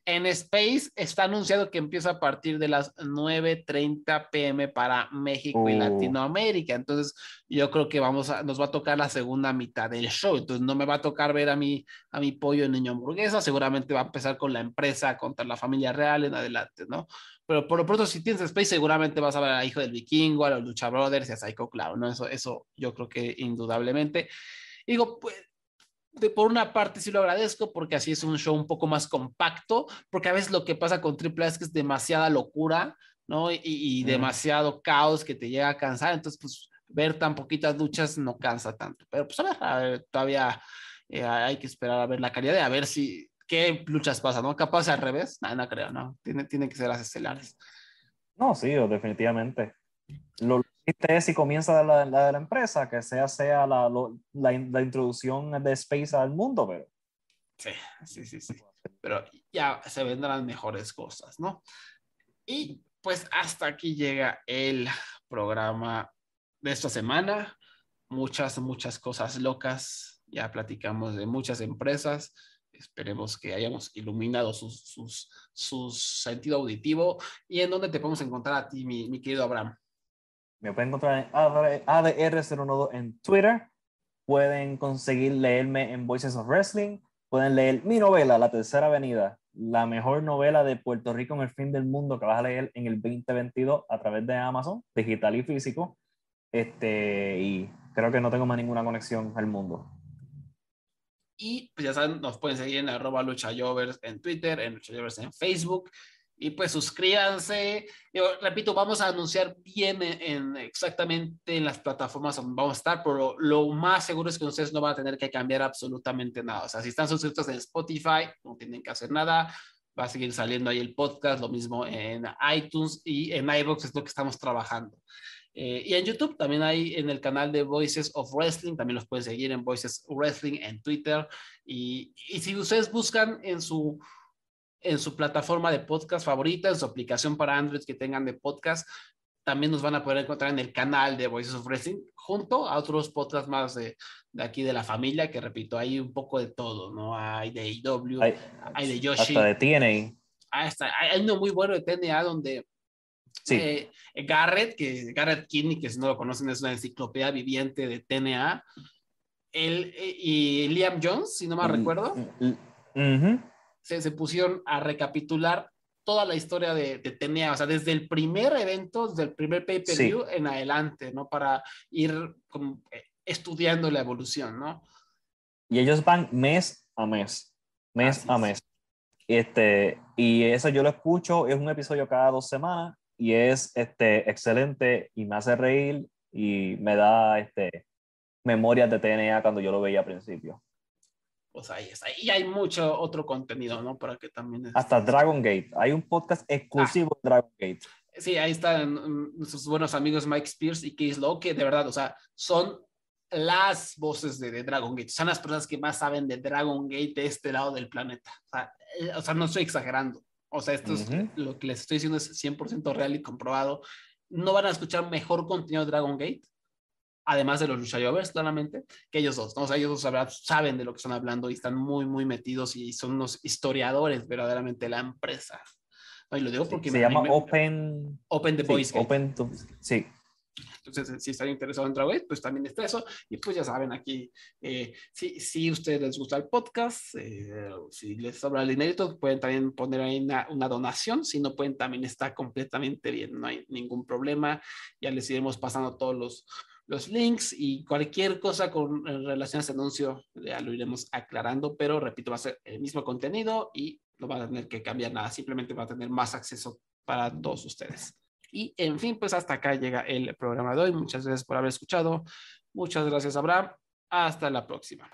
En Space está anunciado que empieza a partir de las 9.30 pm para México y oh. Latinoamérica. Entonces, yo creo que vamos a, nos va a tocar la segunda mitad del show. Entonces, no me va a tocar ver a mi, a mi pollo niño hamburguesa. Seguramente va a empezar con la empresa contra la familia real en adelante, ¿no? Pero por lo pronto, si tienes Space, seguramente vas a ver a Hijo del Vikingo, a los Lucha Brothers y a Psycho Clown, ¿no? Eso, eso yo creo que indudablemente. digo, pues, de, por una parte sí lo agradezco porque así es un show un poco más compacto, porque a veces lo que pasa con Triple A es que es demasiada locura, ¿no? Y, demasiado caos que te llega a cansar, entonces pues ver tan poquitas luchas no cansa tanto, pero pues a ver, todavía eh, hay que esperar a ver la calidad a ver si ¿qué luchas pasa? ¿No? Capaz al revés, nada, no, creo, ¿no? Tiene, tiene que ser las estelares.
No, sí, definitivamente. Lo que si comienza la, de la empresa, que sea, sea la, la, la, introducción de Space al mundo, pero.
Sí, sí, sí, sí. Pero ya se vendrán mejores cosas, ¿no? Y pues hasta aquí llega el programa de esta semana. Muchas, muchas cosas locas. Ya platicamos de muchas empresas esperemos que hayamos iluminado su, sentido auditivo.
¿Y en dónde te podemos encontrar a ti, mi, querido Abraham? Me pueden encontrar en ADR012 en Twitter. Pueden conseguir leerme en Voices of Wrestling. Pueden leer mi novela, La Tercera Avenida, la mejor novela de Puerto Rico en el fin del mundo que vas a leer en el 2022 a través de Amazon, digital y físico. Este, y creo que no tengo más ninguna conexión al mundo.
Y pues ya saben, nos pueden seguir en arroba luchayovers en Twitter, en luchayovers en Facebook. Y pues suscríbanse. Yo repito, vamos a anunciar bien en, exactamente en las plataformas donde vamos a estar, pero lo más seguro es que ustedes no van a tener que cambiar absolutamente nada. O sea, si están suscritos en Spotify, no tienen que hacer nada va a seguir saliendo ahí el podcast, lo mismo en iTunes y en iBox es lo que estamos trabajando. Eh, y en YouTube también hay en el canal de Voices of Wrestling, también los pueden seguir en Voices Wrestling en Twitter. Y, y si ustedes buscan en su, en su plataforma de podcast favorita, en su aplicación para Android que tengan de podcast, también nos van a poder encontrar en el canal de Voices of Wrestling, junto a otros podcasts más de, de aquí de la familia, que repito, hay un poco de todo, ¿no? Hay de IW, e hay, de Yoshi. Hasta de TNA. Ah, hasta, hay uno muy bueno de TNA donde Sí. Eh, Garrett, que Garrett Kinney, que si no lo conocen es una enciclopedia viviente de TNA, él eh, y Liam Jones, si no me mm, recuerdo,
mm, mm,
se, pusieron a recapitular toda la historia de, TNA, o sea, desde el primer evento, desde el primer pay-per-view en adelante, ¿no? Para ir eh, estudiando la evolución, ¿no?
Y ellos van mes a mes, mes a mes. Este, y eso yo lo escucho, es un episodio cada dos semanas y es este, excelente y me hace reír y me da este, memorias de TNA cuando yo lo veía al principio. Pues ahí está.
Y hay
mucho otro contenido, ¿no? Para que también... Hasta Dragon
Gate. Hay un podcast exclusivo de Dragon Gate.
Sí, ahí están nuestros mm, buenos amigos Mike Spears y Keith Lowe, que de verdad, o sea, son las voces de, Dragon Gate, son las personas que más saben de Dragon Gate de este lado del planeta. o sea eh, no estoy exagerando. O sea, esto es, lo que les estoy diciendo es 100% real y comprobado. No van a escuchar mejor contenido de Dragon Gate, además de los luchayovers, claramente, que ellos dos. O sea, ellos dos saben de lo que están hablando y están muy, muy metidos y son unos historiadores verdaderamente de la empresa. No, y lo digo porque... Se me llama
Open... Open the Voice. Open Sí.
Entonces, eh, si están interesados en Dragway, pues también está eso. Y pues ya saben, aquí, eh, si, si a ustedes les gusta el podcast, eh, si les sobra el inédito, pueden también poner ahí una, donación. Si no pueden, también está completamente bien, no hay ningún problema. Ya les iremos pasando todos los, los links y cualquier cosa con relación a ese anuncio, ya lo iremos aclarando. Pero repito, va a ser el mismo contenido y no va a tener que cambiar nada, simplemente va a tener más acceso para todos ustedes. Y en fin, pues hasta acá llega el programa de hoy. Muchas gracias por haber escuchado. Muchas gracias, Abraham. Hasta la próxima.